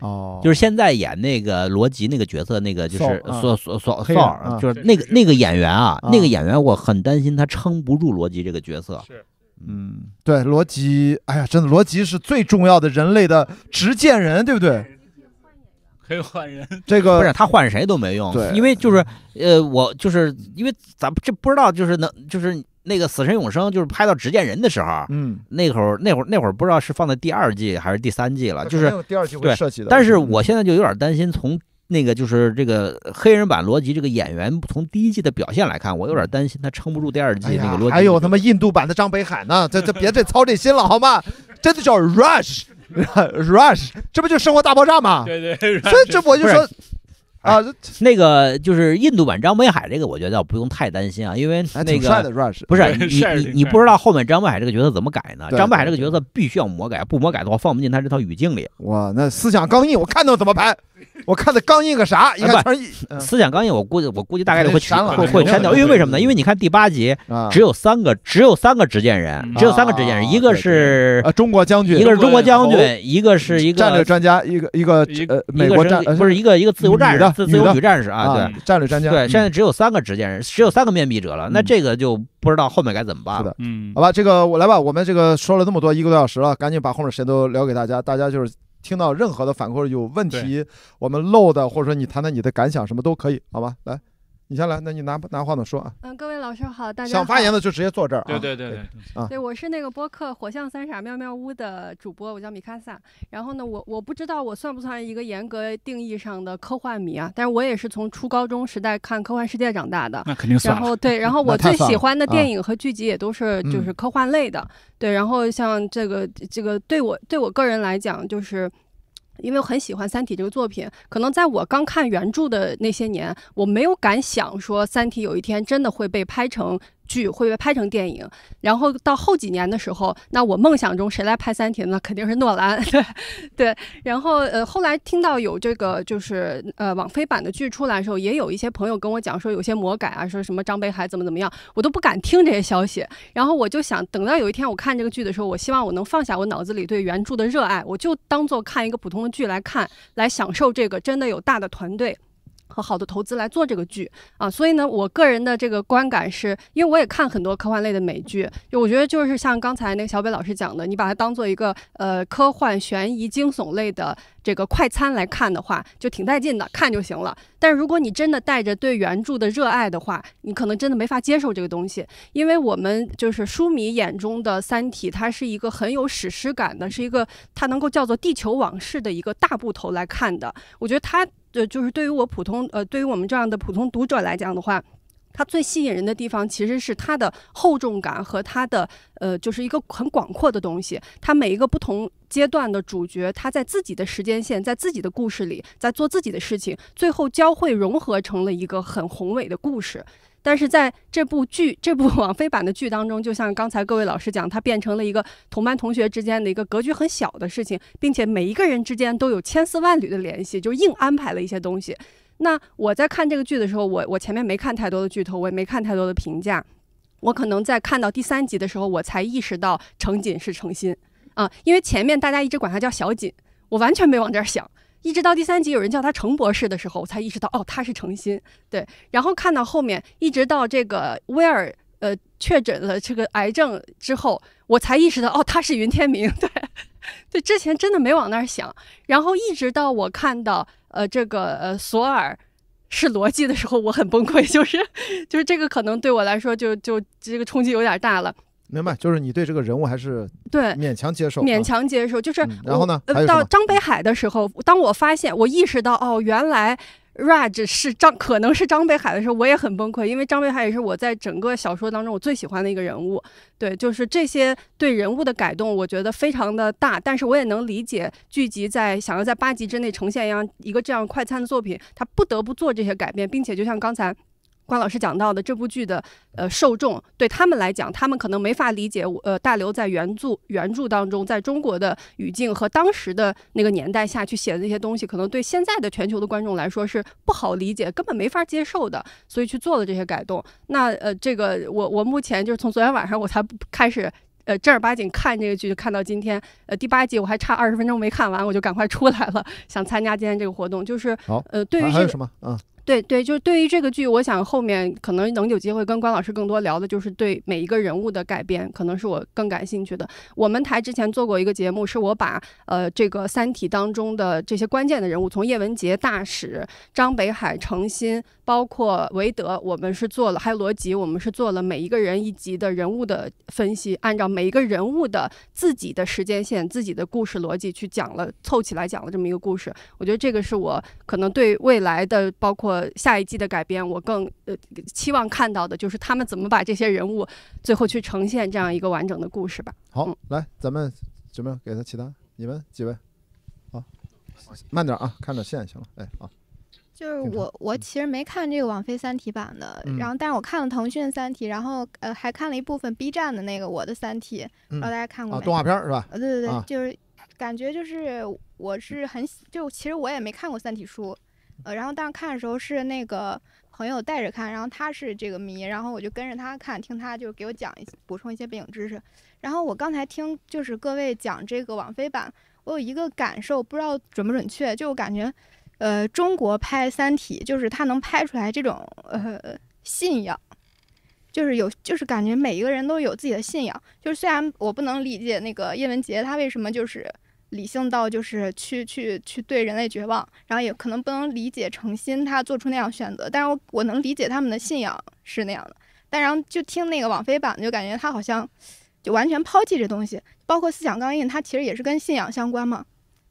哦，就是现在演那个罗辑那个角色，那个就是索索扫尔，就是那个那个演员啊，那个演员我很担心他撑不住罗辑这个角色。是，嗯，对，罗辑，哎呀，真的，罗辑是最重要的人类的执剑人，对不对？可以换人，这个不是他换谁都没用，因为就是呃，我就是因为咱们这不知道就是能就是。那个死神永生就是拍到执剑人的时候，嗯，那会儿那会儿那会儿不知道是放在第二季还是第三季了，就是第二季会的。但是我现在就有点担心，从那个就是这个黑人版罗辑这个演员从第一季的表现来看，我有点担心他撑不住第二季那个罗辑。还有他妈印度版的张北海呢，这这别再操这心了好吗？真的叫 rush rush，这不就生活大爆炸吗？对对，所以这我就说。啊，那个就是印度版张北海这个，我觉得不用太担心啊，因为那个不是 你你你不知道后面张北海这个角色怎么改呢？张北海这个角色必须要魔改，不魔改的话放不进他这套语境里。哇，那思想刚硬，我看到怎么拍。我看他刚硬个啥，看思想刚硬，我估计我估计大概就会删了，会会删掉。因为为什么呢？因为你看第八集，只有三个，只有三个执剑人，只有三个执剑人，一个是呃中国将军，一个是中国将军，一个是一个战略专家，一个一个呃美国不是一个一个自由战士，自由女战士啊，对，战略专家，对，现在只有三个执剑人，只有三个面壁者了，那这个就不知道后面该怎么办了。嗯，好吧，这个我来吧，我们这个说了这么多一个多小时了，赶紧把后面谁都聊给大家，大家就是。听到任何的反馈，有问题，我们漏的，或者说你谈谈你的感想，什么都可以，好吧？来。你先来，那你拿拿话筒说啊。嗯，各位老师好，大家想发言的就直接坐这儿。对对对啊，对，我是那个播客《火象三傻妙妙屋》的主播，我叫米卡萨。然后呢，我我不知道我算不算一个严格定义上的科幻迷啊？但是我也是从初高中时代看科幻世界长大的，那肯定算。然后对，然后我最喜欢的电影和剧集也都是就是科幻类的。对，然后像这个这个，对我对我个人来讲就是。因为我很喜欢《三体》这个作品，可能在我刚看原著的那些年，我没有敢想说《三体》有一天真的会被拍成。剧会被拍成电影，然后到后几年的时候，那我梦想中谁来拍三体呢？肯定是诺兰，对。然后呃，后来听到有这个就是呃网飞版的剧出来的时候，也有一些朋友跟我讲说有些魔改啊，说什么张北海怎么怎么样，我都不敢听这些消息。然后我就想，等到有一天我看这个剧的时候，我希望我能放下我脑子里对原著的热爱，我就当做看一个普通的剧来看，来享受这个真的有大的团队。和好的投资来做这个剧啊，所以呢，我个人的这个观感是，因为我也看很多科幻类的美剧，就我觉得就是像刚才那个小北老师讲的，你把它当做一个呃科幻、悬疑、惊悚类的这个快餐来看的话，就挺带劲的，看就行了。但是如果你真的带着对原著的热爱的话，你可能真的没法接受这个东西，因为我们就是书迷眼中的《三体》，它是一个很有史诗感的，是一个它能够叫做地球往事的一个大部头来看的。我觉得它。对，就是对于我普通，呃，对于我们这样的普通读者来讲的话，它最吸引人的地方其实是它的厚重感和它的，呃，就是一个很广阔的东西。它每一个不同阶段的主角，他在自己的时间线，在自己的故事里，在做自己的事情，最后交汇融合成了一个很宏伟的故事。但是在这部剧、这部网飞版的剧当中，就像刚才各位老师讲，它变成了一个同班同学之间的一个格局很小的事情，并且每一个人之间都有千丝万缕的联系，就硬安排了一些东西。那我在看这个剧的时候，我我前面没看太多的剧透，我也没看太多的评价，我可能在看到第三集的时候，我才意识到程锦是程心啊，因为前面大家一直管他叫小锦，我完全没往这儿想。一直到第三集有人叫他程博士的时候，我才意识到哦，他是程心，对。然后看到后面，一直到这个威尔呃确诊了这个癌症之后，我才意识到哦，他是云天明，对。对，之前真的没往那儿想。然后一直到我看到呃这个呃索尔是逻辑的时候，我很崩溃，就是就是这个可能对我来说就就这个冲击有点大了。明白，就是你对这个人物还是对勉强接受，勉强接受，就是然后呢？到张北海的时候，当我发现，我意识到，哦，原来 Raj 是张，可能是张北海的时候，我也很崩溃，因为张北海也是我在整个小说当中我最喜欢的一个人物。对，就是这些对人物的改动，我觉得非常的大，但是我也能理解，剧集在想要在八集之内呈现一样一个这样快餐的作品，他不得不做这些改变，并且就像刚才。关老师讲到的这部剧的，呃，受众对他们来讲，他们可能没法理解，呃，大刘在原著原著当中，在中国的语境和当时的那个年代下去写的那些东西，可能对现在的全球的观众来说是不好理解，根本没法接受的。所以去做了这些改动。那，呃，这个我我目前就是从昨天晚上我才开始，呃，正儿八经看这个剧，看到今天，呃，第八集我还差二十分钟没看完，我就赶快出来了，想参加今天这个活动。就是呃，对于这个，什么，嗯。对对，就是对于这个剧，我想后面可能能有机会跟关老师更多聊的，就是对每一个人物的改编，可能是我更感兴趣的。我们台之前做过一个节目，是我把呃这个《三体》当中的这些关键的人物，从叶文洁大使、张北海、程心，包括韦德，我们是做了，还有罗辑，我们是做了每一个人一集的人物的分析，按照每一个人物的自己的时间线、自己的故事逻辑去讲了，凑起来讲了这么一个故事。我觉得这个是我可能对未来的包括。呃，下一季的改编，我更呃期望看到的就是他们怎么把这些人物最后去呈现这样一个完整的故事吧。好，来，咱们怎么样给他其他你们几位？好，慢点啊，看着线行了。哎，好。就是我，我其实没看这个网飞三体版的，然后但是我看了腾讯三体，然后呃还看了一部分 B 站的那个我的三体。然后大家看过没？动画片是吧？呃，对对对，就是感觉就是我是很就其实我也没看过三体书。呃，然后当时看的时候是那个朋友带着看，然后他是这个迷，然后我就跟着他看，听他就给我讲一补充一些背景知识。然后我刚才听就是各位讲这个网飞版，我有一个感受，不知道准不准确，就我感觉，呃，中国拍《三体》就是他能拍出来这种呃信仰，就是有就是感觉每一个人都有自己的信仰，就是虽然我不能理解那个叶文洁她为什么就是。理性到就是去去去对人类绝望，然后也可能不能理解诚心他做出那样选择，但是我我能理解他们的信仰是那样的。但然后就听那个网飞版就感觉他好像就完全抛弃这东西，包括思想钢印，它其实也是跟信仰相关嘛。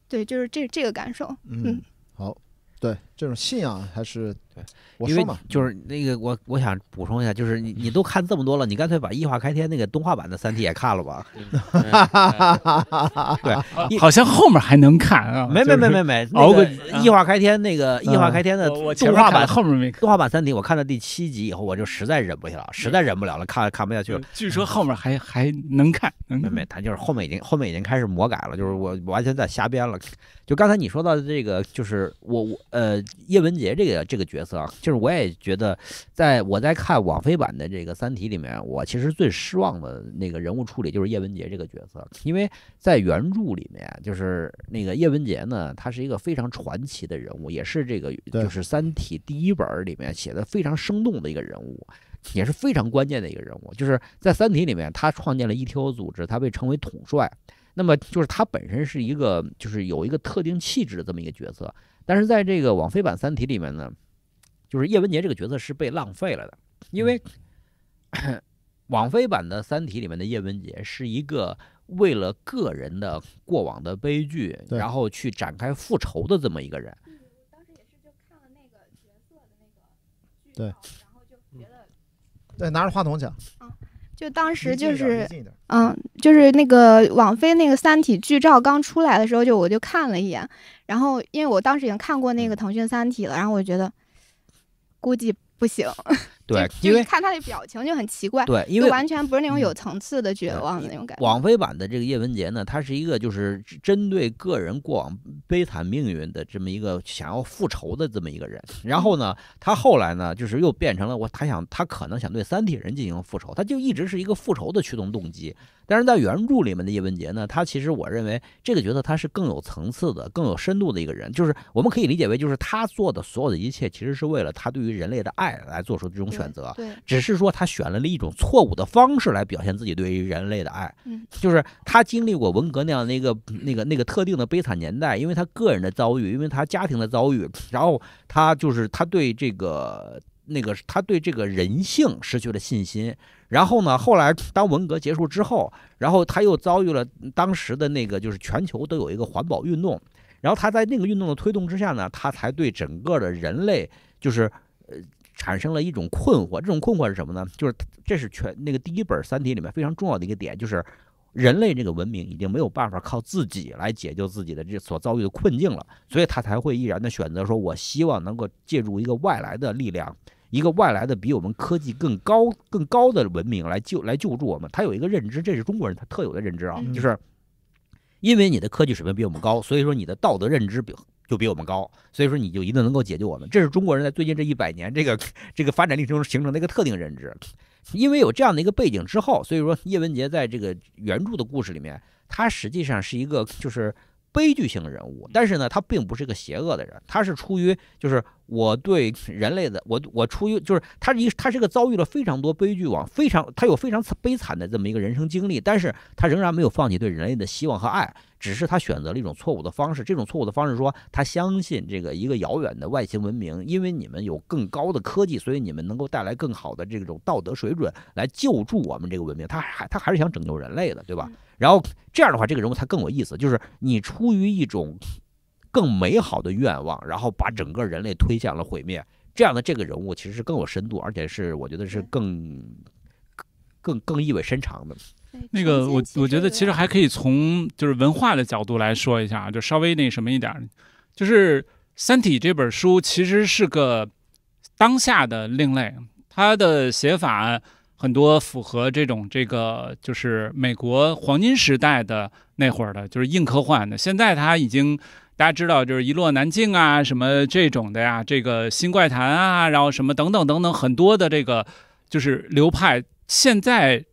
对，就是这这个感受。嗯，好，对。这种信仰还是对，我说嘛，就是那个我我想补充一下，就是你你都看这么多了，你干脆把《异化开天》那个动画版的《三体》也看了吧。对，好像后面还能看。啊？没没没没没，那个《异化开天》那个《异化开天》的动画版后面没动画版《三体》，我看到第七集以后，我就实在忍不下了，实在忍不了了，看看不下去了。据说后面还还能看，没没，他就是后面已经后面已经开始魔改了，就是我完全在瞎编了。就刚才你说到的这个，就是我我呃。叶文洁这个这个角色啊，就是我也觉得，在我在看网飞版的这个《三体》里面，我其实最失望的那个人物处理就是叶文洁这个角色，因为在原著里面，就是那个叶文洁呢，他是一个非常传奇的人物，也是这个就是《三体》第一本里面写的非常生动的一个人物，也是非常关键的一个人物。就是在《三体》里面，他创建了 ETO 组织，他被称为统帅。那么，就是他本身是一个就是有一个特定气质的这么一个角色。但是在这个网飞版《三体》里面呢，就是叶文洁这个角色是被浪费了的，因为网飞版的《三体》里面的叶文洁是一个为了个人的过往的悲剧，然后去展开复仇的这么一个人。当时也是就看了那个角色的那个剧然后就觉得对，拿着话筒讲就当时就是嗯，就是那个网飞那个《三体》剧照刚出来的时候，就我就看了一眼。然后，因为我当时已经看过那个腾讯《三体》了，然后我觉得估计不行。对，因为看他的表情就很奇怪，对，因为完全不是那种有层次的绝望的那种感觉。网飞版的这个叶文洁呢，他是一个就是针对个人过往悲惨命运的这么一个想要复仇的这么一个人。然后呢，他后来呢，就是又变成了我，他想他可能想对三体人进行复仇，他就一直是一个复仇的驱动动机。但是在原著里面的叶文洁呢，他其实我认为这个角色他是更有层次的、更有深度的一个人，就是我们可以理解为就是他做的所有的一切，其实是为了他对于人类的爱来做出这种选。择。选择对，只是说他选了了一种错误的方式来表现自己对于人类的爱，嗯，就是他经历过文革那样的一个那个那个特定的悲惨年代，因为他个人的遭遇，因为他家庭的遭遇，然后他就是他对这个那个他对这个人性失去了信心，然后呢，后来当文革结束之后，然后他又遭遇了当时的那个就是全球都有一个环保运动，然后他在那个运动的推动之下呢，他才对整个的人类就是呃。产生了一种困惑，这种困惑是什么呢？就是这是全那个第一本《三体》里面非常重要的一个点，就是人类这个文明已经没有办法靠自己来解救自己的这所遭遇的困境了，所以他才会毅然的选择说：“我希望能够借助一个外来的力量，一个外来的比我们科技更高更高的文明来救来救助我们。”他有一个认知，这是中国人他特有的认知啊，就是因为你的科技水平比我们高，所以说你的道德认知比。就比我们高，所以说你就一定能够解决我们。这是中国人在最近这一百年这个这个发展历程中形成的一个特定认知。因为有这样的一个背景之后，所以说叶文洁在这个原著的故事里面，他实际上是一个就是悲剧性人物，但是呢，他并不是一个邪恶的人，他是出于就是。我对人类的我我出于就是他一他是个遭遇了非常多悲剧往非常他有非常悲惨的这么一个人生经历，但是他仍然没有放弃对人类的希望和爱，只是他选择了一种错误的方式。这种错误的方式说他相信这个一个遥远的外星文明，因为你们有更高的科技，所以你们能够带来更好的这种道德水准来救助我们这个文明。他还他还是想拯救人类的，对吧？然后这样的话，这个人物才更有意思。就是你出于一种。更美好的愿望，然后把整个人类推向了毁灭。这样的这个人物其实是更有深度，而且是我觉得是更更更意味深长的。那个我我觉得其实还可以从就是文化的角度来说一下，就稍微那什么一点，就是《三体》这本书其实是个当下的另类，它的写法很多符合这种这个就是美国黄金时代的那会儿的，就是硬科幻的。现在它已经。大家知道，就是一落难境啊，什么这种的呀，这个新怪谈啊，然后什么等等等等很多的这个就是流派。现在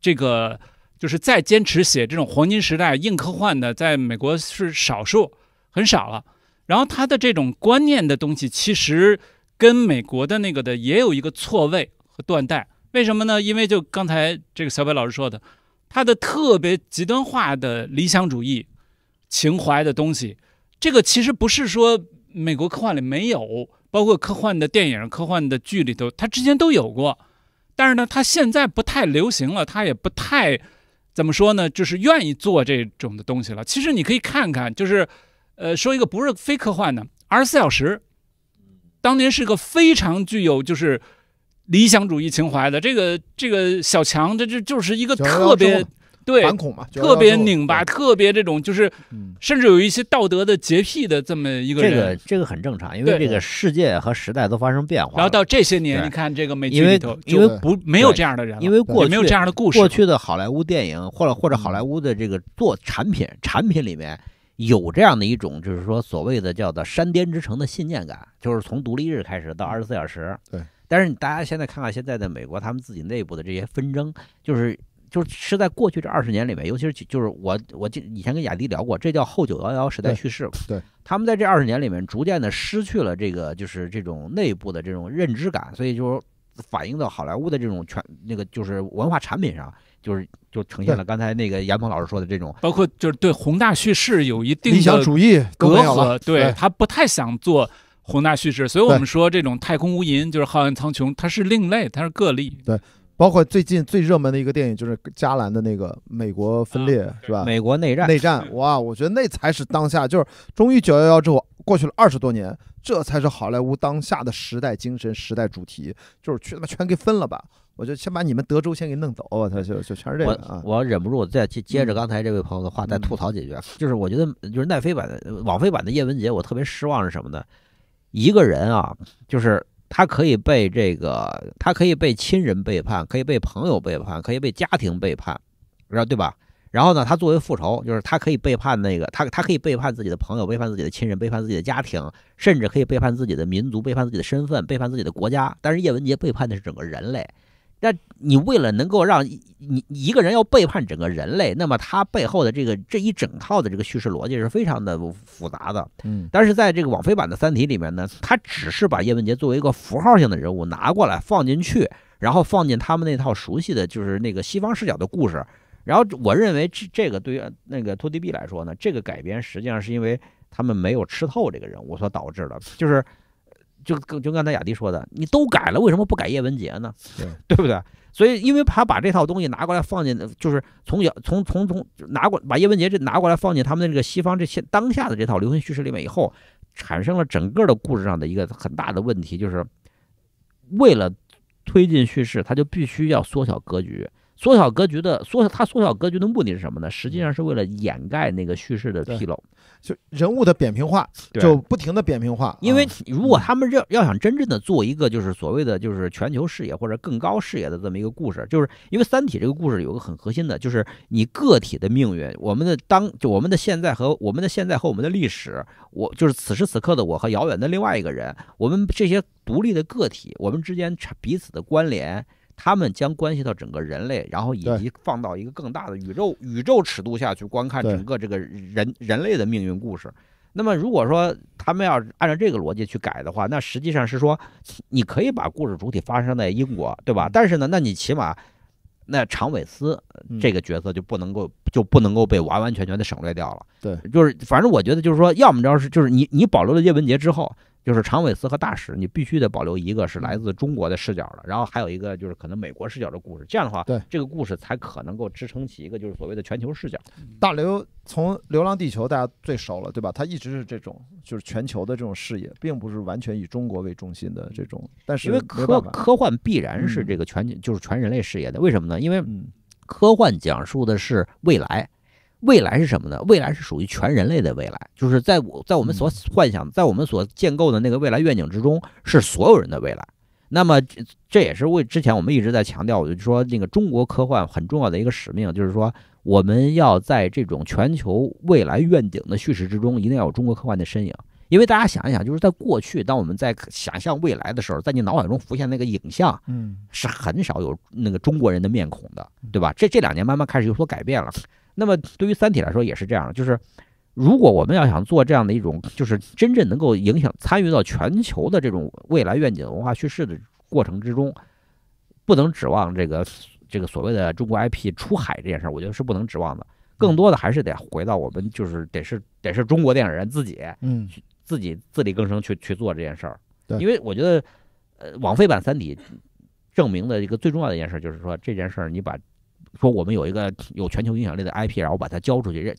这个就是再坚持写这种黄金时代硬科幻的，在美国是少数，很少了。然后他的这种观念的东西，其实跟美国的那个的也有一个错位和断代。为什么呢？因为就刚才这个小北老师说的，他的特别极端化的理想主义情怀的东西。这个其实不是说美国科幻里没有，包括科幻的电影、科幻的剧里头，它之前都有过。但是呢，它现在不太流行了，它也不太怎么说呢，就是愿意做这种的东西了。其实你可以看看，就是呃，说一个不是非科幻的《二十四小时》，当年是个非常具有就是理想主义情怀的这个这个小强，这这就是一个特别。对反恐嘛，特别拧巴，特别这种，就是甚至有一些道德的洁癖的这么一个人。这个这个很正常，因为这个世界和时代都发生变化。然后到这些年，你看这个美剧里头，因为不没有这样的人，因为过去没有这样的故事。过去的好莱坞电影，或者或者好莱坞的这个做产品，产品里面有这样的一种，就是说所谓的叫做“山巅之城”的信念感，就是从独立日开始到二十四小时。对。但是大家现在看看现在的美国，他们自己内部的这些纷争，就是。就是是在过去这二十年里面，尤其是就是我我以前跟雅迪聊过，这叫后九幺幺时代叙事。对，他们在这二十年里面逐渐的失去了这个就是这种内部的这种认知感，所以就反映到好莱坞的这种全那个就是文化产品上，就是就呈现了刚才那个严鹏老师说的这种，包括就是对宏大叙事有一定的理想主义隔阂，对他不太想做宏大叙事，所以我们说这种太空无垠就是浩瀚苍穹，它是另类，它是个例。对。包括最近最热门的一个电影就是加兰的那个《美国分裂》，是吧？美国内战，内战，哇！我觉得那才是当下，就是终于九幺幺之后过去了二十多年，这才是好莱坞当下的时代精神、时代主题，就是去他妈全给分了吧！我就先把你们德州先给弄走。他就就全是这个啊！我忍不住再接接着刚才这位朋友的话再吐槽几句，就是我觉得就是奈飞版的网飞版的叶文杰，我特别失望是什么呢？一个人啊，就是。他可以被这个，他可以被亲人背叛，可以被朋友背叛，可以被家庭背叛，知道对吧？然后呢，他作为复仇，就是他可以背叛那个他，他可以背叛自己的朋友，背叛自己的亲人，背叛自己的家庭，甚至可以背叛自己的民族，背叛自己的身份，背叛自己的国家。但是叶文洁背叛的是整个人类。那你为了能够让你一个人要背叛整个人类，那么他背后的这个这一整套的这个叙事逻辑是非常的复杂的。嗯，但是在这个网飞版的《三体》里面呢，他只是把叶文洁作为一个符号性的人物拿过来放进去，然后放进他们那套熟悉的，就是那个西方视角的故事。然后我认为这这个对于那个托迪比来说呢，这个改编实际上是因为他们没有吃透这个人物所导致的，就是。就就刚才雅迪说的，你都改了，为什么不改叶文洁呢？对，不对？所以，因为他把这套东西拿过来放进，就是从从从从拿过把叶文洁这拿过来放进他们的这个西方这些当下的这套流行叙事里面以后，产生了整个的故事上的一个很大的问题，就是为了推进叙事，他就必须要缩小格局。缩小格局的缩，他缩小格局的目的是什么呢？实际上是为了掩盖那个叙事的纰漏，就人物的扁平化，就不停的扁平化。因为如果他们要要想真正的做一个就是所谓的就是全球视野或者更高视野的这么一个故事，就是因为《三体》这个故事有个很核心的，就是你个体的命运，我们的当就我们的现在和我们的现在和我们的历史，我就是此时此刻的我和遥远的另外一个人，我们这些独立的个体，我们之间彼此的关联。他们将关系到整个人类，然后以及放到一个更大的宇宙宇宙尺度下去观看整个这个人人类的命运故事。那么，如果说他们要按照这个逻辑去改的话，那实际上是说，你可以把故事主体发生在英国，对吧？但是呢，那你起码那长尾斯这个角色就不能够就不能够被完完全全的省略掉了。对，就是反正我觉得就是说，要么着是就是你你保留了叶文杰之后。就是长尾斯和大使，你必须得保留一个是来自中国的视角的，然后还有一个就是可能美国视角的故事。这样的话，对这个故事才可能够支撑起一个就是所谓的全球视角。大刘从《流浪地球》大家最熟了，对吧？他一直是这种就是全球的这种视野，并不是完全以中国为中心的这种。但是因为科科幻必然是这个全就是全人类视野的，为什么呢？因为科幻讲述的是未来。未来是什么呢？未来是属于全人类的未来，就是在我在我们所幻想、在我们所建构的那个未来愿景之中，是所有人的未来。那么，这也是为之前我们一直在强调，我就说那个中国科幻很重要的一个使命，就是说我们要在这种全球未来愿景的叙事之中，一定要有中国科幻的身影。因为大家想一想，就是在过去，当我们在想象未来的时候，在你脑海中浮现那个影像，嗯，是很少有那个中国人的面孔的，对吧？这这两年慢慢开始有所改变了。那么，对于《三体》来说也是这样，就是如果我们要想做这样的一种，就是真正能够影响、参与到全球的这种未来愿景、文化叙事的过程之中，不能指望这个这个所谓的中国 IP 出海这件事儿，我觉得是不能指望的。更多的还是得回到我们，就是得是得是中国电影人自己，嗯，自己自力更生去去做这件事儿。对，因为我觉得，呃，网飞版《三体》证明的一个最重要的一件事，就是说这件事儿你把。说我们有一个有全球影响力的 IP，然后把它交出去，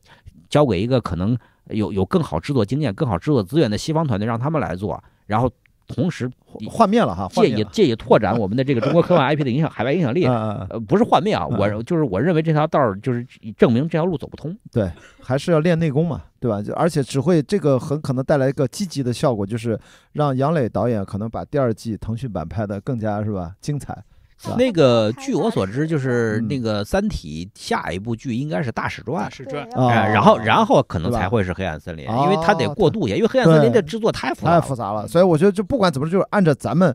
交给一个可能有有更好制作经验、更好制作资源的西方团队，让他们来做。然后同时换面了哈，借以借以拓展我们的这个中国科幻 IP 的影响海外影响力。呃，不是换面啊，我就是我认为这条道就是证明这条路走不通。对，还是要练内功嘛，对吧？而且只会这个很可能带来一个积极的效果，就是让杨磊导演可能把第二季腾讯版拍的更加是吧精彩。那个，据我所知，就是那个《三体》下一部剧应该是《大史传》，然后然后可能才会是《黑暗森林》，因为它得过渡一下，因为《黑暗森林》的制作太太复杂了，所以我觉得就不管怎么就是按照咱们，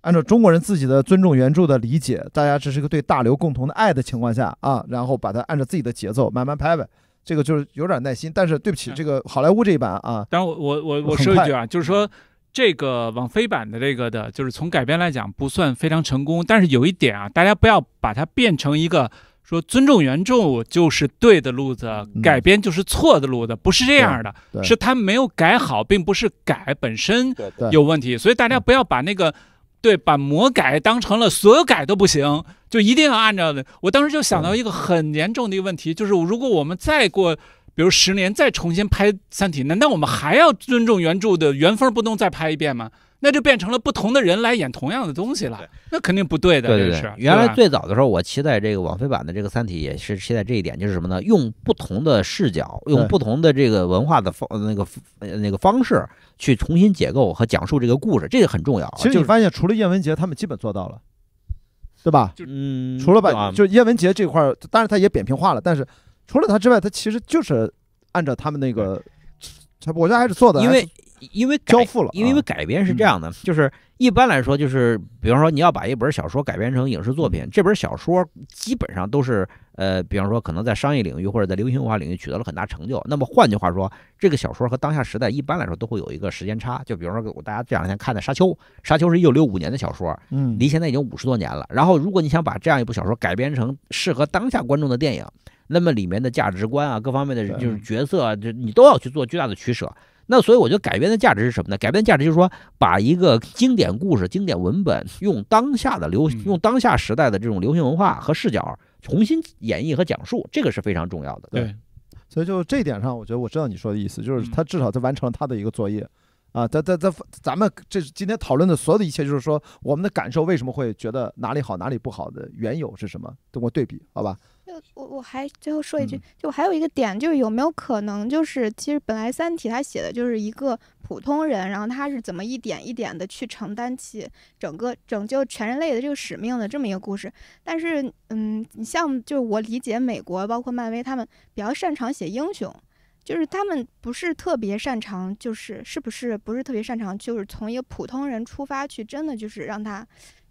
按照中国人自己的尊重原著的理解，大家这是一个对大刘共同的爱的情况下啊，然后把它按照自己的节奏慢慢拍呗，这个就是有点耐心。但是对不起，这个好莱坞这一版啊，当然我我我我说一句啊，就是说。这个网飞版的这个的，就是从改编来讲不算非常成功，但是有一点啊，大家不要把它变成一个说尊重原著就是对的路子，改编就是错的路子，不是这样的，是它没有改好，并不是改本身有问题，所以大家不要把那个对把魔改当成了所有改都不行，就一定要按照的。我当时就想到一个很严重的一个问题，就是如果我们再过。比如十年再重新拍《三体》，难道我们还要尊重原著的原封不动再拍一遍吗？那就变成了不同的人来演同样的东西了，那肯定不对的。对对对，原来最早的时候，我期待这个网飞版的这个《三体》也是期待这一点，就是什么呢？用不同的视角，用不同的这个文化的方那个那个方式去重新解构和讲述这个故事，这个很重要。其实你发现，除了叶文洁，他们基本做到了，对吧？嗯，除了把就叶文洁这块，当然他也扁平化了，但是。除了它之外，它其实就是按照他们那个，国家还是做的，因为因为交付了，因为改编是这样的，就是一般来说，就是比方说你要把一本小说改编成影视作品，这本小说基本上都是呃，比方说可能在商业领域或者在流行文化领域取得了很大成就，那么换句话说，这个小说和当下时代一般来说都会有一个时间差，就比方说我大家这两天看的《沙丘》，《沙丘》是一九六五年的小说，嗯，离现在已经五十多年了，然后如果你想把这样一部小说改编成适合当下观众的电影。那么里面的价值观啊，各方面的就是角色，啊，这你都要去做巨大的取舍。那所以我觉得改编的价值是什么呢？改编的价值就是说，把一个经典故事、经典文本，用当下的流、用当下时代的这种流行文化和视角，重新演绎和讲述，这个是非常重要的。对。所以就这一点上，我觉得我知道你说的意思，就是他至少他完成了他的一个作业。啊，在在在，咱们这今天讨论的所有的一切，就是说我们的感受为什么会觉得哪里好，哪里不好的缘由是什么？通过对比，好吧？我我还最后说一句，就还有一个点，就是有没有可能，就是其实本来三体他写的就是一个普通人，然后他是怎么一点一点的去承担起整个拯救全人类的这个使命的这么一个故事。但是，嗯，你像就是我理解美国包括漫威他们比较擅长写英雄，就是他们不是特别擅长，就是是不是不是特别擅长，就是从一个普通人出发去真的就是让他，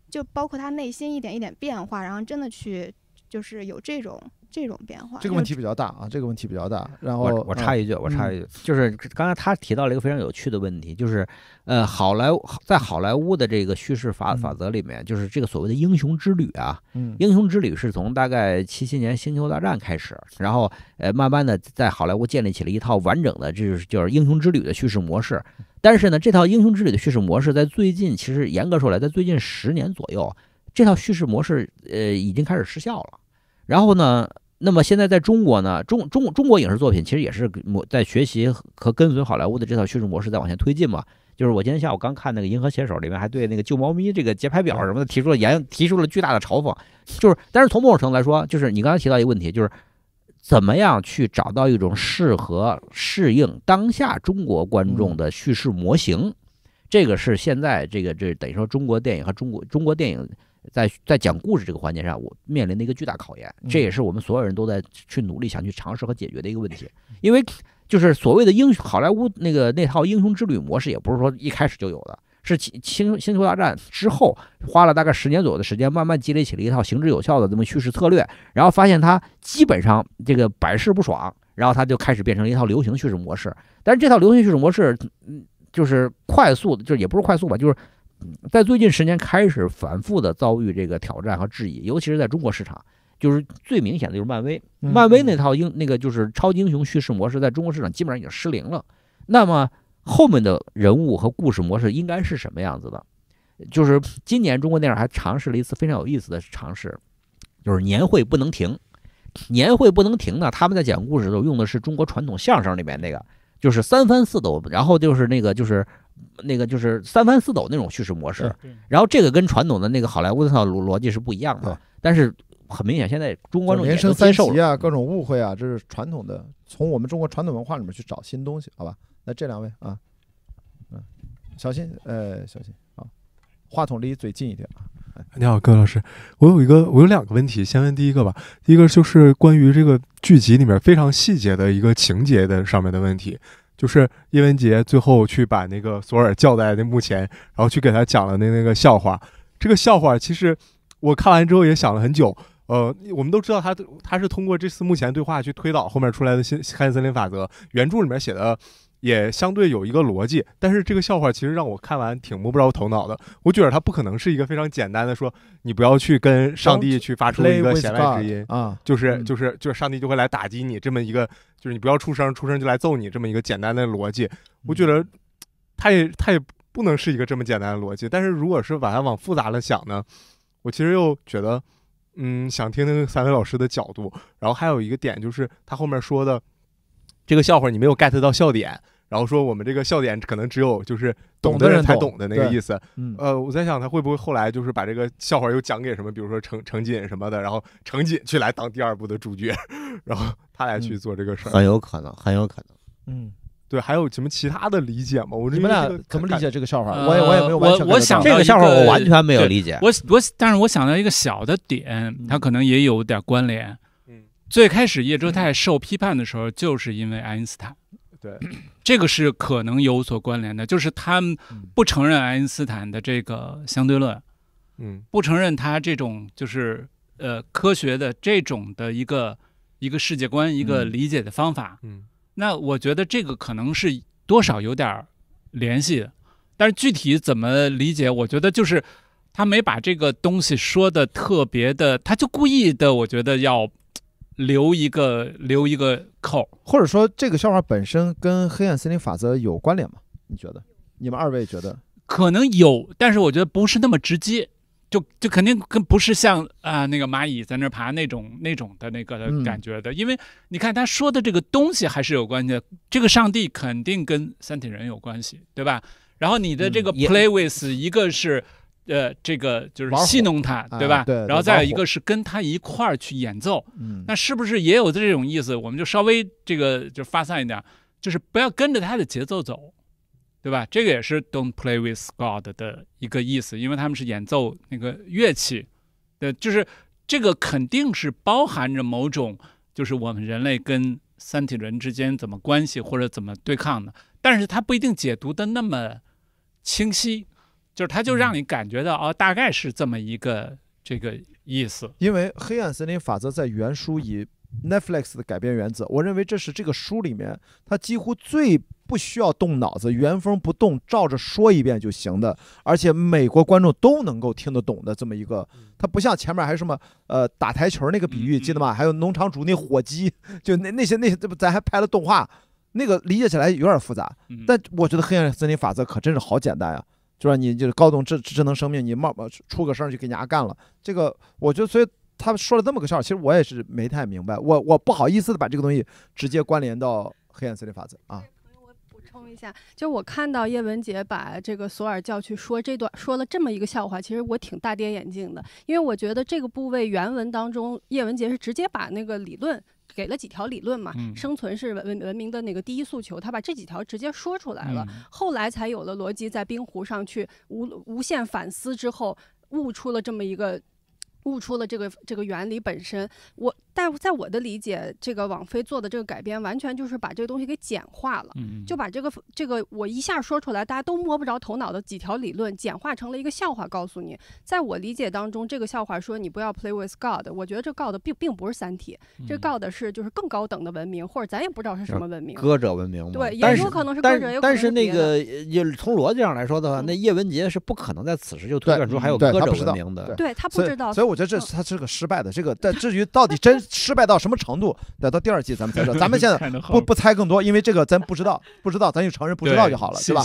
就包括他内心一点一点变化，然后真的去。就是有这种这种变化，这个问题比较大啊，这个问题比较大。然后我插一句，我插一句，就是刚才他提到了一个非常有趣的问题，就是呃，好莱坞在好莱坞的这个叙事法法则里面，就是这个所谓的英雄之旅啊，嗯，英雄之旅是从大概七七年《星球大战》开始，然后呃，慢慢的在好莱坞建立起了一套完整的，就是就是英雄之旅的叙事模式。但是呢，这套英雄之旅的叙事模式在最近，其实严格说来，在最近十年左右。这套叙事模式，呃，已经开始失效了。然后呢，那么现在在中国呢，中中中国影视作品其实也是模在学习和跟随好莱坞的这套叙事模式在往前推进嘛。就是我今天下午刚看那个《银河写手》，里面还对那个救猫咪这个节拍表什么的提出了严提出了巨大的嘲讽。就是，但是从某种程度来说，就是你刚才提到一个问题，就是怎么样去找到一种适合适应当下中国观众的叙事模型？这个是现在这个这等于说中国电影和中国中国电影。在在讲故事这个环节上，我面临的一个巨大考验，这也是我们所有人都在去努力、想去尝试和解决的一个问题。因为就是所谓的英雄好莱坞那个那套英雄之旅模式，也不是说一开始就有的，是星星球大战之后花了大概十年左右的时间，慢慢积累起了一套行之有效的这么叙事策略，然后发现它基本上这个百试不爽，然后它就开始变成了一套流行叙事模式。但是这套流行叙事模式，嗯，就是快速，的，就也不是快速吧，就是。在最近十年开始反复的遭遇这个挑战和质疑，尤其是在中国市场，就是最明显的就是漫威。漫威那套英那个就是超级英雄叙事模式，在中国市场基本上已经失灵了。那么后面的人物和故事模式应该是什么样子的？就是今年中国电影还尝试了一次非常有意思的尝试，就是年会不能停。年会不能停呢？他们在讲故事的时候用的是中国传统相声里面那个，就是三番四抖，然后就是那个就是。那个就是三翻四抖那种叙事模式，然后这个跟传统的那个好莱坞的套逻辑是不一样的。但是很明显，现在中国观众也深三集啊、各种误会啊，这是传统的从我们中国传统文化里面去找新东西，好吧？那这两位啊，嗯，小心，呃，小心啊，话筒离嘴近一点。你好，各位老师，我有一个，我有两个问题，先问第一个吧。第一个就是关于这个剧集里面非常细节的一个情节的上面的问题。就是叶文洁最后去把那个索尔叫在那墓前，然后去给他讲了那那个笑话。这个笑话其实我看完之后也想了很久。呃，我们都知道他他是通过这次墓前对话去推导后面出来的新《黑暗森林法则》原著里面写的。也相对有一个逻辑，但是这个笑话其实让我看完挺摸不着头脑的。我觉得它不可能是一个非常简单的，说你不要去跟上帝去发出一个弦外之音啊，就是就是就是上帝就会来打击你这么一个，就是你不要出声，出声就来揍你这么一个简单的逻辑。我觉得它也它也不能是一个这么简单的逻辑。但是如果是把它往复杂了想呢，我其实又觉得，嗯，想听听三位老师的角度。然后还有一个点就是他后面说的。这个笑话你没有 get 到笑点，然后说我们这个笑点可能只有就是懂的人才懂的那个意思。呃，我在想他会不会后来就是把这个笑话又讲给什么，比如说程程锦什么的，然后程锦去来当第二部的主角，然后他来去做这个事儿。很有可能，很有可能。嗯，对，还有什么其他的理解吗？我你们俩怎么理解这个笑话？我也我也没有。我我想到这个笑话，我完全没有理解。我我但是我想到一个小的点，它可能也有点关联。最开始叶周泰受批判的时候，就是因为爱因斯坦，对，这个是可能有所关联的，就是他不承认爱因斯坦的这个相对论，嗯，不承认他这种就是呃科学的这种的一个一个世界观一个理解的方法，嗯，那我觉得这个可能是多少有点联系，但是具体怎么理解，我觉得就是他没把这个东西说的特别的，他就故意的，我觉得要。留一个留一个口，或者说这个笑话本身跟黑暗森林法则有关联吗？你觉得？你们二位觉得？可能有，但是我觉得不是那么直接，就就肯定跟不是像啊那个蚂蚁在那爬那种那种的那个感觉的，因为你看他说的这个东西还是有关系的，这个上帝肯定跟三体人有关系，对吧？然后你的这个 play with 一个是。呃，这个就是戏弄他，对吧？然后再有一个是跟他一块儿去演奏，那是不是也有这种意思？我们就稍微这个就发散一点，就是不要跟着他的节奏走，对吧？这个也是 “Don't play with God” 的一个意思，因为他们是演奏那个乐器，对，就是这个肯定是包含着某种，就是我们人类跟三体人之间怎么关系或者怎么对抗的，但是它不一定解读的那么清晰。就是他，就让你感觉到哦，大概是这么一个这个意思。因为《黑暗森林法则》在原书以 Netflix 的改编原则，我认为这是这个书里面它几乎最不需要动脑子、原封不动照着说一遍就行的，而且美国观众都能够听得懂的这么一个。它不像前面还有什么呃打台球那个比喻，记得吗？还有农场主那火鸡，就那那些那些，这不咱还拍了动画，那个理解起来有点复杂。但我觉得《黑暗森林法则》可真是好简单呀。就是你就是高度智智能生命，你冒出个声就给人家干了，这个我觉得所以他说了这么个笑话，其实我也是没太明白，我我不好意思的把这个东西直接关联到黑暗森林法则啊。补充一下，就是我看到叶文洁把这个索尔叫去说这段，说了这么一个笑话，其实我挺大跌眼镜的，因为我觉得这个部位原文当中叶文洁是直接把那个理论。给了几条理论嘛，生存是文文明的那个第一诉求，他把这几条直接说出来了，后来才有了逻辑在冰湖上去无无限反思之后，悟出了这么一个，悟出了这个这个原理本身，我。但在我的理解，这个网飞做的这个改编完全就是把这个东西给简化了，就把这个这个我一下说出来，大家都摸不着头脑的几条理论简化成了一个笑话。告诉你，在我理解当中，这个笑话说你不要 play with God，我觉得这告的并并不是三体，这告的是就是更高等的文明，或者咱也不知道是什么文明，歌者文明。对，也有可能是歌者，但是那个也从逻辑上来说的话，那叶文洁是不可能在此时就推断出还有歌者文明的，对他不知道。所以我觉得这他是个失败的这个。但至于到底真。失败到什么程度？等到第二季咱们再说。咱们现在不不猜更多，因为这个咱不知道，不知道咱就承认不知道就好了，对吧？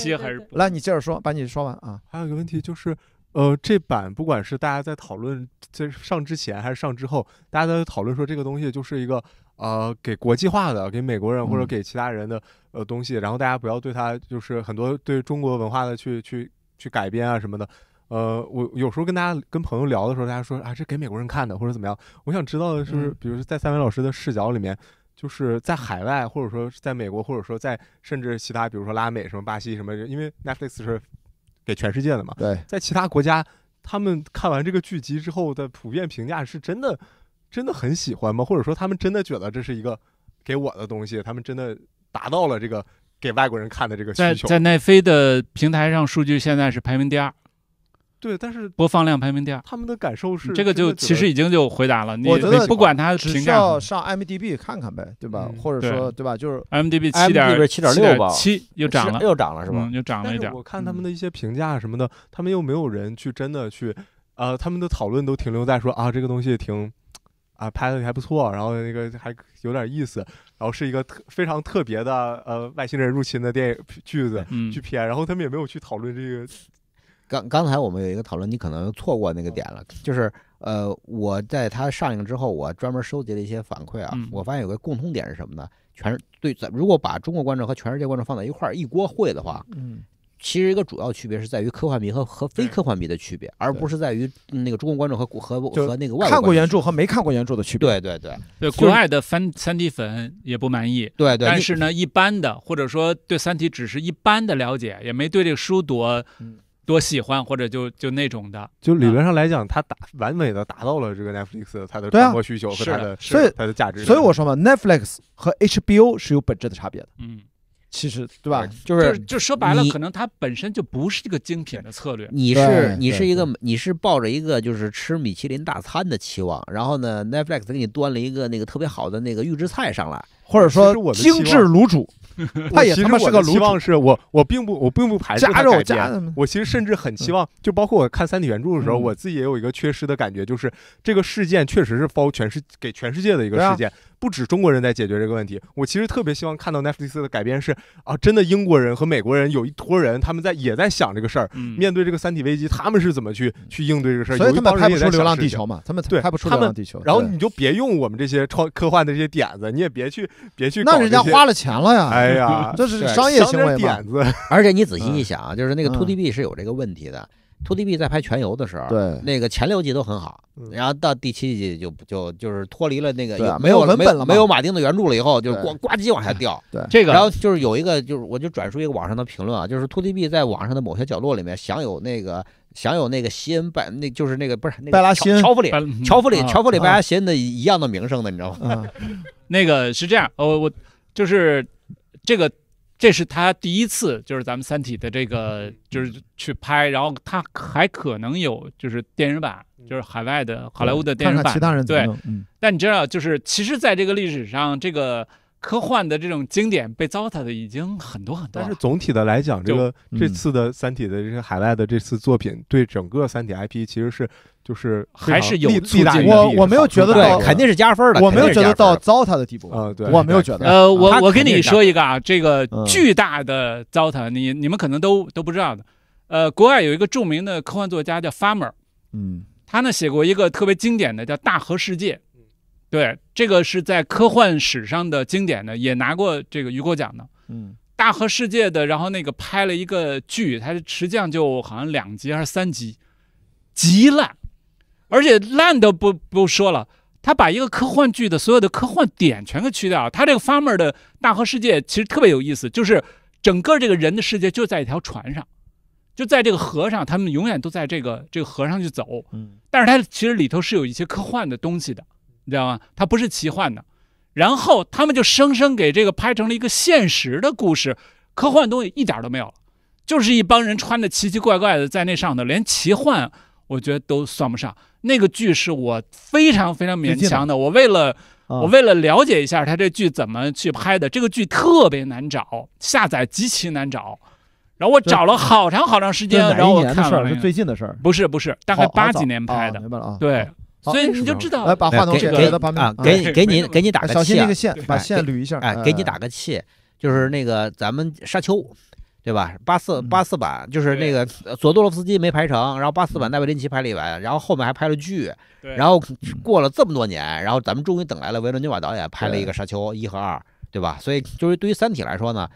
来，你接着说，把你说完啊。还有一个问题就是，呃，这版不管是大家在讨论在上之前还是上之后，大家都在讨论说这个东西就是一个呃给国际化的、给美国人或者给其他人的呃东西，然后大家不要对它就是很多对中国文化的去去去改编啊什么的。呃，我有时候跟大家、跟朋友聊的时候，大家说啊，这给美国人看的，或者怎么样。我想知道的是，比如说在三文老师的视角里面，就是在海外，或者说在美国，或者说在甚至其他，比如说拉美，什么巴西什么，因为 Netflix 是给全世界的嘛。对，在其他国家，他们看完这个剧集之后的普遍评价是真的，真的很喜欢吗？或者说他们真的觉得这是一个给我的东西？他们真的达到了这个给外国人看的这个需求？在奈飞的平台上，数据现在是排名第二。对，但是播放量排名第二。他们的感受是这个就其实已经就回答了。我觉得不管他需要上 M D B 看看呗，对吧？或者说，对吧？就是 M D B 七点七点六吧，七又涨了，又涨了是吧？又涨了一点。我看他们的一些评价什么的，他们又没有人去真的去，呃，他们的讨论都停留在说啊，这个东西挺啊拍的还不错，然后那个还有点意思，然后是一个特非常特别的呃外星人入侵的电影句子剧片，然后他们也没有去讨论这个。刚刚才我们有一个讨论，你可能错过那个点了，就是呃，我在它上映之后，我专门收集了一些反馈啊，我发现有个共通点是什么呢？全对，咱如果把中国观众和全世界观众放在一块儿一锅烩的话，嗯，其实一个主要区别是在于科幻迷和和非科幻迷的区别，而不是在于那个中国观众和和和那个外国看过原著和没看过原著的区别。对对对，对国外的三三体粉也不满意，对对，但是呢，一般的或者说对三体只是一般的了解，也没对这个书多。多喜欢或者就就那种的，就理论上来讲，它达完美的达到了这个 Netflix 它的传播需求和它的，所以它的价值。所以我说嘛，Netflix 和 HBO 是有本质的差别的。嗯，其实对吧？就是就说白了，可能它本身就不是一个精品的策略。你是你是一个你是抱着一个就是吃米其林大餐的期望，然后呢，Netflix 给你端了一个那个特别好的那个预制菜上来，或者说精致卤煮。我其实是个，希望是我我并不我并不排斥肉加。我其实甚至很期望，就包括我看三体原著的时候，我自己也有一个缺失的感觉，就是这个事件确实是包全世给全世界的一个事件，不止中国人在解决这个问题。我其实特别希望看到 Netflix 的改编是啊，真的英国人和美国人有一托人，他们在也在想这个事儿，面对这个三体危机，他们是怎么去去应对这个事儿？所以他们不出流浪地球嘛？他们对他们，然后你就别用我们这些创科幻的这些点子，你也别去别去那人家花了钱了呀。哎呀，这 是商业行为嘛？而且你仔细一想啊，就是那个《t o D B》是有这个问题的，《t o D B》在拍《全游》的时候，对那个前六季都很好，然后到第七季就就就是脱离了那个没有没有没有马丁的原著了，以后就呱呱唧往下掉。对这个，然后就是有一个，就是我就转述一个网上的评论啊，就是《t o D B》在网上的某些角落里面享有那个享有那个西恩拜那就是那个不是那个拜拉西恩乔弗里乔弗里乔弗里拜拉西恩的一样的名声的，你知道吗？那个是这样，呃，我就是。这个，这是他第一次，就是咱们《三体》的这个，就是去拍，然后他还可能有就是电影版，就是海外的好莱坞的电影版。看看其他人对。但你知道，就是其实，在这个历史上，这个科幻的这种经典被糟蹋的已经很多很多。但是总体的来讲，这个这次的《三体》的这个海外的这次作品，对整个《三体》IP 其实是。就是还是有促进，我我没有觉得肯定是加分的，我没有觉得到糟蹋的地步呃，对我没有觉得，呃，我我跟你说一个啊，这个巨大的糟蹋，你你们可能都都不知道的，呃，国外有一个著名的科幻作家叫 Farmer，嗯，他呢写过一个特别经典的叫《大河世界》，对，这个是在科幻史上的经典的，也拿过这个雨果奖的，嗯，《大河世界》的，然后那个拍了一个剧，它实际上就好像两集还是三集，极烂。而且烂都不不说了，他把一个科幻剧的所有的科幻点全给去掉。他这个《Farmer》的大河世界其实特别有意思，就是整个这个人的世界就在一条船上，就在这个河上，他们永远都在这个这个河上去走。嗯，但是他其实里头是有一些科幻的东西的，你知道吗？他不是奇幻的。然后他们就生生给这个拍成了一个现实的故事，科幻东西一点都没有，就是一帮人穿的奇奇怪怪的在那上头，连奇幻。我觉得都算不上，那个剧是我非常非常勉强的。我为了我为了了解一下他这剧怎么去拍的，这个剧特别难找，下载极其难找。然后我找了好长好长时间，然后我看了。是最近的事儿？不是不是，大概八几年拍的。啊。对，所以你就知道。来把话筒给给给给给，你打个气。小心那个线，把线捋一下。哎，给你打个气，就是那个咱们《沙丘》。对吧？八四八四版就是那个佐多洛夫斯基没拍成，然后八四版戴维林奇拍了一版，然后后面还拍了剧，然后过了这么多年，然后咱们终于等来了维伦纽瓦导演拍了一个《沙丘》一和二，对吧？所以就是对于《三体》来说呢。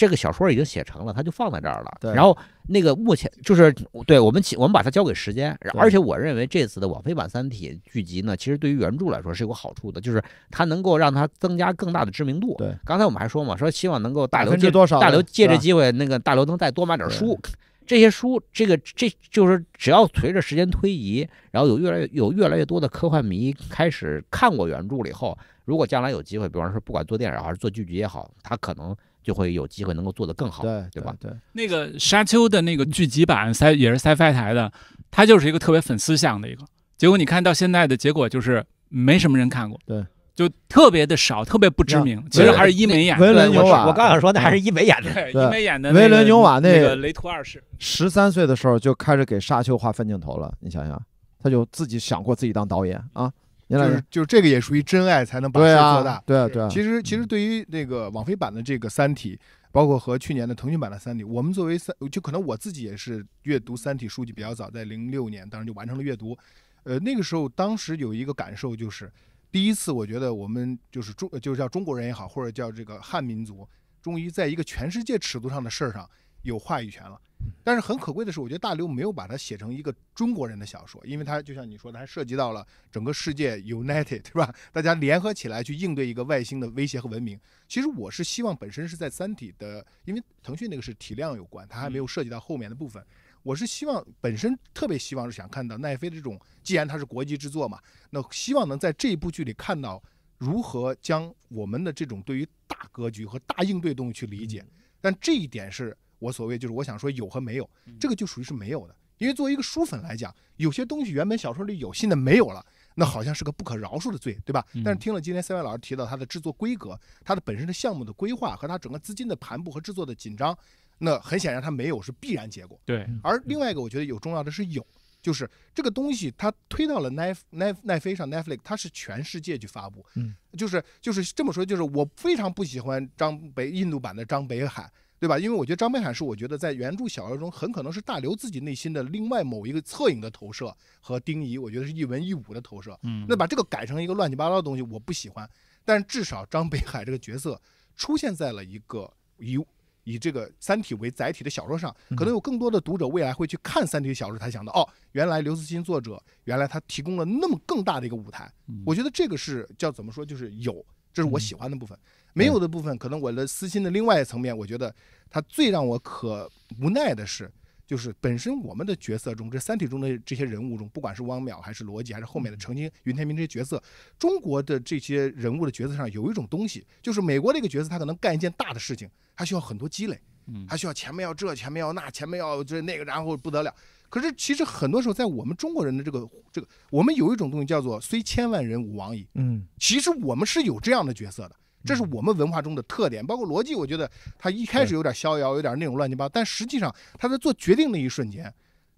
这个小说已经写成了，它就放在这儿了。对。然后那个目前就是对我们，我们把它交给时间。而且我认为这次的网飞版《三体》剧集呢，其实对于原著来说是有好处的，就是它能够让它增加更大的知名度。对。刚才我们还说嘛，说希望能够大刘借多少？大刘借这机会，那个大刘能再多买点书。这些书，这个这就是只要随着时间推移，然后有越来越有越来越多的科幻迷开始看过原著了以后，如果将来有机会，比方说不管做电影还是做剧集也好，他可能。就会有机会能够做得更好，对对吧？对，那个《沙丘》的那个剧集版，塞也是塞飞台的，它就是一个特别粉丝向的一个。结果你看到现在的结果，就是没什么人看过，对，就特别的少，特别不知名。其实还是伊梅演的，维伦纽瓦。我刚想说的还是伊梅演的，伊梅演的维伦纽瓦那个雷图二世，十三岁的时候就开始给《沙丘》画分镜头了。你想想，他就自己想过自己当导演啊。就是就是这个也属于真爱才能把事儿做大，对啊对啊。其实其实对于那个网飞版的这个《三体》，包括和去年的腾讯版的《三体》，我们作为三，就可能我自己也是阅读《三体》书籍比较早，在零六年当时就完成了阅读。呃，那个时候当时有一个感受就是，第一次我觉得我们就是中就是叫中国人也好，或者叫这个汉民族，终于在一个全世界尺度上的事儿上有话语权了。但是很可贵的是，我觉得大刘没有把它写成一个中国人的小说，因为它就像你说的，还涉及到了整个世界 United，对吧？大家联合起来去应对一个外星的威胁和文明。其实我是希望本身是在三体的，因为腾讯那个是体量有关，它还没有涉及到后面的部分。我是希望本身特别希望是想看到奈飞的这种，既然它是国际制作嘛，那希望能在这一部剧里看到如何将我们的这种对于大格局和大应对东西去理解。但这一点是。我所谓就是我想说有和没有，这个就属于是没有的，因为作为一个书粉来讲，有些东西原本小说里有，现在没有了，那好像是个不可饶恕的罪，对吧？但是听了今天三位老师提到它的制作规格、它的本身的项目的规划和它整个资金的盘布和制作的紧张，那很显然它没有是必然结果。对，而另外一个我觉得有重要的是有，就是这个东西它推到了奈奈奈飞上 Netflix，它是全世界去发布，嗯，就是就是这么说，就是我非常不喜欢张北印度版的张北海。对吧？因为我觉得张北海是我觉得在原著小说中很可能是大刘自己内心的另外某一个侧影的投射，和丁仪我觉得是一文一武的投射。嗯，那把这个改成一个乱七八糟的东西，我不喜欢。但是至少张北海这个角色出现在了一个以以这个《三体》为载体的小说上，可能有更多的读者未来会去看《三体》小说，才想到哦，原来刘慈欣作者原来他提供了那么更大的一个舞台。我觉得这个是叫怎么说，就是有，这是我喜欢的部分。没有的部分，可能我的私心的另外一层面，我觉得他最让我可无奈的是，就是本身我们的角色中，这三体中的这些人物中，不管是汪淼还是罗辑，还是后面的程经云天明这些角色，中国的这些人物的角色上有一种东西，就是美国的一个角色，他可能干一件大的事情，他需要很多积累，嗯，还需要前面要这，前面要那，前面要这那个，然后不得了。可是其实很多时候，在我们中国人的这个这个，我们有一种东西叫做“虽千万人吾往矣”，嗯，其实我们是有这样的角色的。这是我们文化中的特点，包括逻辑。我觉得他一开始有点逍遥，有点那种乱七八糟，但实际上他在做决定那一瞬间，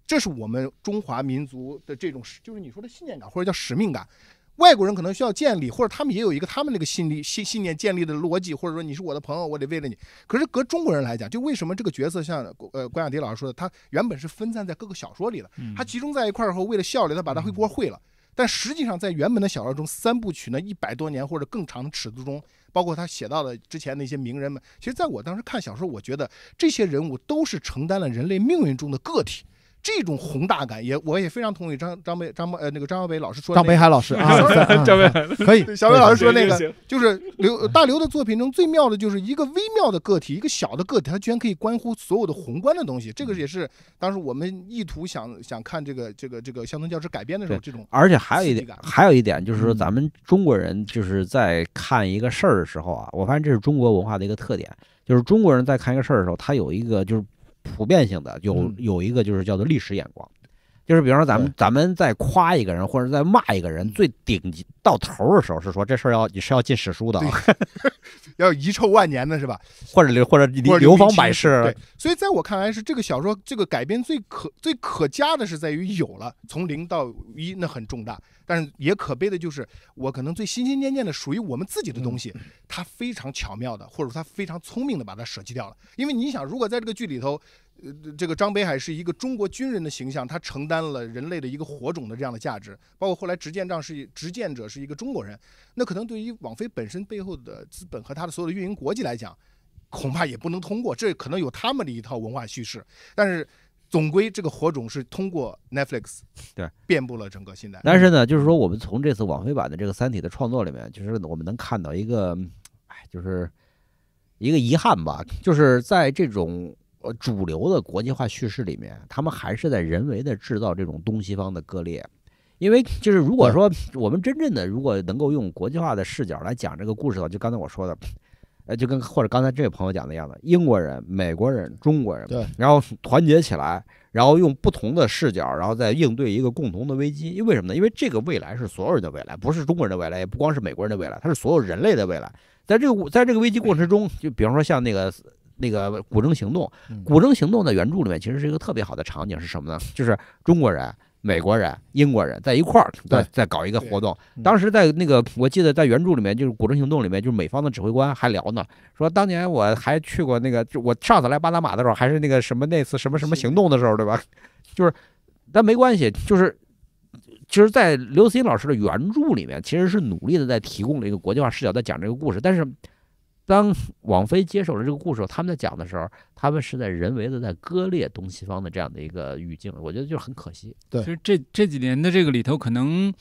这是我们中华民族的这种，就是你说的信念感或者叫使命感。外国人可能需要建立，或者他们也有一个他们那个信力、信信念建立的逻辑，或者说你是我的朋友，我得为了你。可是，隔中国人来讲，就为什么这个角色像呃关雅迪老师说的，他原本是分散在各个小说里的，他集中在一块儿后，为了效率，他把它会给会了。但实际上，在原本的小说中，三部曲呢，一百多年或者更长的尺度中。包括他写到的之前那些名人们，其实在我当时看小说，我觉得这些人物都是承担了人类命运中的个体。这种宏大感也，我也非常同意张张北张北呃那个张小北老师说，张北海老师啊，张北海可以，小北老师说那个就是刘大刘的作品中最妙的就是一个微妙的个体，一个小的个体，他居然可以关乎所有的宏观的东西。这个也是当时我们意图想想看这个这个这个乡村教师改编的时候这种。而且还有一点，还有一点就是说咱们中国人就是在看一个事儿的时候啊，我发现这是中国文化的一个特点，就是中国人在看一个事儿的时候，他有一个就是。普遍性的有有一个就是叫做历史眼光。就是，比方说，咱们咱们在夸一个人，或者在骂一个人，最顶级到头的时候是说这事儿要你是要进史书的，要遗臭万年的是吧？或者或者流芳百世。对，所以在我看来，是这个小说这个改编最可最可嘉的是在于有了从零到一，那很重大，但是也可悲的就是我可能最心心念念的属于我们自己的东西，它非常巧妙的，或者说它非常聪明的把它舍弃掉了。因为你想，如果在这个剧里头。这个张北海是一个中国军人的形象，他承担了人类的一个火种的这样的价值。包括后来执剑仗是执剑者是一个中国人，那可能对于网飞本身背后的资本和他的所有的运营国际来讲，恐怕也不能通过。这可能有他们的一套文化叙事，但是总归这个火种是通过 Netflix 对，遍布了整个现代。但是呢，就是说我们从这次网飞版的这个《三体》的创作里面，就是我们能看到一个，哎，就是一个遗憾吧，就是在这种。呃，主流的国际化叙事里面，他们还是在人为的制造这种东西方的割裂，因为就是如果说我们真正的如果能够用国际化的视角来讲这个故事的话，就刚才我说的，呃，就跟或者刚才这位朋友讲的一样的，英国人、美国人、中国人，对，然后团结起来，然后用不同的视角，然后再应对一个共同的危机。因为为什么呢？因为这个未来是所有人的未来，不是中国人的未来，也不光是美国人的未来，它是所有人类的未来。在这个在这个危机过程中，就比方说像那个。那个古筝行动，古筝行动在原著里面其实是一个特别好的场景，是什么呢？就是中国人、美国人、英国人在一块儿在在搞一个活动。当时在那个，我记得在原著里面，就是古筝行动里面，就是美方的指挥官还聊呢，说当年我还去过那个，就我上次来巴拿马的时候，还是那个什么那次什么什么行动的时候，对吧？就是，但没关系，就是，其实，在刘慈欣老师的原著里面，其实是努力的在提供了一个国际化视角，在讲这个故事，但是。当王菲接受了这个故事，他们在讲的时候，他们是在人为的在割裂东西方的这样的一个语境，我觉得就很可惜。对，其实这这几年的这个里头，可能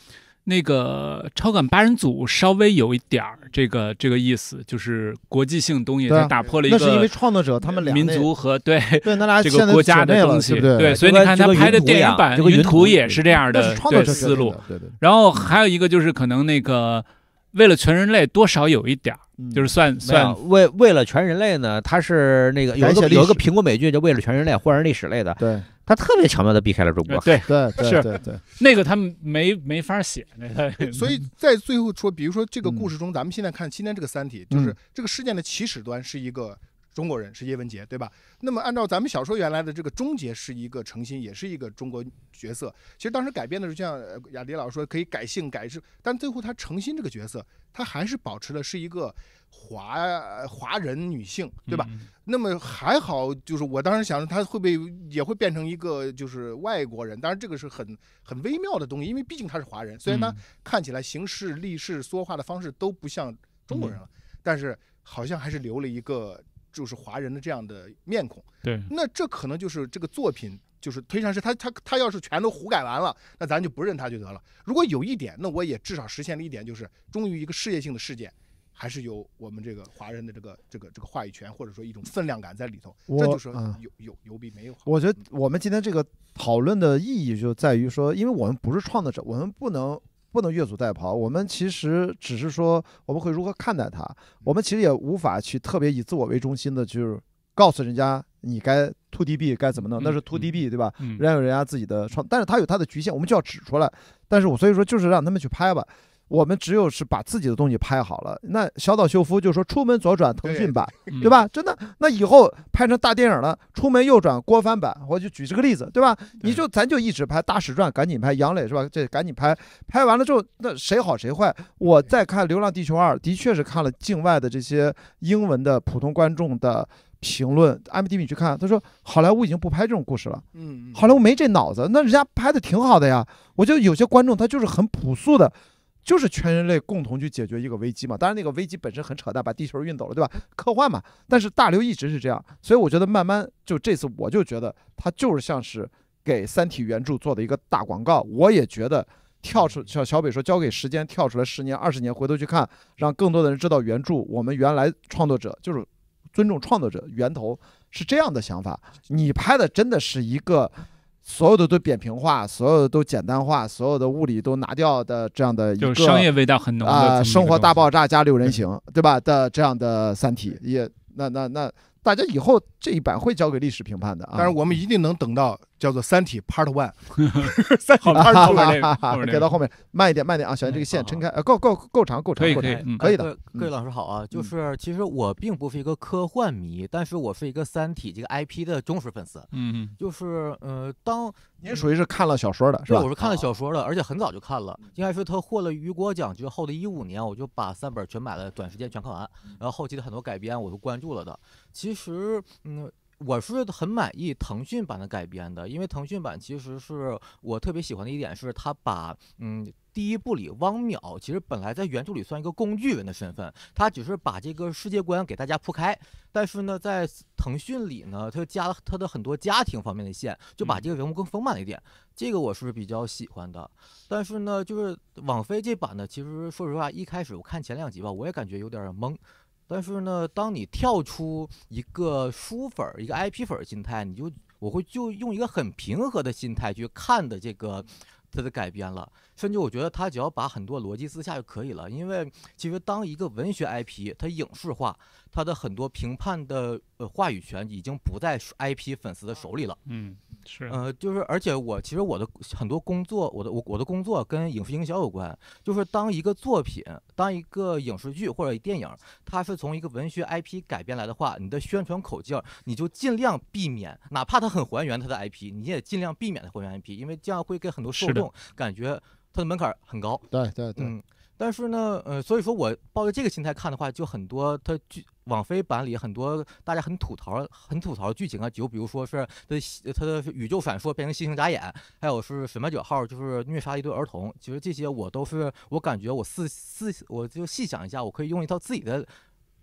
那个《超感八人组》稍微有一点儿这个这个意思，就是国际性东西打破了一个，那是因为创作者他们俩民族和对对，那俩这个国家的东西，对对。所以你看他拍的电影版《云图》也是这样的对思路。对对。然后还有一个就是可能那个。为了全人类，多少有一点，就是算算为为了全人类呢？他是那个有一个有一个苹果美剧，叫《为了全人类，换人历史类的，对，他特别巧妙的避开了中国，对对是，对对那个他没没法写那个，所以在最后说，比如说这个故事中，咱们现在看今天这个三体，就是这个事件的起始端是一个。中国人是叶文洁，对吧？那么按照咱们小说原来的这个终结是一个程心，也是一个中国角色。其实当时改编的时候，像雅迪老师说可以改姓改是但最后她程心这个角色，她还是保持了是一个华华人女性，对吧？那么还好，就是我当时想着她会不会也会变成一个就是外国人？当然这个是很很微妙的东西，因为毕竟她是华人，虽然她看起来行事立事说话的方式都不像中国人了，但是好像还是留了一个。就是华人的这样的面孔，对，那这可能就是这个作品，就是推上是他他他要是全都胡改完了，那咱就不认他就得了。如果有一点，那我也至少实现了一点，就是终于一个事业性的事件，还是有我们这个华人的这个这个这个话语权，或者说一种分量感在里头。这就是有有有比没有好。我觉得我们今天这个讨论的意义就在于说，因为我们不是创作者，我们不能。不能越俎代庖。我们其实只是说，我们会如何看待它。我们其实也无法去特别以自我为中心的，就是告诉人家你该 to D B 该怎么弄，那是 to D B 对吧？人家有人家自己的创，但是他有他的局限，我们就要指出来。但是我所以说，就是让他们去拍吧。我们只有是把自己的东西拍好了。那小岛秀夫就说：“出门左转，腾讯版，对吧？真的。那以后拍成大电影了，出门右转，郭帆版。我就举这个例子，对吧？你就咱就一直拍《大史传》，赶紧拍杨磊是吧？这赶紧拍。拍完了之后，那谁好谁坏，我在看《流浪地球二》，的确是看了境外的这些英文的普通观众的评论。艾 m i 你去看，他说好莱坞已经不拍这种故事了。嗯，好莱坞没这脑子。那人家拍的挺好的呀。我觉得有些观众他就是很朴素的。就是全人类共同去解决一个危机嘛，当然那个危机本身很扯淡，把地球运走了，对吧？科幻嘛，但是大刘一直是这样，所以我觉得慢慢就这次我就觉得他就是像是给《三体》原著做的一个大广告。我也觉得跳出像小北说，交给时间跳出来十年、二十年，回头去看，让更多的人知道原著。我们原来创作者就是尊重创作者，源头是这样的想法。你拍的真的是一个。所有的都扁平化，所有的都简单化，所有的物理都拿掉的这样的一个商业味道很浓啊，生活大爆炸加六人行，对吧的这样的三体也那那那大家以后这一版会交给历史评判的啊，但是我们一定能等到。叫做《三体 Part One 》，三体 Part One，给到后面，慢一点，慢一点啊，小心这个线撑开，够够够长，够长，够长，可以，可以的。各位老师好啊，就是其实我并不是一个科幻迷，但是我是一个《三体》这个 IP 的忠实粉丝。嗯嗯，就是呃，当您属于是看了小说的，是吧？我是看了小说的，而且很早就看了，应该是他获了雨果奖之后的一五年，我就把三本全买了，短时间全看完，然后后期的很多改编我都关注了的。其实，嗯。我是很满意腾讯版的改编的，因为腾讯版其实是我特别喜欢的一点，是它把嗯第一部里汪淼其实本来在原著里算一个工具人的身份，他只是把这个世界观给大家铺开，但是呢在腾讯里呢，他加了他的很多家庭方面的线，就把这个人物更丰满了一点，这个我是比较喜欢的。但是呢，就是网飞这版呢，其实说实话，一开始我看前两集吧，我也感觉有点懵。但是呢，当你跳出一个书粉儿、一个 IP 粉儿心态，你就我会就用一个很平和的心态去看的这个它的改编了。甚至我觉得他只要把很多逻辑撕下就可以了，因为其实当一个文学 IP 它影视化，它的很多评判的呃话语权已经不在 IP 粉丝的手里了。嗯。是，呃，就是，而且我其实我的很多工作，我的我我的工作跟影视营销有关。就是当一个作品、当一个影视剧或者电影，它是从一个文学 IP 改编来的话，你的宣传口径，你就尽量避免，哪怕它很还原它的 IP，你也尽量避免它还原 IP，因为这样会给很多受众感觉它的门槛很高。对对对。嗯，但是呢，呃，所以说我抱着这个心态看的话，就很多它剧。网飞版里很多大家很吐槽、很吐槽的剧情啊，就比如说是他的宇宙闪烁变成星星眨眼，还有是审判九号就是虐杀一堆儿童。其实这些我都是我感觉我思思我就细想一下，我可以用一套自己的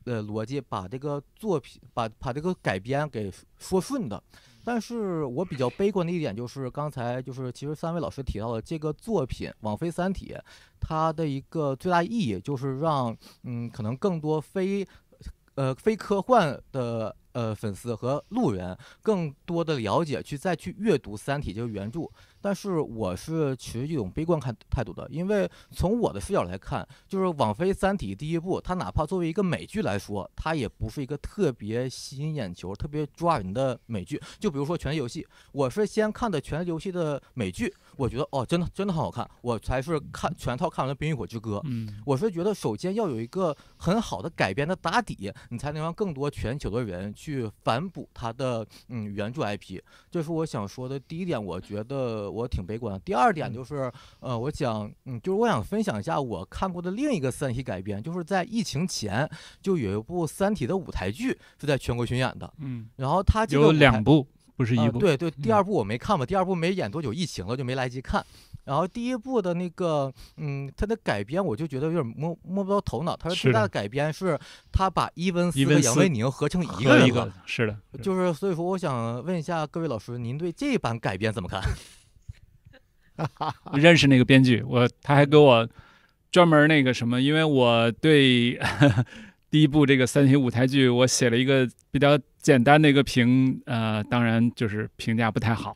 呃逻辑把这个作品把把这个改编给说顺的。但是我比较悲观的一点就是刚才就是其实三位老师提到的这个作品网飞《三体》，它的一个最大意义就是让嗯可能更多非。呃，非科幻的呃粉丝和路人更多的了解，去再去阅读《三体》这个原著。但是我是持一种悲观看态度的，因为从我的视角来看，就是网飞《三体》第一部，它哪怕作为一个美剧来说，它也不是一个特别吸引眼球、特别抓人的美剧。就比如说《权力游戏》，我是先看的《权力游戏》的美剧。我觉得哦，真的真的很好看，我才是看全套看完了《冰与火之歌》。嗯，我是觉得首先要有一个很好的改编的打底，你才能让更多全球的人去反哺它的嗯原著 IP。这是我想说的第一点，我觉得我挺悲观。第二点就是，呃，我想嗯，就是我想分享一下我看过的另一个《三体》改编，就是在疫情前就有一部《三体》的舞台剧是在全国巡演的。嗯，然后它就有两部。不是一部，对对，第二部我没看吧，第二部没演多久，疫情了就没来得及看。然后第一部的那个，嗯，它的改编我就觉得有点摸摸不到头脑。它说最大的改编？是它把伊文斯和杨未宁合成一个一个，是的，就是所以说，我想问一下各位老师，您对这版改编怎么看？认识那个编剧，我他还给我专门那个什么，因为我对。第一部这个三星舞台剧，我写了一个比较简单的一个评，呃，当然就是评价不太好，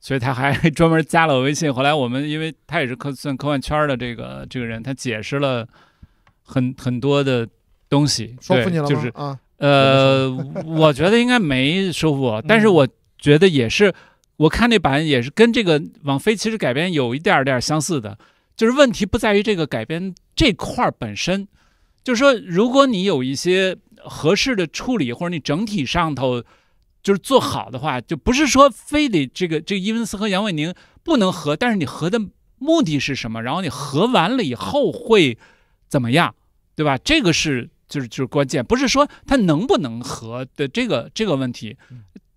所以他还 专门加了我微信。后来我们，因为他也是科算科幻圈的这个这个人，他解释了很很多的东西，说服你了吗？啊，呃，我觉得应该没说服我，但是我觉得也是，我看那版也是跟这个网飞其实改编有一点点相似的，就是问题不在于这个改编这块本身。就是说，如果你有一些合适的处理，或者你整体上头就是做好的话，就不是说非得这个这伊文斯和杨伟宁不能和，但是你和的目的是什么？然后你和完了以后会怎么样，对吧？这个是就是就是关键，不是说他能不能和的这个这个问题，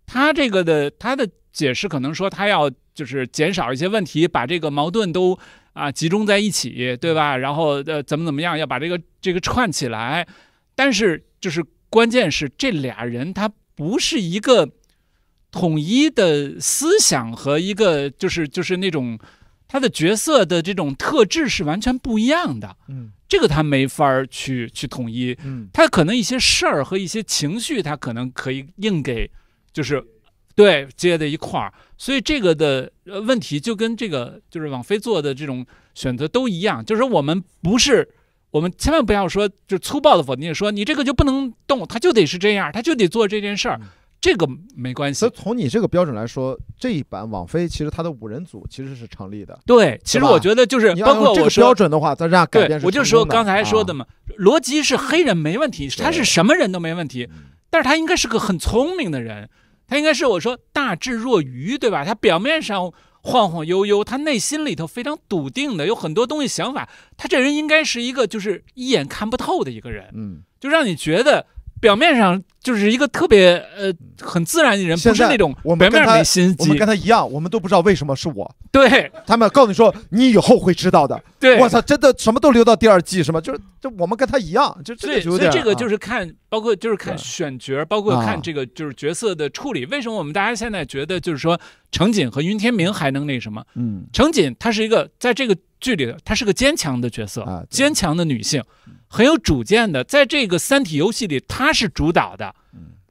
他这个的他的解释可能说他要就是减少一些问题，把这个矛盾都。啊，集中在一起，对吧？然后，呃，怎么怎么样，要把这个这个串起来。但是，就是关键是这俩人，他不是一个统一的思想和一个就是就是那种他的角色的这种特质是完全不一样的。嗯，这个他没法儿去去统一。嗯，他可能一些事儿和一些情绪，他可能可以硬给，就是。对，接在一块儿，所以这个的问题就跟这个就是网飞做的这种选择都一样，就是我们不是，我们千万不要说就粗暴的否定，说你这个就不能动，他就得是这样，他就得做这件事儿，这个没关系。所以从你这个标准来说，这一版网飞其实它的五人组其实是成立的。对，其实我觉得就是包括这个标准的话，咱这改变。对，我就说刚才说的嘛，逻辑是黑人没问题，他是什么人都没问题，但是他应该是个很聪明的人。他应该是我说大智若愚，对吧？他表面上晃晃悠悠，他内心里头非常笃定的，有很多东西想法。他这人应该是一个就是一眼看不透的一个人，嗯，就让你觉得。表面上就是一个特别呃很自然的人，不是那种表面没心机。我们跟他一样，我们都不知道为什么是我。对，他们告诉你说你以后会知道的。对，我操，真的什么都留到第二季，是吗？就是，就我们跟他一样，就这所以这个就是看，包括就是看选角，包括看这个就是角色的处理。为什么我们大家现在觉得就是说程锦和云天明还能那什么？嗯，程锦她是一个在这个剧里的，她是个坚强的角色，坚强的女性。很有主见的，在这个《三体》游戏里，他是主导的，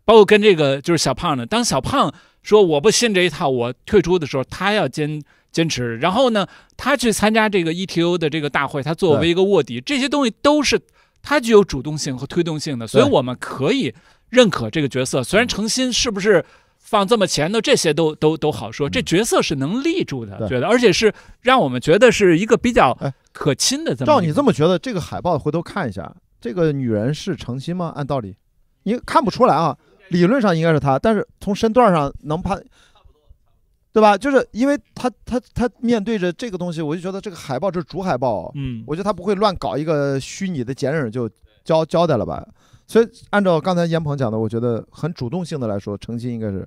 包括跟这个就是小胖的。当小胖说“我不信这一套，我退出”的时候，他要坚坚持。然后呢，他去参加这个 ETO 的这个大会，他作为一个卧底，这些东西都是他具有主动性和推动性的，所以我们可以认可这个角色。虽然程心是不是？放这么前头，这些都都都好说，这角色是能立住的，觉得，而且是让我们觉得是一个比较可亲的。照你这么觉得，这个海报回头看一下，这个女人是诚心吗？按道理，你看不出来啊。理论上应该是她，但是从身段上能判，差不多，对吧？就是因为她她她面对着这个东西，我就觉得这个海报是主海报。嗯，我觉得她不会乱搞一个虚拟的剪影就交交代了吧。所以，按照刚才严鹏讲的，我觉得很主动性的来说，程鑫应该是，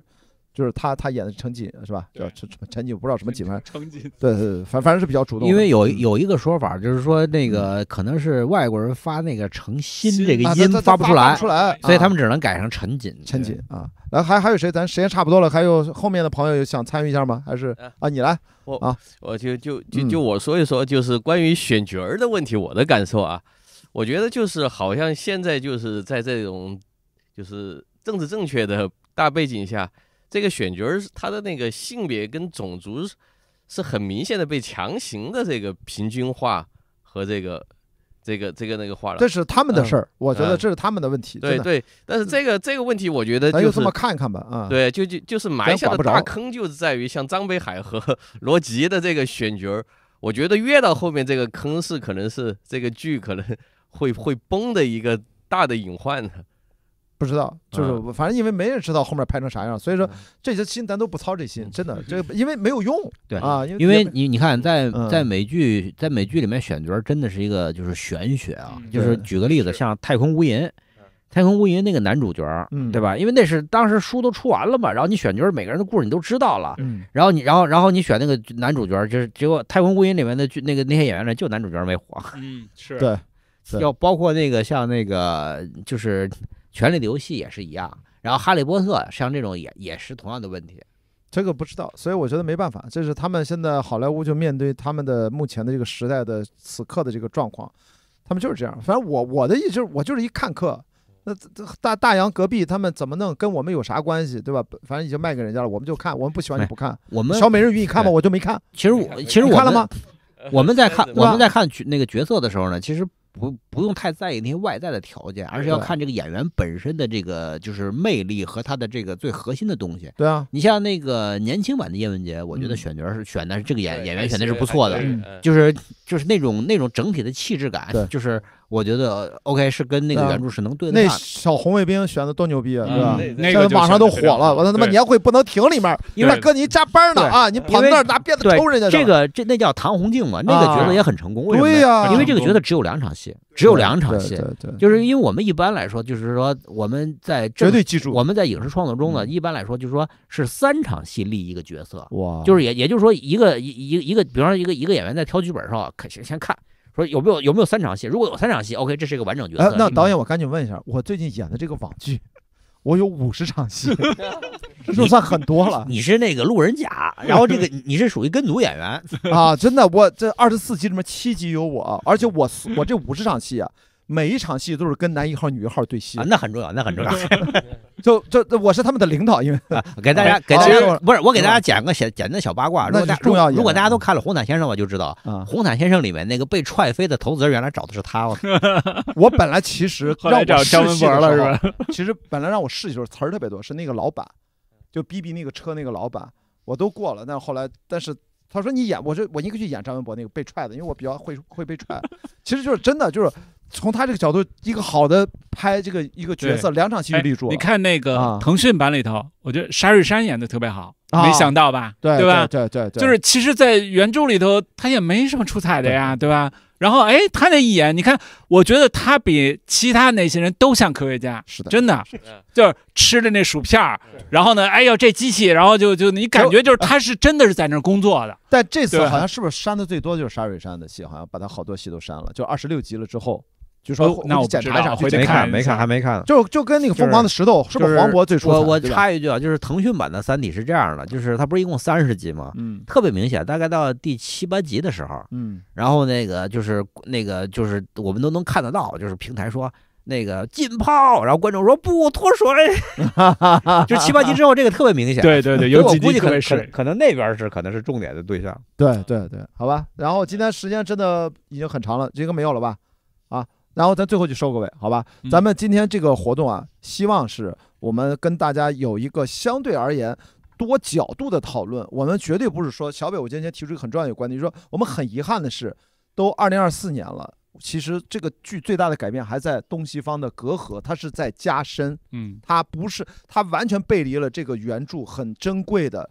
就是他他演的程锦是吧？叫程程程锦，我不知道什么锦。程锦。对对，反反正是比较主动。因为有有一个说法，就是说那个可能是外国人发那个程心这个音发不出来，所以他们只能改成陈锦。陈锦啊，来，还还有谁？咱时间差不多了，还有后面的朋友想参与一下吗？还是啊，你来。我啊，我就就就就我说一说，就是关于选角儿的问题，我的感受啊。我觉得就是好像现在就是在这种，就是政治正确的大背景下，这个选角儿他的那个性别跟种族是很明显的被强行的这个平均化和这个这个这个那个话了。这是他们的事儿，我觉得这是他们的问题。对对，但是这个这个问题，我觉得就这么看看吧啊。对，就就就是埋下的大坑，就是在于像张北海和 罗辑的这个选角儿，我觉得越到后面这个坑是可能是这个剧可能。会会崩的一个大的隐患呢？不知道，就是反正因为没人知道后面拍成啥样，所以说这些心咱都不操这心，真的，这因为没有用。对啊，因为你你看，在在美剧在美剧里面选角真的是一个就是玄学啊，就是举个例子，像《太空无垠》，《太空无垠》那个男主角，对吧？因为那是当时书都出完了嘛，然后你选角，每个人的故事你都知道了，然后你然后然后你选那个男主角，就是结果《太空无垠》里面的剧那个那些演员里就男主角没火，嗯，是对。要包括那个像那个就是《权力的游戏》也是一样，然后《哈利波特》像这种也也是同样的问题。这个不知道，所以我觉得没办法，这是他们现在好莱坞就面对他们的目前的这个时代的此刻的这个状况，他们就是这样。反正我我的意思就是我就是一看客，那大大洋隔壁他们怎么弄，跟我们有啥关系，对吧？反正已经卖给人家了，我们就看，我们不喜欢就不看。我们小美人鱼你看吗？我就没看。其实我其实我看了吗？我们在看 我们在看角那个角色的时候呢，其实。不不用太在意那些外在的条件，而是要看这个演员本身的这个就是魅力和他的这个最核心的东西。对啊，你像那个年轻版的叶文洁，我觉得选角是选的，是这个演演员选的是不错的，就是就是那种那种整体的气质感，就是。我觉得 OK 是跟那个原著是能对，那小红卫兵选的多牛逼啊，对吧？那个网上都火了，完了他妈年会不能停里面，因为哥你加班呢啊，你跑那儿拿鞭子抽人家。这个这那叫唐红静嘛，那个角色也很成功。对呀，因为这个角色只有两场戏，只有两场戏，就是因为我们一般来说，就是说我们在绝对记住我们在影视创作中呢，一般来说就是说是三场戏立一个角色哇，就是也也就是说一个一一个一个，比方说一个一个演员在挑剧本的时候，可先先看。说有没有有没有三场戏？如果有三场戏，OK，这是一个完整角色。那导演，我赶紧问一下，我最近演的这个网剧，我有五十场戏，这算很多了。你是那个路人甲，然后这个你是属于跟组演员啊，真的，我这二十四集里面七集有我，而且我我这五十场戏啊。每一场戏都是跟男一号、女一号对戏，那很重要，那很重要。就就我是他们的领导，因为给大家，给大家不是我给大家讲个简简单小八卦。那重要。如果大家都看了《红毯先生》，我就知道，《红毯先生》里面那个被踹飞的投资人，原来找的是他。我本来其实 让我试戏的时候，其实本来让我试时候词儿特别多，是那个老板，就逼逼那个车那个老板，我都过了。但后来，但是他说你演，我就我应该去演张文博那个被踹的，因为我比较会会被踹。其实就是真的就是。从他这个角度，一个好的拍这个一个角色，两场戏立柱。你看那个腾讯版里头，我觉得沙瑞山演的特别好没想到吧？对对吧？对对对，就是其实，在原著里头他也没什么出彩的呀，对吧？然后哎，他那一眼，你看，我觉得他比其他那些人都像科学家，是的，真的，就是吃的那薯片儿，然后呢，哎呦这机器，然后就就你感觉就是他是真的是在那工作的。但这次好像是不是删的最多就是沙瑞山的戏，好像把他好多戏都删了，就二十六集了之后。就说那我检查一下，回去看没看没看还没看，就就跟那个疯狂的石头，是不是黄渤最初？我我插一句啊，就是腾讯版的三体是这样的，就是它不是一共三十集吗？嗯，特别明显，大概到第七八集的时候，嗯，然后那个就是那个就是我们都能看得到，就是平台说那个浸泡，然后观众说不脱水，哈哈哈就七八集之后这个特别明显，对对对，有几集可能是可能那边是可能是重点的对象，对对对，好吧。然后今天时间真的已经很长了，应该没有了吧？啊。然后咱最后就收各位，好吧？咱们今天这个活动啊，希望是我们跟大家有一个相对而言多角度的讨论。我们绝对不是说小北，我今天提出一个很重要的观点，就是说我们很遗憾的是，都二零二四年了，其实这个剧最大的改变还在东西方的隔阂，它是在加深。嗯，它不是，它完全背离了这个原著很珍贵的。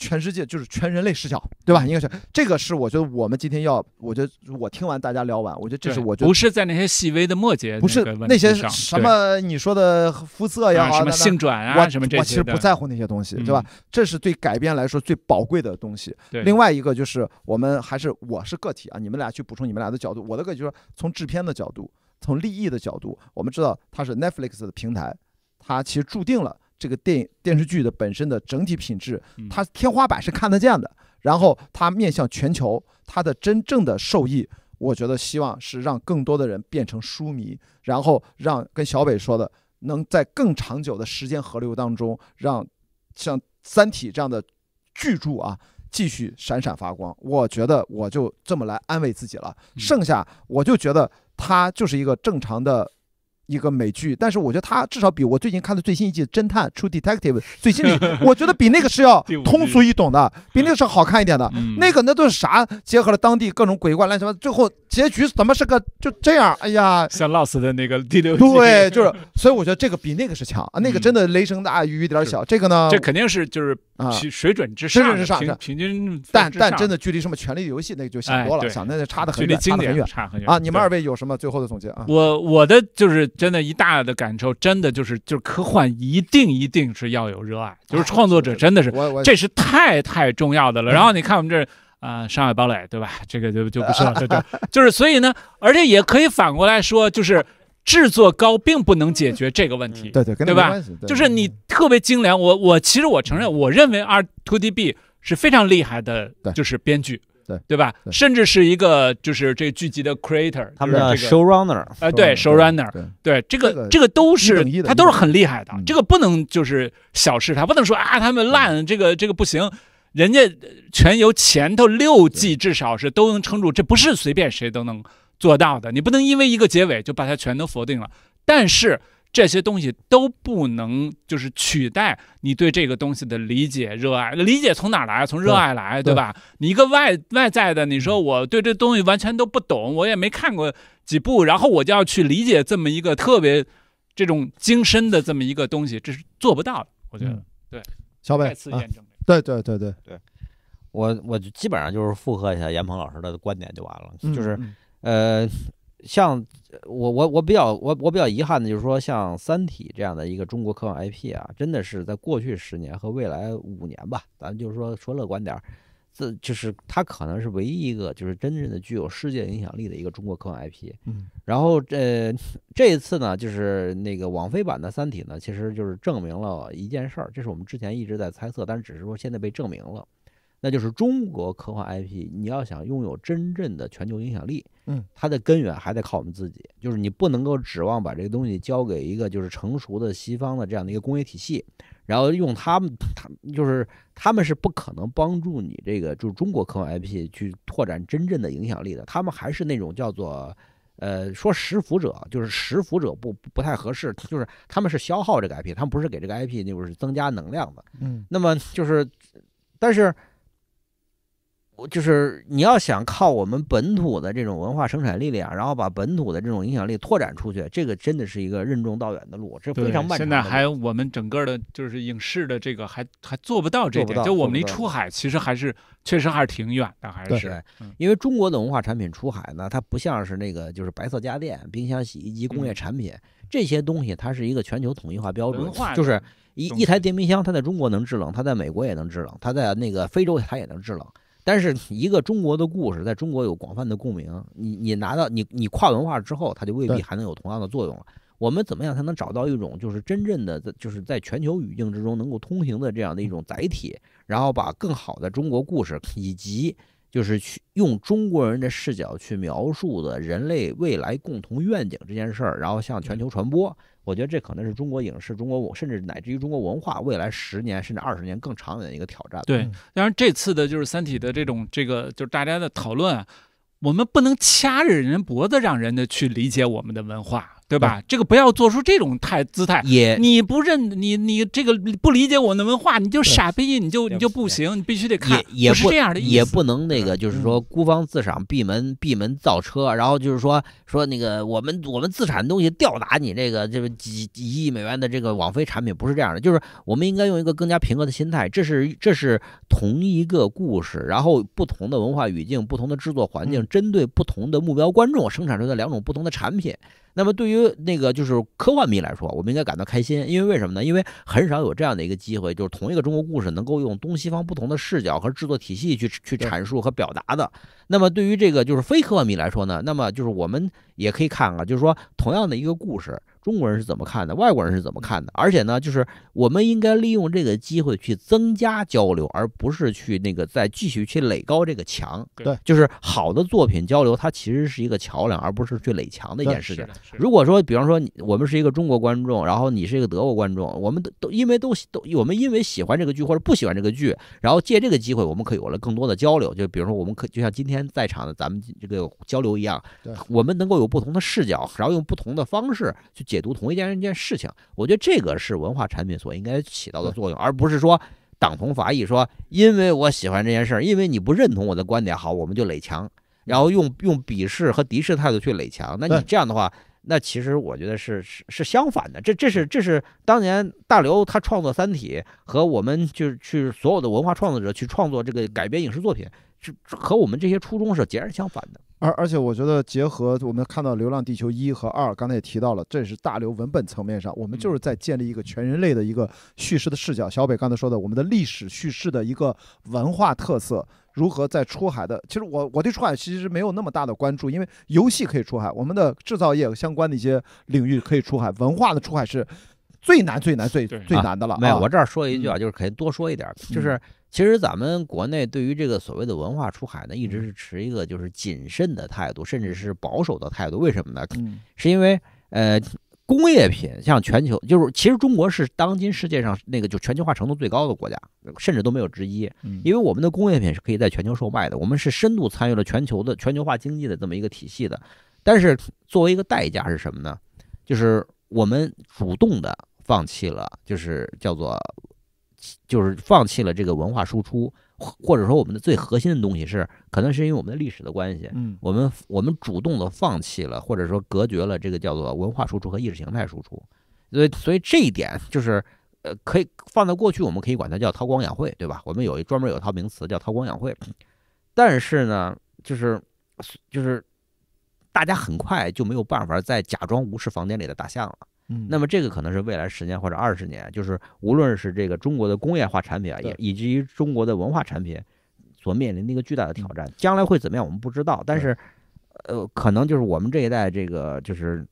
全世界就是全人类视角，对吧？应该是这个是我觉得我们今天要，我觉得我听完大家聊完，我觉得这是我觉得不是在那些细微的末节，不是那些什么你说的肤色呀、什么性转啊、什么这些，我其实不在乎那些东西，对吧？这是对改编来说最宝贵的东西。另外一个就是我们还是我是个体啊，你们俩去补充你们俩的角度。我的个就是从制片的角度，从利益的角度，我们知道它是 Netflix 的平台，它其实注定了。这个电影电视剧的本身的整体品质，它天花板是看得见的。然后它面向全球，它的真正的受益，我觉得希望是让更多的人变成书迷，然后让跟小北说的，能在更长久的时间河流当中，让像《三体》这样的巨著啊，继续闪闪发光。我觉得我就这么来安慰自己了，剩下我就觉得它就是一个正常的。一个美剧，但是我觉得它至少比我最近看的最新一季《侦探》True Detective 最新的，我觉得比那个是要 通俗易懂的，比那个是好看一点的。那个那都是啥？结合了当地各种鬼怪乱七八糟，最后结局怎么是个就这样？哎呀，像 Lost 的那个第六季，对，就是。所以我觉得这个比那个是强啊，那个真的雷声大雨点小。这个呢，这肯定是就是啊，水准之上，水准上上平均，但但真的距离什么《权力游戏》那个就远多了，想那差的很远，差很远啊。你们二位有什么最后的总结啊？我我的就是。真的，一大的感受，真的就是，就是科幻一定一定是要有热爱，就是创作者真的是，这是太太重要的了。然后你看我们这，啊，上海堡垒，对吧？这个就就不需要，对对，就是所以呢，而且也可以反过来说，就是制作高并不能解决这个问题，对对，对吧？就是你特别精良，我我其实我承认，我认为《R Two D B》是非常厉害的，就是编剧。对吧？甚至是一个就是这剧集的 creator，他们的 showrunner，哎，对 showrunner，对这个这个都是他都是很厉害的，这个不能就是小视他，不能说啊他们烂这个这个不行，人家全由前头六季至少是都能撑住，这不是随便谁都能做到的，你不能因为一个结尾就把它全都否定了，但是。这些东西都不能就是取代你对这个东西的理解、热爱。理解从哪来？从热爱来，对吧？你一个外外在的，你说我对这东西完全都不懂，我也没看过几部，然后我就要去理解这么一个特别这种精深的这么一个东西，这是做不到的。我觉得，对，小北，再次验证、对对对对对，我我基本上就是附和一下严鹏老师的观点就完了，就是呃。像我我我比较我我比较遗憾的就是说，像《三体》这样的一个中国科幻 IP 啊，真的是在过去十年和未来五年吧，咱就是说说乐观点，这就是它可能是唯一一个就是真正的具有世界影响力的一个中国科幻 IP。嗯。然后，呃，这一次呢，就是那个网飞版的《三体》呢，其实就是证明了一件事儿，这是我们之前一直在猜测，但是只是说现在被证明了。那就是中国科幻 IP，你要想拥有真正的全球影响力，嗯，它的根源还得靠我们自己。就是你不能够指望把这个东西交给一个就是成熟的西方的这样的一个工业体系，然后用他们，他就是他们是不可能帮助你这个就是中国科幻 IP 去拓展真正的影响力的。他们还是那种叫做，呃，说食腐者，就是食腐者不不太合适，就是他们是消耗这个 IP，他们不是给这个 IP 就是增加能量的。嗯，那么就是，但是。就是你要想靠我们本土的这种文化生产力量，然后把本土的这种影响力拓展出去，这个真的是一个任重道远的路，这非常漫长。现在还我们整个的，就是影视的这个还还做不到这点，就我们离出海其实还是确实还是挺远的，还是因为中国的文化产品出海呢，它不像是那个就是白色家电、冰箱、洗衣机、工业产品这些东西，它是一个全球统一化标准，就是一一台电冰箱，它在中国能制冷，它在美国也能制冷，它在那个非洲它也能制冷。但是一个中国的故事在中国有广泛的共鸣，你你拿到你你跨文化之后，它就未必还能有同样的作用了。我们怎么样才能找到一种就是真正的在就是在全球语境之中能够通行的这样的一种载体，然后把更好的中国故事以及就是去用中国人的视角去描述的人类未来共同愿景这件事儿，然后向全球传播。我觉得这可能是中国影视、中国甚至乃至于中国文化未来十年甚至二十年更长远的一个挑战。对，当然这次的就是《三体》的这种这个，就是大家的讨论，我们不能掐着人脖子让人家去理解我们的文化。对吧？这个不要做出这种态姿态。也你不认你你这个不理解我的文化，你就傻逼，你就你就不行，你必须得看。也是这样的，也不能那个就是说孤芳自赏、闭门闭门造车，然后就是说说那个我们我们自产的东西吊打你这个就是几几亿美元的这个网飞产品，不是这样的，就是我们应该用一个更加平和的心态。这是这是同一个故事，然后不同的文化语境、不同的制作环境，针对不同的目标观众生产出的两种不同的产品。那么对于那个就是科幻迷来说，我们应该感到开心，因为为什么呢？因为很少有这样的一个机会，就是同一个中国故事能够用东西方不同的视角和制作体系去去阐述和表达的。那么对于这个就是非科幻迷来说呢，那么就是我们也可以看啊，就是说同样的一个故事，中国人是怎么看的，外国人是怎么看的。而且呢，就是我们应该利用这个机会去增加交流，而不是去那个再继续去垒高这个墙。对，就是好的作品交流，它其实是一个桥梁，而不是去垒墙的一件事情。如果说，比方说你我们是一个中国观众，然后你是一个德国观众，我们都都因为都都我们因为喜欢这个剧或者不喜欢这个剧，然后借这个机会，我们可以有了更多的交流。就比如说，我们可就像今天。在场的咱们这个交流一样，我们能够有不同的视角，然后用不同的方式去解读同一件一件事情。我觉得这个是文化产品所应该起到的作用，而不是说党同伐异，说因为我喜欢这件事儿，因为你不认同我的观点，好，我们就垒墙，然后用用鄙视和敌视态度去垒墙。那你这样的话，那其实我觉得是是是相反的。这这是这是当年大刘他创作《三体》和我们就是去所有的文化创作者去创作这个改编影视作品。这和我们这些初衷是截然相反的。而而且我觉得，结合我们看到《流浪地球》一和二，刚才也提到了，这是大刘文本层面上，我们就是在建立一个全人类的一个叙事的视角。小北刚才说的，我们的历史叙事的一个文化特色，如何在出海的？其实我我对出海其实没有那么大的关注，因为游戏可以出海，我们的制造业相关的一些领域可以出海，文化的出海是。最难最难最最难的了。没有，我这儿说一句啊，就是可以多说一点。就是其实咱们国内对于这个所谓的文化出海呢，一直是持一个就是谨慎的态度，甚至是保守的态度。为什么呢？是因为呃，工业品像全球，就是其实中国是当今世界上那个就全球化程度最高的国家，甚至都没有之一。因为我们的工业品是可以在全球售卖的，我们是深度参与了全球的全球化经济的这么一个体系的。但是作为一个代价是什么呢？就是我们主动的。放弃了，就是叫做，就是放弃了这个文化输出，或者说我们的最核心的东西是，可能是因为我们的历史的关系，嗯，我们我们主动的放弃了，或者说隔绝了这个叫做文化输出和意识形态输出，所以所以这一点就是，呃，可以放在过去，我们可以管它叫韬光养晦，对吧？我们有一专门有一套名词叫韬光养晦，但是呢，就是就是大家很快就没有办法再假装无视房间里的大象了。那么这个可能是未来十年或者二十年，就是无论是这个中国的工业化产品啊，也以及中国的文化产品，所面临的一个巨大的挑战。将来会怎么样，我们不知道。但是，呃，可能就是我们这一代这个就是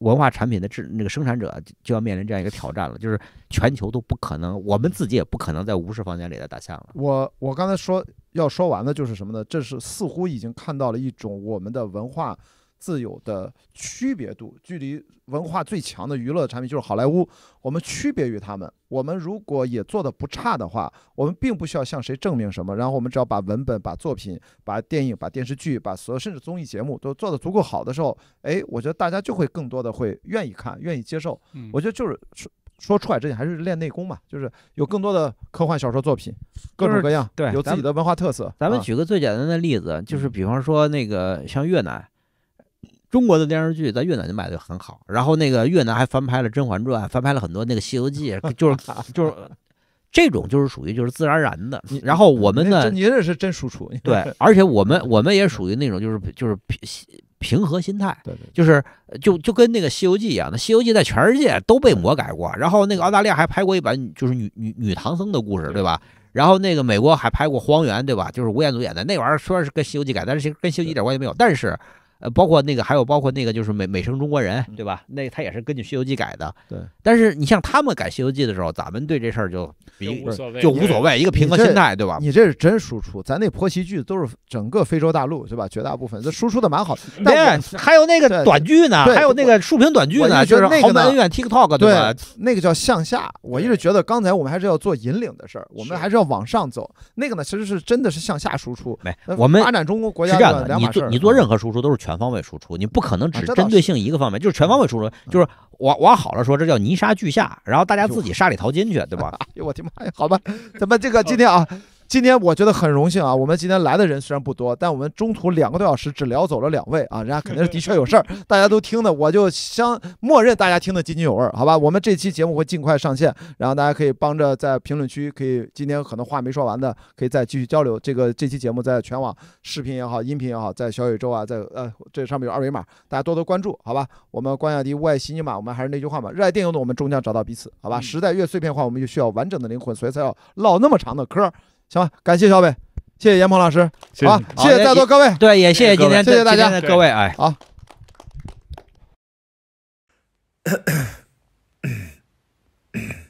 文化产品的制那个生产者就要面临这样一个挑战了，就是全球都不可能，我们自己也不可能在“无视房间”里的打象了。我我刚才说要说完的就是什么呢？这是似乎已经看到了一种我们的文化。自由的区别度，距离文化最强的娱乐产品就是好莱坞。我们区别于他们，我们如果也做的不差的话，我们并不需要向谁证明什么。然后我们只要把文本、把作品、把电影、把电视剧、把所有甚至综艺节目都做得足够好的时候，哎，我觉得大家就会更多的会愿意看、愿意接受。我觉得就是说，说出来之前还是练内功嘛，就是有更多的科幻小说作品，各种各样，对，有自己的文化特色。咱们举个最简单的例子，就是比方说那个像越南。中国的电视剧在越南就卖的很好，然后那个越南还翻拍了《甄嬛传》，翻拍了很多那个《西游记》，就是就是这种就是属于就是自然而然的。然后我们呢，您这是真输出对，而且我们我们也属于那种就是就是平平和心态，就是就就跟那个《西游记》一样，那《西游记》在全世界都被魔改过，然后那个澳大利亚还拍过一版就是女女女唐僧的故事，对吧？然后那个美国还拍过《荒原》，对吧？就是吴彦祖演的那玩意儿，虽然是跟《西游记》改，但是跟《西游记》一点关系没有，但是。呃，包括那个，还有包括那个，就是美美声中国人，对吧？那他也是根据《西游记》改的。对。但是你像他们改《西游记》的时候，咱们对这事儿就就无所谓，一个平和心态，对吧？你这是真输出，咱那婆媳剧都是整个非洲大陆，对吧？绝大部分，这输出的蛮好。对，还有那个短剧呢，还有那个竖屏短剧呢，就是豪门恩怨 TikTok，对吧？那个叫向下。我一直觉得，刚才我们还是要做引领的事儿，我们还是要往上走。那个呢，其实是真的是向下输出。没，我们发展中国国家是这样的你做你做任何输出都是全。全方位输出，你不可能只针对性一个方面，就是全方位输出，就是往往好了说，这叫泥沙俱下，然后大家自己沙里淘金去，对吧？哎呦，我的妈呀！好吧，咱们这个 今天啊。今天我觉得很荣幸啊！我们今天来的人虽然不多，但我们中途两个多小时只聊走了两位啊，人家肯定是的确有事儿。大家都听的，我就相默认大家听得津津有味儿，好吧？我们这期节目会尽快上线，然后大家可以帮着在评论区可以今天可能话没说完的可以再继续交流。这个这期节目在全网视频也好，音频也好，在小宇宙啊，在呃这上面有二维码，大家多多关注，好吧？我们关雅迪屋外新尼玛，我们还是那句话嘛，热爱电影的我们终将找到彼此，好吧？时代越碎片化，我们就需要完整的灵魂，所以才要唠那么长的嗑儿。行吧，感谢小北，谢谢严鹏老师，好，谢谢在座各位，对，也谢谢今天谢在座的各位，哎，好。